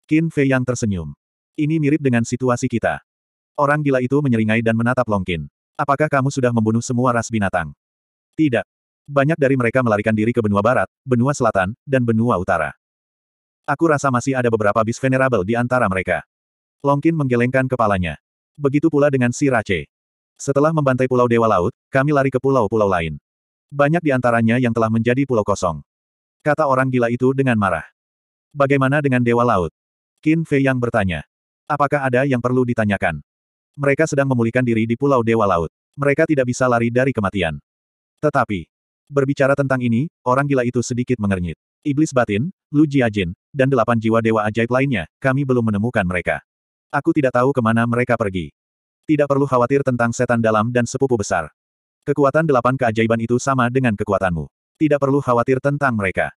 Qin Fei yang tersenyum. Ini mirip dengan situasi kita. Orang gila itu menyeringai dan menatap Long Qin. Apakah kamu sudah membunuh semua ras binatang? Tidak. Banyak dari mereka melarikan diri ke benua barat, benua selatan, dan benua utara. Aku rasa masih ada beberapa bis venerable di antara mereka. Long Qin menggelengkan kepalanya. Begitu pula dengan si Rache. Setelah membantai pulau Dewa Laut, kami lari ke pulau-pulau lain. Banyak di antaranya yang telah menjadi pulau kosong. Kata orang gila itu dengan marah. Bagaimana dengan Dewa Laut? Qin Fei yang bertanya. Apakah ada yang perlu ditanyakan? Mereka sedang memulihkan diri di Pulau Dewa Laut. Mereka tidak bisa lari dari kematian. Tetapi, berbicara tentang ini, orang gila itu sedikit mengernyit. Iblis batin, Lu Jiajin, dan delapan jiwa dewa ajaib lainnya, kami belum menemukan mereka. Aku tidak tahu kemana mereka pergi. Tidak perlu khawatir tentang setan dalam dan sepupu besar. Kekuatan delapan keajaiban itu sama dengan kekuatanmu. Tidak perlu khawatir tentang mereka.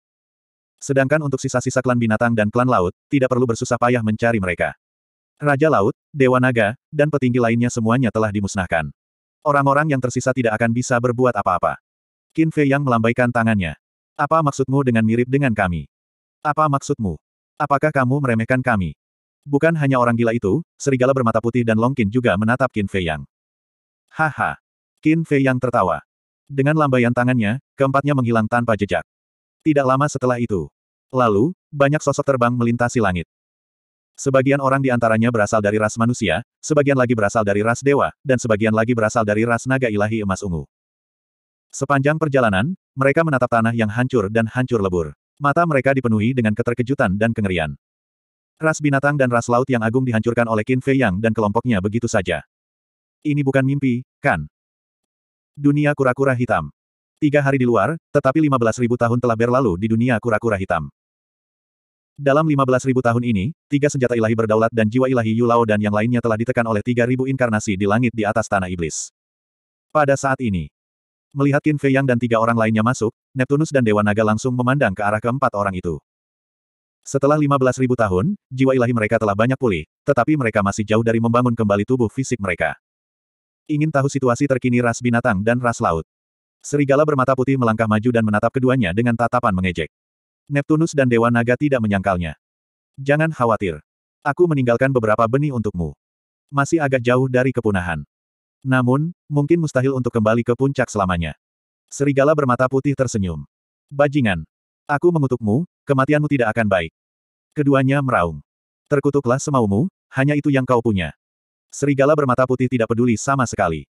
Sedangkan untuk sisa-sisa klan binatang dan klan laut, tidak perlu bersusah payah mencari mereka. Raja Laut, Dewa Naga, dan petinggi lainnya semuanya telah dimusnahkan. Orang-orang yang tersisa tidak akan bisa berbuat apa-apa. Qin Fei yang melambaikan tangannya. Apa maksudmu dengan mirip dengan kami? Apa maksudmu? Apakah kamu meremehkan kami? Bukan hanya orang gila itu, serigala bermata putih dan Longkin juga menatap Qin Fei Yang. Haha. Qin Fei Yang tertawa. Dengan lambaian tangannya, keempatnya menghilang tanpa jejak. Tidak lama setelah itu. Lalu, banyak sosok terbang melintasi langit. Sebagian orang di antaranya berasal dari ras manusia, sebagian lagi berasal dari ras dewa, dan sebagian lagi berasal dari ras naga ilahi emas ungu. Sepanjang perjalanan, mereka menatap tanah yang hancur dan hancur lebur. Mata mereka dipenuhi dengan keterkejutan dan kengerian. Ras binatang dan ras laut yang agung dihancurkan oleh Qin Fei Yang dan kelompoknya begitu saja. Ini bukan mimpi, kan? Dunia kura-kura hitam. Tiga hari di luar, tetapi 15.000 tahun telah berlalu di dunia kura-kura hitam. Dalam 15.000 tahun ini, tiga senjata ilahi berdaulat dan jiwa ilahi Yulao dan yang lainnya telah ditekan oleh 3.000 inkarnasi di langit di atas tanah iblis. Pada saat ini, melihat Qin Fei Yang dan tiga orang lainnya masuk, Neptunus dan Dewa Naga langsung memandang ke arah keempat orang itu. Setelah 15.000 tahun, jiwa ilahi mereka telah banyak pulih, tetapi mereka masih jauh dari membangun kembali tubuh fisik mereka. Ingin tahu situasi terkini ras binatang dan ras laut? Serigala bermata putih melangkah maju dan menatap keduanya dengan tatapan mengejek. Neptunus dan Dewa Naga tidak menyangkalnya. Jangan khawatir. Aku meninggalkan beberapa benih untukmu. Masih agak jauh dari kepunahan. Namun, mungkin mustahil untuk kembali ke puncak selamanya. Serigala bermata putih tersenyum. Bajingan. Aku mengutukmu, kematianmu tidak akan baik. Keduanya meraung. Terkutuklah semaumu, hanya itu yang kau punya. Serigala bermata putih tidak peduli sama sekali.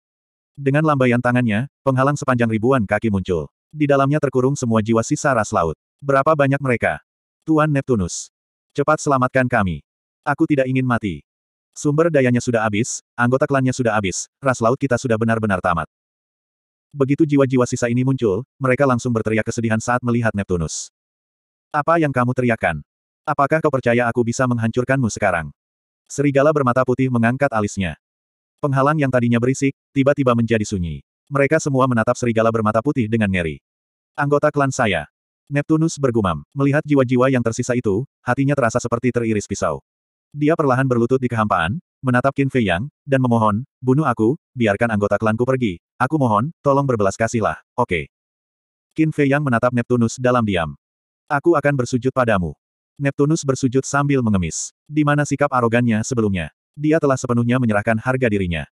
Dengan lambaian tangannya, penghalang sepanjang ribuan kaki muncul. Di dalamnya terkurung semua jiwa sisa ras laut. Berapa banyak mereka? Tuan Neptunus. Cepat selamatkan kami. Aku tidak ingin mati. Sumber dayanya sudah habis, anggota klannya sudah habis, ras laut kita sudah benar-benar tamat. Begitu jiwa-jiwa sisa ini muncul, mereka langsung berteriak kesedihan saat melihat Neptunus. Apa yang kamu teriakan? Apakah kau percaya aku bisa menghancurkanmu sekarang? Serigala bermata putih mengangkat alisnya. Penghalang yang tadinya berisik, tiba-tiba menjadi sunyi. Mereka semua menatap serigala bermata putih dengan ngeri. Anggota klan saya. Neptunus bergumam. Melihat jiwa-jiwa yang tersisa itu, hatinya terasa seperti teriris pisau. Dia perlahan berlutut di kehampaan, menatap Qin Fei Yang, dan memohon, bunuh aku, biarkan anggota klanku pergi. Aku mohon, tolong berbelas kasihlah, oke. Okay. Qin Fei Yang menatap Neptunus dalam diam. Aku akan bersujud padamu. Neptunus bersujud sambil mengemis. Di mana sikap arogannya sebelumnya? Dia telah sepenuhnya menyerahkan harga dirinya.